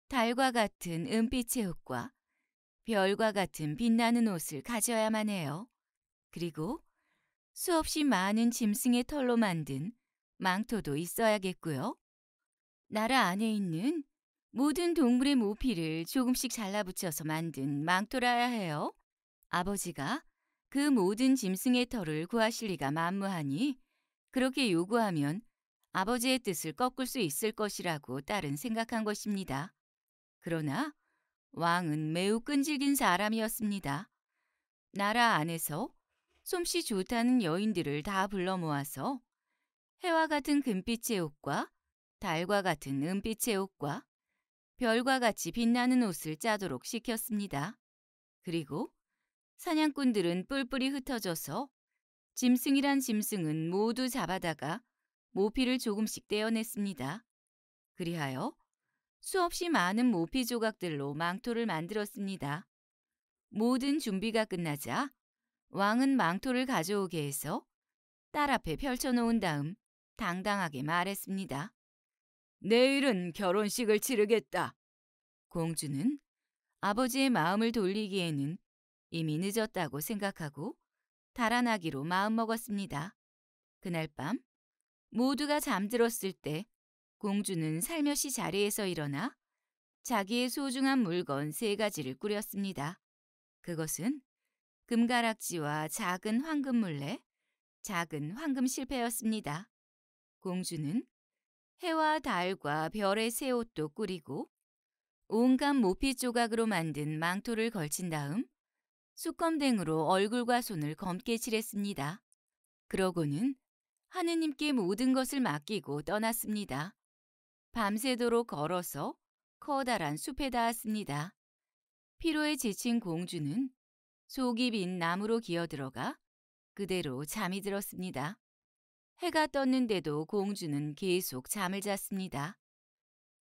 A: 달과 같은 은빛의 옷과 별과 같은 빛나는 옷을 가져야만 해요. 그리고 수없이 많은 짐승의 털로 만든 망토도 있어야겠고요. 나라 안에 있는 모든 동물의 모피를 조금씩 잘라붙여서 만든 망토라야 해요. 아버지가 그 모든 짐승의 털을 구하실 리가 만무하니 그렇게 요구하면 아버지의 뜻을 꺾을 수 있을 것이라고 딸은 생각한 것입니다. 그러나 왕은 매우 끈질긴 사람이었습니다. 나라 안에서 솜씨 좋다는 여인들을 다 불러 모아서 해와 같은 금빛의 옷과 달과 같은 은빛의 옷과 별과 같이 빛나는 옷을 짜도록 시켰습니다. 그리고 사냥꾼들은 뿔뿔이 흩어져서 짐승이란 짐승은 모두 잡아다가 모피를 조금씩 떼어냈습니다. 그리하여 수없이 많은 모피 조각들로 망토를 만들었습니다. 모든 준비가 끝나자 왕은 망토를 가져오게 해서 딸 앞에 펼쳐놓은 다음 당당하게 말했습니다. 내일은 결혼식을 치르겠다. 공주는 아버지의 마음을 돌리기에는 이미 늦었다고 생각하고 달아나기로 마음먹었습니다. 그날 밤 모두가 잠들었을 때 공주는 살며시 자리에서 일어나 자기의 소중한 물건 세 가지를 꾸렸습니다. 그것은 금가락지와 작은 황금 물레, 작은 황금 실패였습니다. 공주는 해와 달과 별의 새 옷도 꾸리고 온갖 모피 조각으로 만든 망토를 걸친 다음 수검댕으로 얼굴과 손을 검게 칠했습니다. 그러고는 하느님께 모든 것을 맡기고 떠났습니다. 밤새도록 걸어서 커다란 숲에 닿았습니다. 피로에 지친 공주는 속이 빈 나무로 기어들어가 그대로 잠이 들었습니다. 해가 떴는데도 공주는 계속 잠을 잤습니다.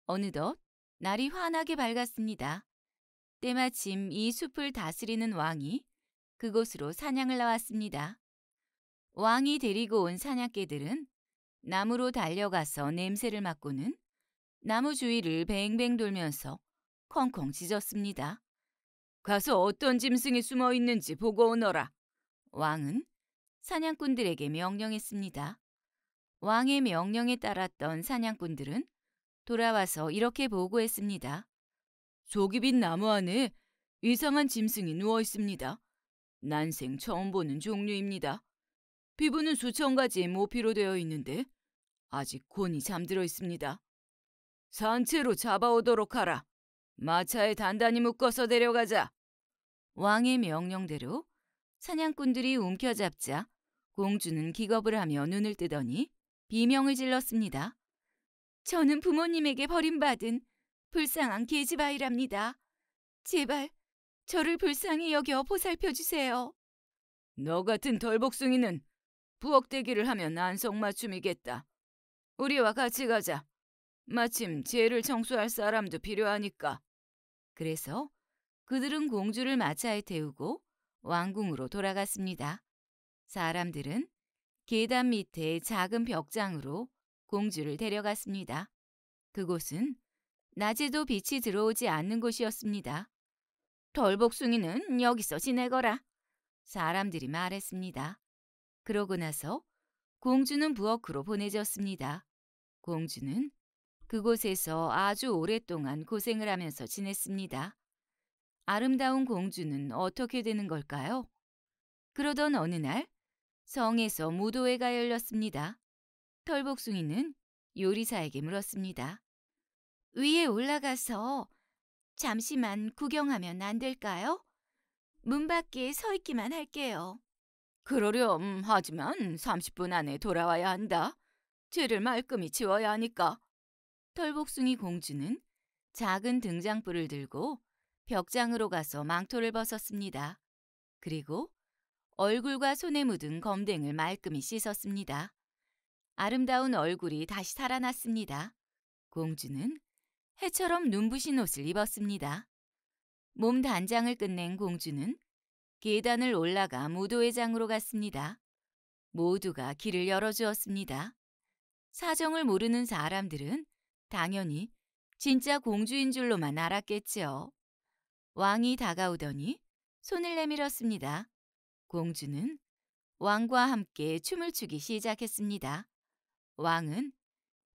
A: 어느덧 날이 환하게 밝았습니다. 때마침 이 숲을 다스리는 왕이 그곳으로 사냥을 나왔습니다. 왕이 데리고 온 사냥개들은 나무로 달려가서 냄새를 맡고는 나무 주위를 뱅뱅 돌면서 콩콩 짖었습니다. 가서 어떤 짐승이 숨어 있는지 보고 오너라. 왕은 사냥꾼들에게 명령했습니다. 왕의 명령에 따랐던 사냥꾼들은 돌아와서 이렇게 보고했습니다. 조기빈 나무 안에 이상한 짐승이 누워 있습니다. 난생 처음 보는 종류입니다. 피부는 수천 가지의 모피로 되어 있는데 아직 곤이 잠들어 있습니다. 산채로 잡아오도록 하라. 마차에 단단히 묶어서 데려가자. 왕의 명령대로 사냥꾼들이 움켜잡자 공주는 기겁을 하며 눈을 뜨더니 비명을 질렀습니다. 저는 부모님에게 버림받은 불쌍한 계집아이랍니다. 제발 저를 불쌍히 여겨 보살펴 주세요. 너 같은 덜복숭이는 부엌대기를 하면 안성맞춤이겠다. 우리와 같이 가자. 마침 죄를 청소할 사람도 필요하니까. 그래서 그들은 공주를 마차에 태우고 왕궁으로 돌아갔습니다. 사람들은 계단 밑에 작은 벽장으로 공주를 데려갔습니다. 그곳은 낮에도 빛이 들어오지 않는 곳이었습니다. 덜복숭이는 여기서 지내거라. 사람들이 말했습니다. 그러고 나서 공주는 부엌으로 보내졌습니다. 공주는 그곳에서 아주 오랫동안 고생을 하면서 지냈습니다. 아름다운 공주는 어떻게 되는 걸까요? 그러던 어느 날 성에서 무도회가 열렸습니다. 털복숭이는 요리사에게 물었습니다. 위에 올라가서 잠시만 구경하면 안 될까요? 문 밖에 서 있기만 할게요. 그러렴 하지만 30분 안에 돌아와야 한다. 죄를 말끔히 지워야 하니까. 털복숭이 공주는 작은 등장불을 들고 벽장으로 가서 망토를 벗었습니다. 그리고 얼굴과 손에 묻은 검댕을 말끔히 씻었습니다. 아름다운 얼굴이 다시 살아났습니다. 공주는 해처럼 눈부신 옷을 입었습니다. 몸 단장을 끝낸 공주는 계단을 올라가 무도회장으로 갔습니다. 모두가 길을 열어주었습니다. 사정을 모르는 사람들은 당연히 진짜 공주인 줄로만 알았겠지요. 왕이 다가오더니 손을 내밀었습니다. 공주는 왕과 함께 춤을 추기 시작했습니다. 왕은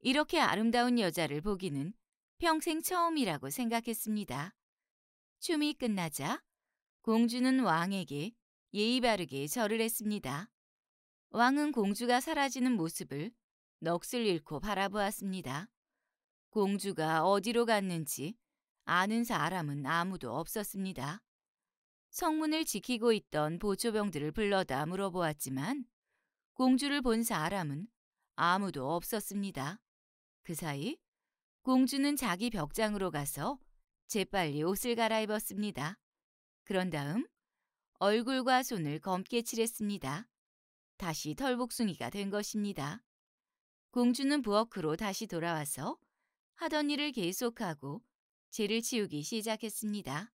A: 이렇게 아름다운 여자를 보기는 평생 처음이라고 생각했습니다. 춤이 끝나자 공주는 왕에게 예의 바르게 절을 했습니다. 왕은 공주가 사라지는 모습을 넋을 잃고 바라보았습니다. 공주가 어디로 갔는지 아는 사람은 아무도 없었습니다. 성문을 지키고 있던 보초병들을 불러다 물어보았지만 공주를 본 사람은 아무도 없었습니다. 그 사이 공주는 자기 벽장으로 가서 재빨리 옷을 갈아입었습니다. 그런 다음 얼굴과 손을 검게 칠했습니다. 다시 털복숭이가 된 것입니다. 공주는 부엌으로 다시 돌아와서 하던 일을 계속하고 죄를 치우기 시작했습니다.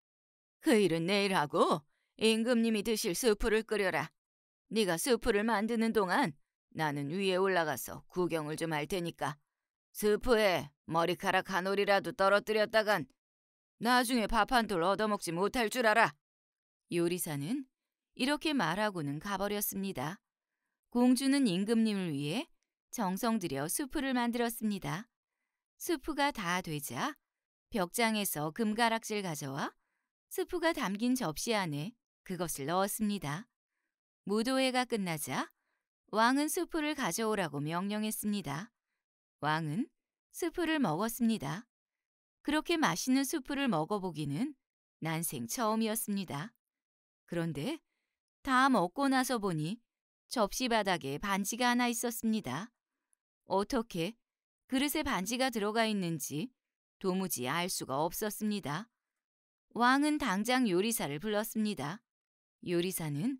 A: 그 일은 내일 하고 임금님이 드실 수프를 끓여라. 네가 수프를 만드는 동안 나는 위에 올라가서 구경을 좀 할 테니까 수프에 머리카락 한 올이라도 떨어뜨렸다간 나중에 밥한돌 얻어먹지 못할 줄 알아. 요리사는 이렇게 말하고는 가버렸습니다. 공주는 임금님을 위해 정성 들여 수프를 만들었습니다. 수프가 다 되자 벽장에서 금가락질 가져와 수프가 담긴 접시 안에 그것을 넣었습니다. 무도회가 끝나자 왕은 수프를 가져오라고 명령했습니다. 왕은 수프를 먹었습니다. 그렇게 맛있는 수프를 먹어보기는 난생 처음이었습니다. 그런데 다 먹고 나서 보니 접시 바닥에 반지가 하나 있었습니다. 어떻게 그릇에 반지가 들어가 있는지 도무지 알 수가 없었습니다. 왕은 당장 요리사를 불렀습니다. 요리사는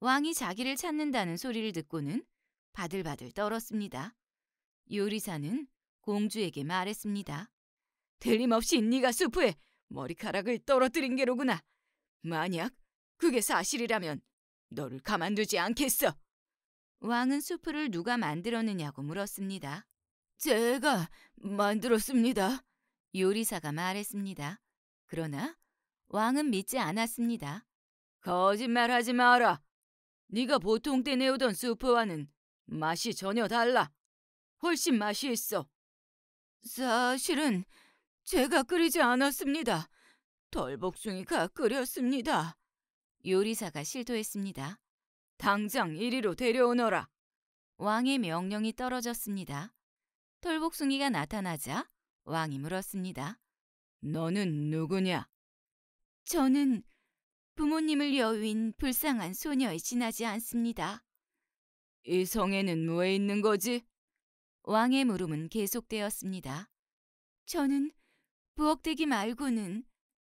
A: 왕이 자기를 찾는다는 소리를 듣고는 바들바들 떨었습니다. 요리사는 공주에게 말했습니다. 틀림없이 네가 수프에 머리카락을 떨어뜨린 게로구나. 만약 그게 사실이라면 너를 가만두지 않겠어. 왕은 수프를 누가 만들었느냐고 물었습니다. 제가 만들었습니다. 요리사가 말했습니다. 그러나 왕은 믿지 않았습니다. 거짓말하지 마라. 네가 보통 때 내오던 수프와는 맛이 전혀 달라. 훨씬 맛이 있어. 사실은 제가 끓이지 않았습니다. 덜복숭이가 끓였습니다. 요리사가 실도했습니다. 당장 이리로 데려오너라. 왕의 명령이 떨어졌습니다. 돌복숭이가 나타나자 왕이 물었습니다. 너는 누구냐? 저는 부모님을 여윈 불쌍한 소녀에 지나지 않습니다. 이 성에는 뭐에 있는 거지? 왕의 물음은 계속되었습니다. 저는 부엌대기 말고는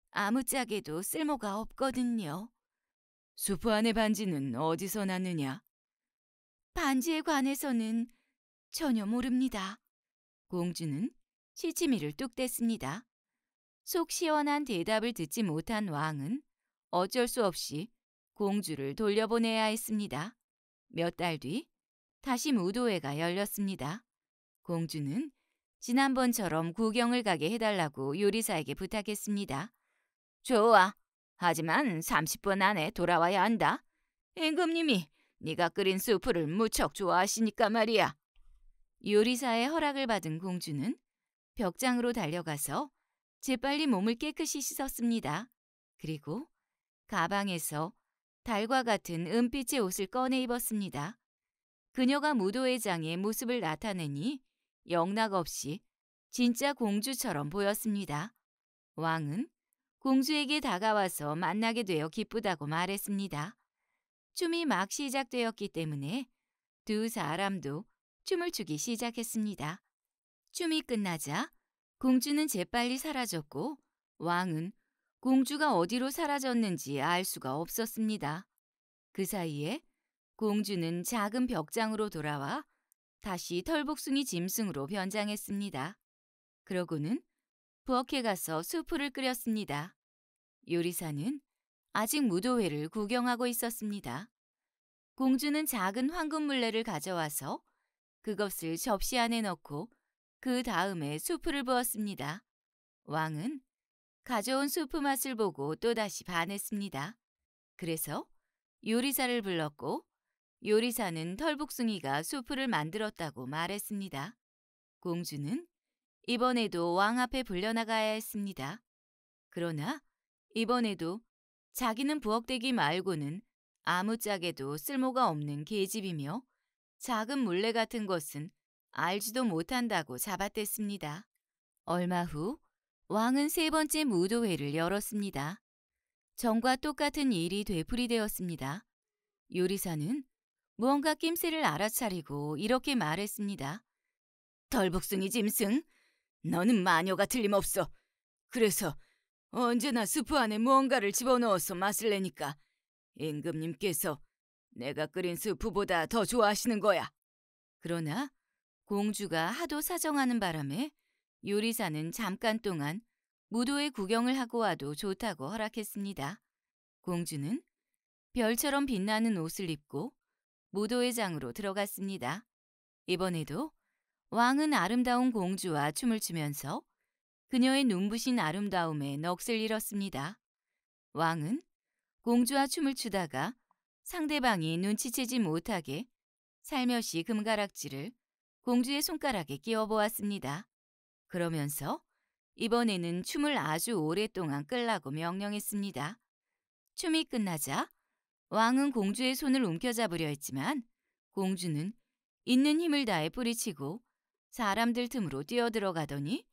A: 아무짝에도 쓸모가 없거든요. 수프 안의 반지는 어디서 났느냐? 반지에 관해서는 전혀 모릅니다. 공주는 시치미를 뚝 뗐습니다. 속 시원한 대답을 듣지 못한 왕은 어쩔 수 없이 공주를 돌려보내야 했습니다. 몇 달 뒤 다시 무도회가 열렸습니다. 공주는 지난번처럼 구경을 가게 해달라고 요리사에게 부탁했습니다. 좋아. 하지만 30분 안에 돌아와야 한다. 임금님이 네가 끓인 수프를 무척 좋아하시니까 말이야. 요리사의 허락을 받은 공주는 벽장으로 달려가서 재빨리 몸을 깨끗이 씻었습니다. 그리고 가방에서 달과 같은 은빛의 옷을 꺼내 입었습니다. 그녀가 무도회장의 모습을 나타내니 영락 없이 진짜 공주처럼 보였습니다. 왕은 공주에게 다가와서 만나게 되어 기쁘다고 말했습니다. 춤이 막 시작되었기 때문에 두 사람도 춤을 추기 시작했습니다. 춤이 끝나자 공주는 재빨리 사라졌고 왕은 공주가 어디로 사라졌는지 알 수가 없었습니다. 그 사이에 공주는 작은 벽장으로 돌아와 다시 털복숭이 짐승으로 변장했습니다. 그러고는 부엌에 가서 수프를 끓였습니다. 요리사는 아직 무도회를 구경하고 있었습니다. 공주는 작은 황금 물레를 가져와서 그것을 접시 안에 넣고 그 다음에 수프를 부었습니다. 왕은 가져온 수프 맛을 보고 또다시 반했습니다. 그래서 요리사를 불렀고 요리사는 털북숭이가 수프를 만들었다고 말했습니다. 공주는 이번에도 왕 앞에 불려나가야 했습니다. 그러나 이번에도 자기는 부엌대기 말고는 아무짝에도 쓸모가 없는 계집이며 작은 물레 같은 것은 알지도 못한다고 잡아댔습니다. 얼마 후 왕은 세 번째 무도회를 열었습니다. 전과 똑같은 일이 되풀이되었습니다. 요리사는 무언가 낌새를 알아차리고 이렇게 말했습니다. 덜복숭이 짐승, 너는 마녀가 틀림없어. 그래서 언제나 수프 안에 무언가를 집어넣어서 맛을 내니까 임금님께서 내가 끓인 수프보다더 좋아하시는 거야. 그러나 공주가 하도 사정하는 바람에 요리사는 잠깐 동안 무도의 구경을 하고 와도 좋다고 허락했습니다. 공주는 별처럼 빛나는 옷을 입고 무도의 장으로 들어갔습니다. 이번에도 왕은 아름다운 공주와 춤을 추면서 그녀의 눈부신 아름다움에 넋을 잃었습니다. 왕은 공주와 춤을 추다가 상대방이 눈치채지 못하게 살며시 금가락지를 공주의 손가락에 끼워 보았습니다. 그러면서 이번에는 춤을 아주 오랫동안 끌라고 명령했습니다. 춤이 끝나자 왕은 공주의 손을 움켜잡으려 했지만 공주는 있는 힘을 다해 뿌리치고 사람들 틈으로 뛰어들어가더니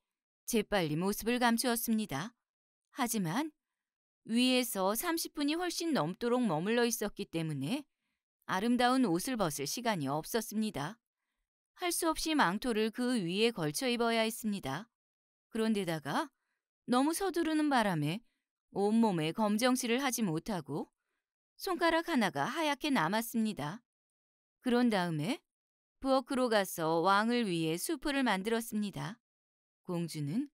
A: 재빨리 모습을 감추었습니다. 하지만 위에서 30분이 훨씬 넘도록 머물러 있었기 때문에 아름다운 옷을 벗을 시간이 없었습니다. 할 수 없이 망토를 그 위에 걸쳐 입어야 했습니다. 그런데다가 너무 서두르는 바람에 온몸에 검정실을 하지 못하고 손가락 하나가 하얗게 남았습니다. 그런 다음에 부엌으로 가서 왕을 위해 수프를 만들었습니다. 공주는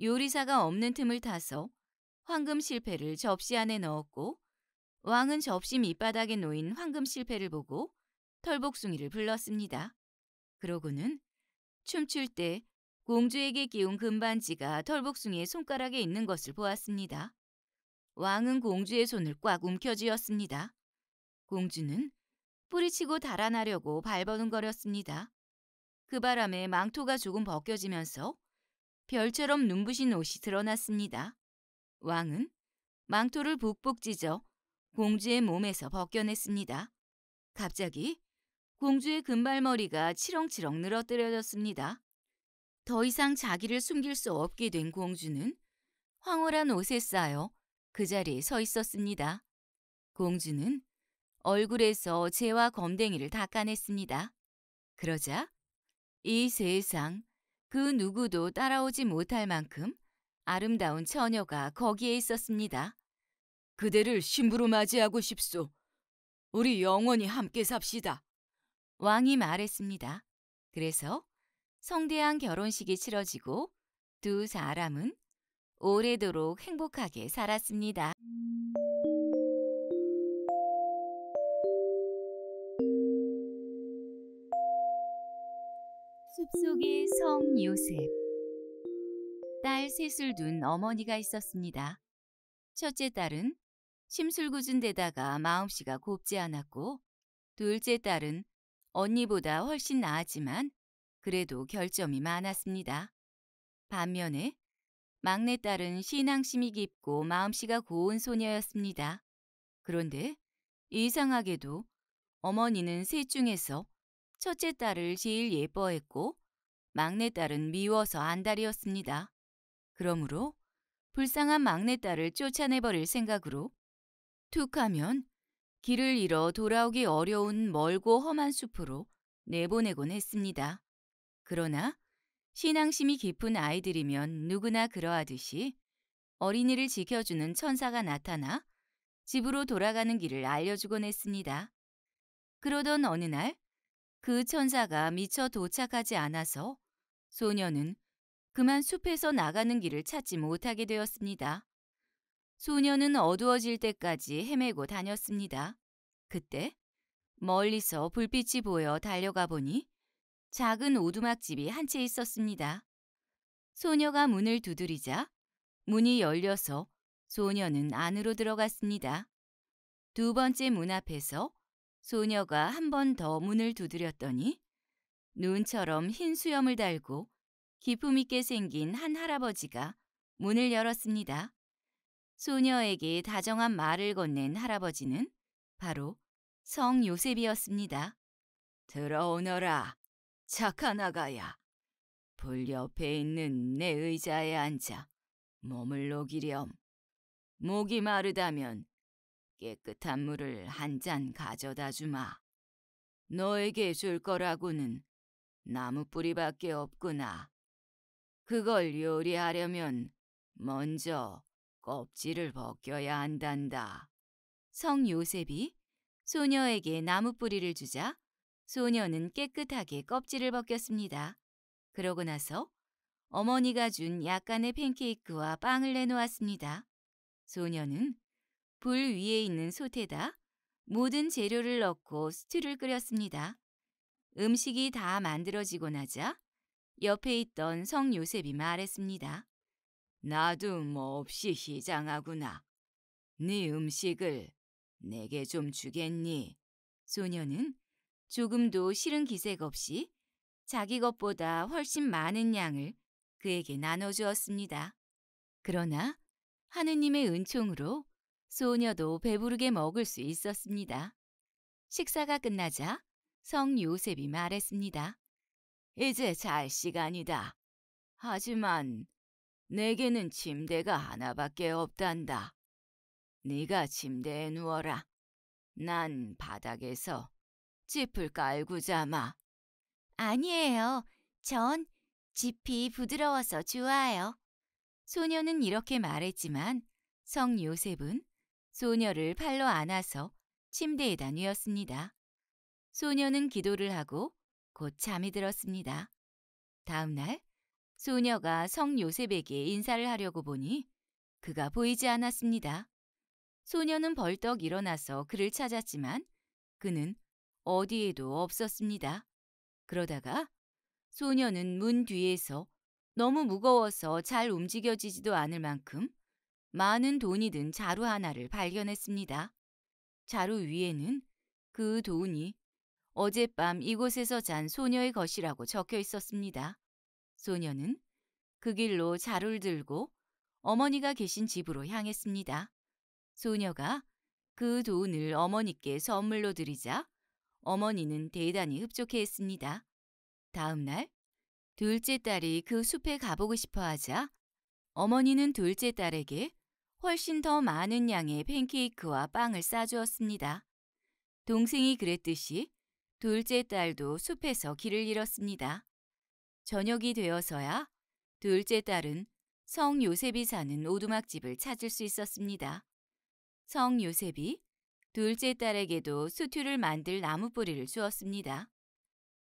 A: 요리사가 없는 틈을 타서 황금 실패를 접시 안에 넣었고 왕은 접시 밑바닥에 놓인 황금 실패를 보고 털복숭이를 불렀습니다. 그러고는 춤출 때 공주에게 끼운 금반지가 털복숭이의 손가락에 있는 것을 보았습니다. 왕은 공주의 손을 꽉 움켜쥐었습니다. 공주는 뿌리치고 달아나려고 발버둥거렸습니다. 그 바람에 망토가 조금 벗겨지면서 별처럼 눈부신 옷이 드러났습니다. 왕은 망토를 북북 찢어 공주의 몸에서 벗겨냈습니다. 갑자기 공주의 금발머리가 치렁치렁 늘어뜨려졌습니다. 더 이상 자기를 숨길 수 없게 된 공주는 황홀한 옷에 쌓여 그 자리에 서 있었습니다. 공주는 얼굴에서 재와 검댕이를 닦아냈습니다. 그러자 이 세상 그 누구도 따라오지 못할 만큼 아름다운 처녀가 거기에 있었습니다. 그대를 신부로 맞이하고 싶소. 우리 영원히 함께 삽시다. 왕이 말했습니다. 그래서 성대한 결혼식이 치러지고 두 사람은 오래도록 행복하게 살았습니다. 숲속의 성 요셉 딸 셋을 둔 어머니가 있었습니다. 첫째 딸은 심술궂은 데다가 마음씨가 곱지 않았고 둘째 딸은 언니보다 훨씬 나았지만 그래도 결점이 많았습니다. 반면에 막내딸은 신앙심이 깊고 마음씨가 고운 소녀였습니다. 그런데 이상하게도 어머니는 셋 중에서 첫째 딸을 제일 예뻐했고 막내딸은 미워서 안달이었습니다. 그러므로 불쌍한 막내딸을 쫓아내버릴 생각으로 툭 하면 길을 잃어 돌아오기 어려운 멀고 험한 숲으로 내보내곤 했습니다. 그러나 신앙심이 깊은 아이들이면 누구나 그러하듯이 어린이를 지켜주는 천사가 나타나 집으로 돌아가는 길을 알려주곤 했습니다. 그러던 어느 날 그 천사가 미처 도착하지 않아서 소녀는 그만 숲에서 나가는 길을 찾지 못하게 되었습니다. 소녀는 어두워질 때까지 헤매고 다녔습니다. 그때 멀리서 불빛이 보여 달려가 보니 작은 오두막집이 한 채 있었습니다. 소녀가 문을 두드리자 문이 열려서 소녀는 안으로 들어갔습니다. 두 번째 문 앞에서 소녀가 한 번 더 문을 두드렸더니 눈처럼 흰 수염을 달고 기품 있게 생긴 한 할아버지가 문을 열었습니다. 소녀에게 다정한 말을 건넨 할아버지는 바로 성 요셉이었습니다. 들어오너라, 착한 아가야. 불 옆에 있는 내 의자에 앉아 몸을 녹이렴. 목이 마르다면 깨끗한 물을 한 잔 가져다 주마. 너에게 줄 거라고는 나무 뿌리밖에 없구나. 그걸 요리하려면 먼저 껍질을 벗겨야 한단다. 성 요셉이 소녀에게 나무 뿌리를 주자 소녀는 깨끗하게 껍질을 벗겼습니다. 그러고 나서 어머니가 준 약간의 팬케이크와 빵을 내놓았습니다. 소녀는 불 위에 있는 솥에다 모든 재료를 넣고 스튜를 끓였습니다. 음식이 다 만들어지고 나자 옆에 있던 성 요셉이 말했습니다. 나도 몹시 뭐 희장하구나. 네 음식을 내게 좀 주겠니? 소녀는 조금도 싫은 기색 없이 자기 것보다 훨씬 많은 양을 그에게 나눠주었습니다. 그러나 하느님의 은총으로 소녀도 배부르게 먹을 수 있었습니다. 식사가 끝나자 성 요셉이 말했습니다. 이제 잘 시간이다. 하지만 내게는 침대가 하나밖에 없단다. 네가 침대에 누워라. 난 바닥에서 짚을 깔고 자마. 아니에요. 전 짚이 부드러워서 좋아요. 소녀는 이렇게 말했지만 성 요셉은 소녀를 팔로 안아서 침대에다 누였습니다. 소녀는 기도를 하고 곧 잠이 들었습니다. 다음 날 소녀가 성 요셉에게 인사를 하려고 보니 그가 보이지 않았습니다. 소녀는 벌떡 일어나서 그를 찾았지만 그는 어디에도 없었습니다. 그러다가 소녀는 문 뒤에서 너무 무거워서 잘 움직여지지도 않을 만큼 많은 돈이 든 자루 하나를 발견했습니다. 자루 위에는 그 돈이 어젯밤 이곳에서 잔 소녀의 것이라고 적혀 있었습니다. 소녀는 그 길로 자루를 들고 어머니가 계신 집으로 향했습니다. 소녀가 그 돈을 어머니께 선물로 드리자 어머니는 대단히 흡족해했습니다. 다음 날 둘째 딸이 그 숲에 가보고 싶어 하자 어머니는 둘째 딸에게 훨씬 더 많은 양의 팬케이크와 빵을 싸주었습니다. 동생이 그랬듯이 둘째 딸도 숲에서 길을 잃었습니다. 저녁이 되어서야 둘째 딸은 성 요셉이 사는 오두막집을 찾을 수 있었습니다. 성 요셉이 둘째 딸에게도 수튜를 만들 나무 뿌리를 주었습니다.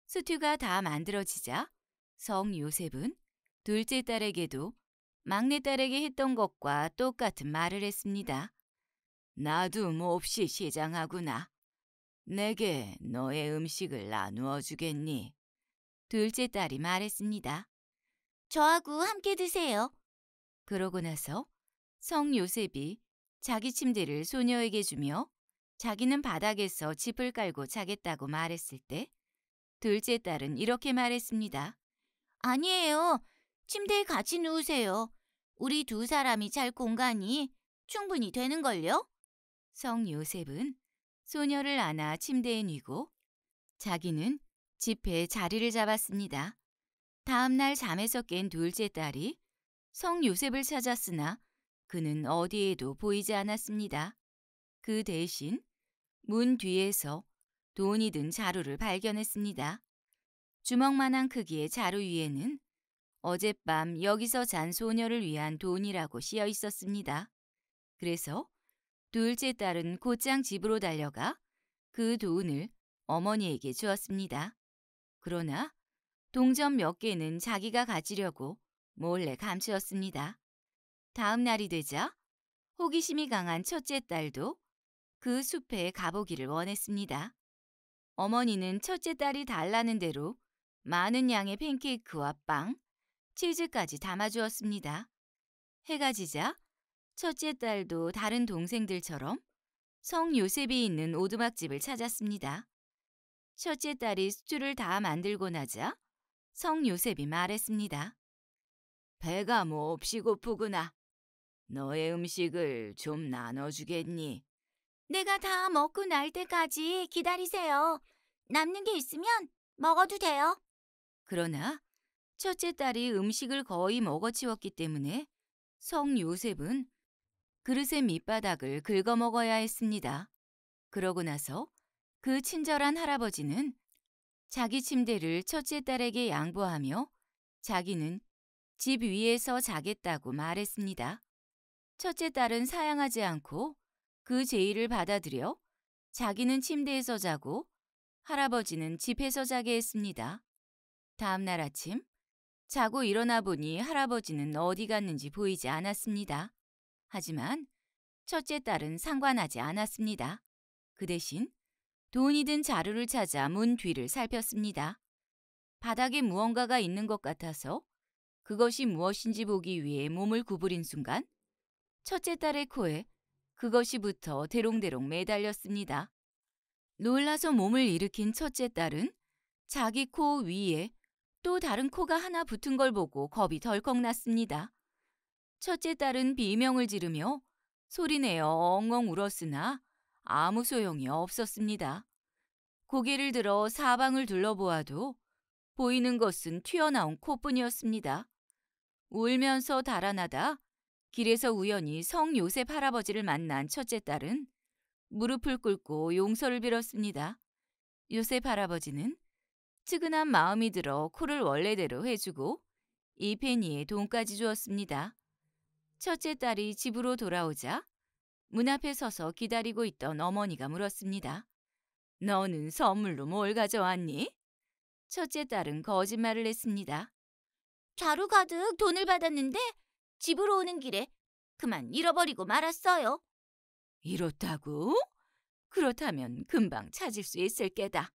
A: 수튜가 다 만들어지자 성 요셉은 둘째 딸에게도 막내딸에게 했던 것과 똑같은 말을 했습니다. 나도 몹시 시장하구나. 내게 너의 음식을 나누어 주겠니? 둘째 딸이 말했습니다. 저하고 함께 드세요. 그러고 나서 성 요셉이 자기 침대를 소녀에게 주며 자기는 바닥에서 짚을 깔고 자겠다고 말했을 때 둘째 딸은 이렇게 말했습니다. 아니에요. 침대에 같이 누우세요. 우리 두 사람이 잘 공간이 충분히 되는걸요? 성 요셉은 소녀를 안아 침대에 뉘고 자기는 집에 자리를 잡았습니다. 다음날 잠에서 깬 둘째 딸이 성 요셉을 찾았으나 그는 어디에도 보이지 않았습니다. 그 대신 문 뒤에서 돈이 든 자루를 발견했습니다. 주먹만한 크기의 자루 위에는 어젯밤 여기서 잔 소녀를 위한 돈이라고 씌여 있었습니다. 그래서 둘째 딸은 곧장 집으로 달려가 그 돈을 어머니에게 주었습니다. 그러나 동전 몇 개는 자기가 가지려고 몰래 감추었습니다. 다음 날이 되자 호기심이 강한 첫째 딸도 그 숲에 가보기를 원했습니다. 어머니는 첫째 딸이 달라는 대로 많은 양의 팬케이크와 빵, 치즈까지 담아주었습니다. 해가 지자 첫째 딸도 다른 동생들처럼 성 요셉이 있는 오두막집을 찾았습니다. 첫째 딸이 수트를 다 만들고 나자 성 요셉이 말했습니다. 배가 몹시 뭐 고프구나. 너의 음식을 좀 나눠주겠니? 내가 다 먹고 날 때까지 기다리세요. 남는 게 있으면 먹어도 돼요. 그러나 첫째 딸이 음식을 거의 먹어치웠기 때문에 성 요셉은 그릇의 밑바닥을 긁어먹어야 했습니다. 그러고 나서 그 친절한 할아버지는 자기 침대를 첫째 딸에게 양보하며 자기는 집 위에서 자겠다고 말했습니다. 첫째 딸은 사양하지 않고 그 제의를 받아들여 자기는 침대에서 자고 할아버지는 집에서 자게 했습니다. 다음날 아침 자고 일어나 보니 할아버지는 어디 갔는지 보이지 않았습니다. 하지만 첫째 딸은 상관하지 않았습니다. 그 대신 돈이 든 자루를 찾아 문 뒤를 살폈습니다. 바닥에 무언가가 있는 것 같아서 그것이 무엇인지 보기 위해 몸을 구부린 순간 첫째 딸의 코에 그것이 붙어 대롱대롱 매달렸습니다. 놀라서 몸을 일으킨 첫째 딸은 자기 코 위에 또 다른 코가 하나 붙은 걸 보고 겁이 덜컥 났습니다. 첫째 딸은 비명을 지르며 소리내어 엉엉 울었으나 아무 소용이 없었습니다. 고개를 들어 사방을 둘러보아도 보이는 것은 튀어나온 코뿐이었습니다. 울면서 달아나다 길에서 우연히 성 요셉 할아버지를 만난 첫째 딸은 무릎을 꿇고 용서를 빌었습니다. 요셉 할아버지는 측은한 마음이 들어 코를 원래대로 해주고 이페니에 돈까지 주었습니다. 첫째 딸이 집으로 돌아오자 문 앞에 서서 기다리고 있던 어머니가 물었습니다. 너는 선물로 뭘 가져왔니? 첫째 딸은 거짓말을 했습니다. 자루 가득 돈을 받았는데 집으로 오는 길에 그만 잃어버리고 말았어요. 이렇다고? 그렇다면 금방 찾을 수 있을 게다.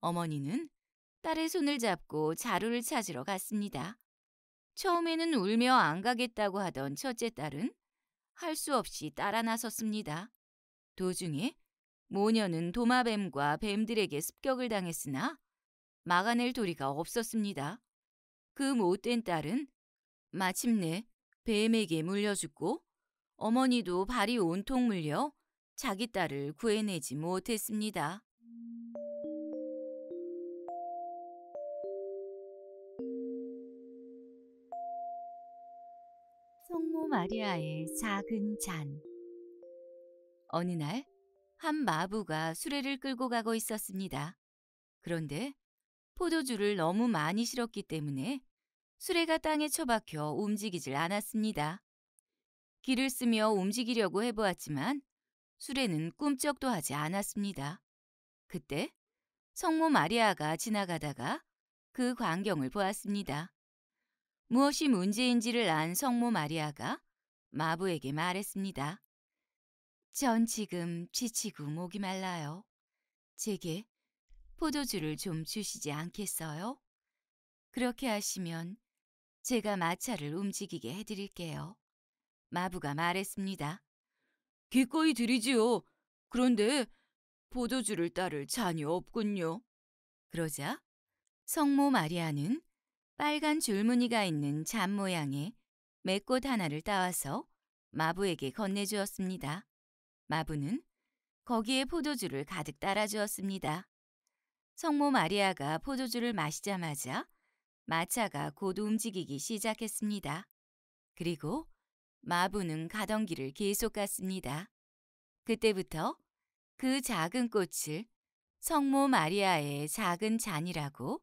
A: 어머니는 딸의 손을 잡고 자루를 찾으러 갔습니다. 처음에는 울며 안 가겠다고 하던 첫째 딸은 할 수 없이 따라 나섰습니다. 도중에 모녀는 도마뱀과 뱀들에게 습격을 당했으나 막아낼 도리가 없었습니다. 그 못된 딸은 마침내 뱀에게 물려 죽고 어머니도 발이 온통 물려 자기 딸을 구해내지 못했습니다. 마리아의 작은 잔. 어느 날 한 마부가 수레를 끌고 가고 있었습니다. 그런데 포도주를 너무 많이 실었기 때문에 수레가 땅에 처박혀 움직이질 않았습니다. 길을 쓰며 움직이려고 해보았지만 수레는 꿈쩍도 하지 않았습니다. 그때 성모 마리아가 지나가다가 그 광경을 보았습니다. 무엇이 문제인지를 안 성모 마리아가 마부에게 말했습니다. 전 지금 지치고 목이 말라요. 제게 포도주를 좀 주시지 않겠어요? 그렇게 하시면 제가 마차를 움직이게 해드릴게요. 마부가 말했습니다. 기꺼이 드리지요. 그런데 포도주를 따를 잔이 없군요. 그러자 성모 마리아는 빨간 줄무늬가 있는 잠 모양의 맷꽃 하나를 따와서 마부에게 건네주었습니다. 마부는 거기에 포도주를 가득 따라주었습니다. 성모 마리아가 포도주를 마시자마자 마차가 곧 움직이기 시작했습니다. 그리고 마부는 가던 길을 계속 갔습니다. 그때부터 그 작은 꽃을 성모 마리아의 작은 잔이라고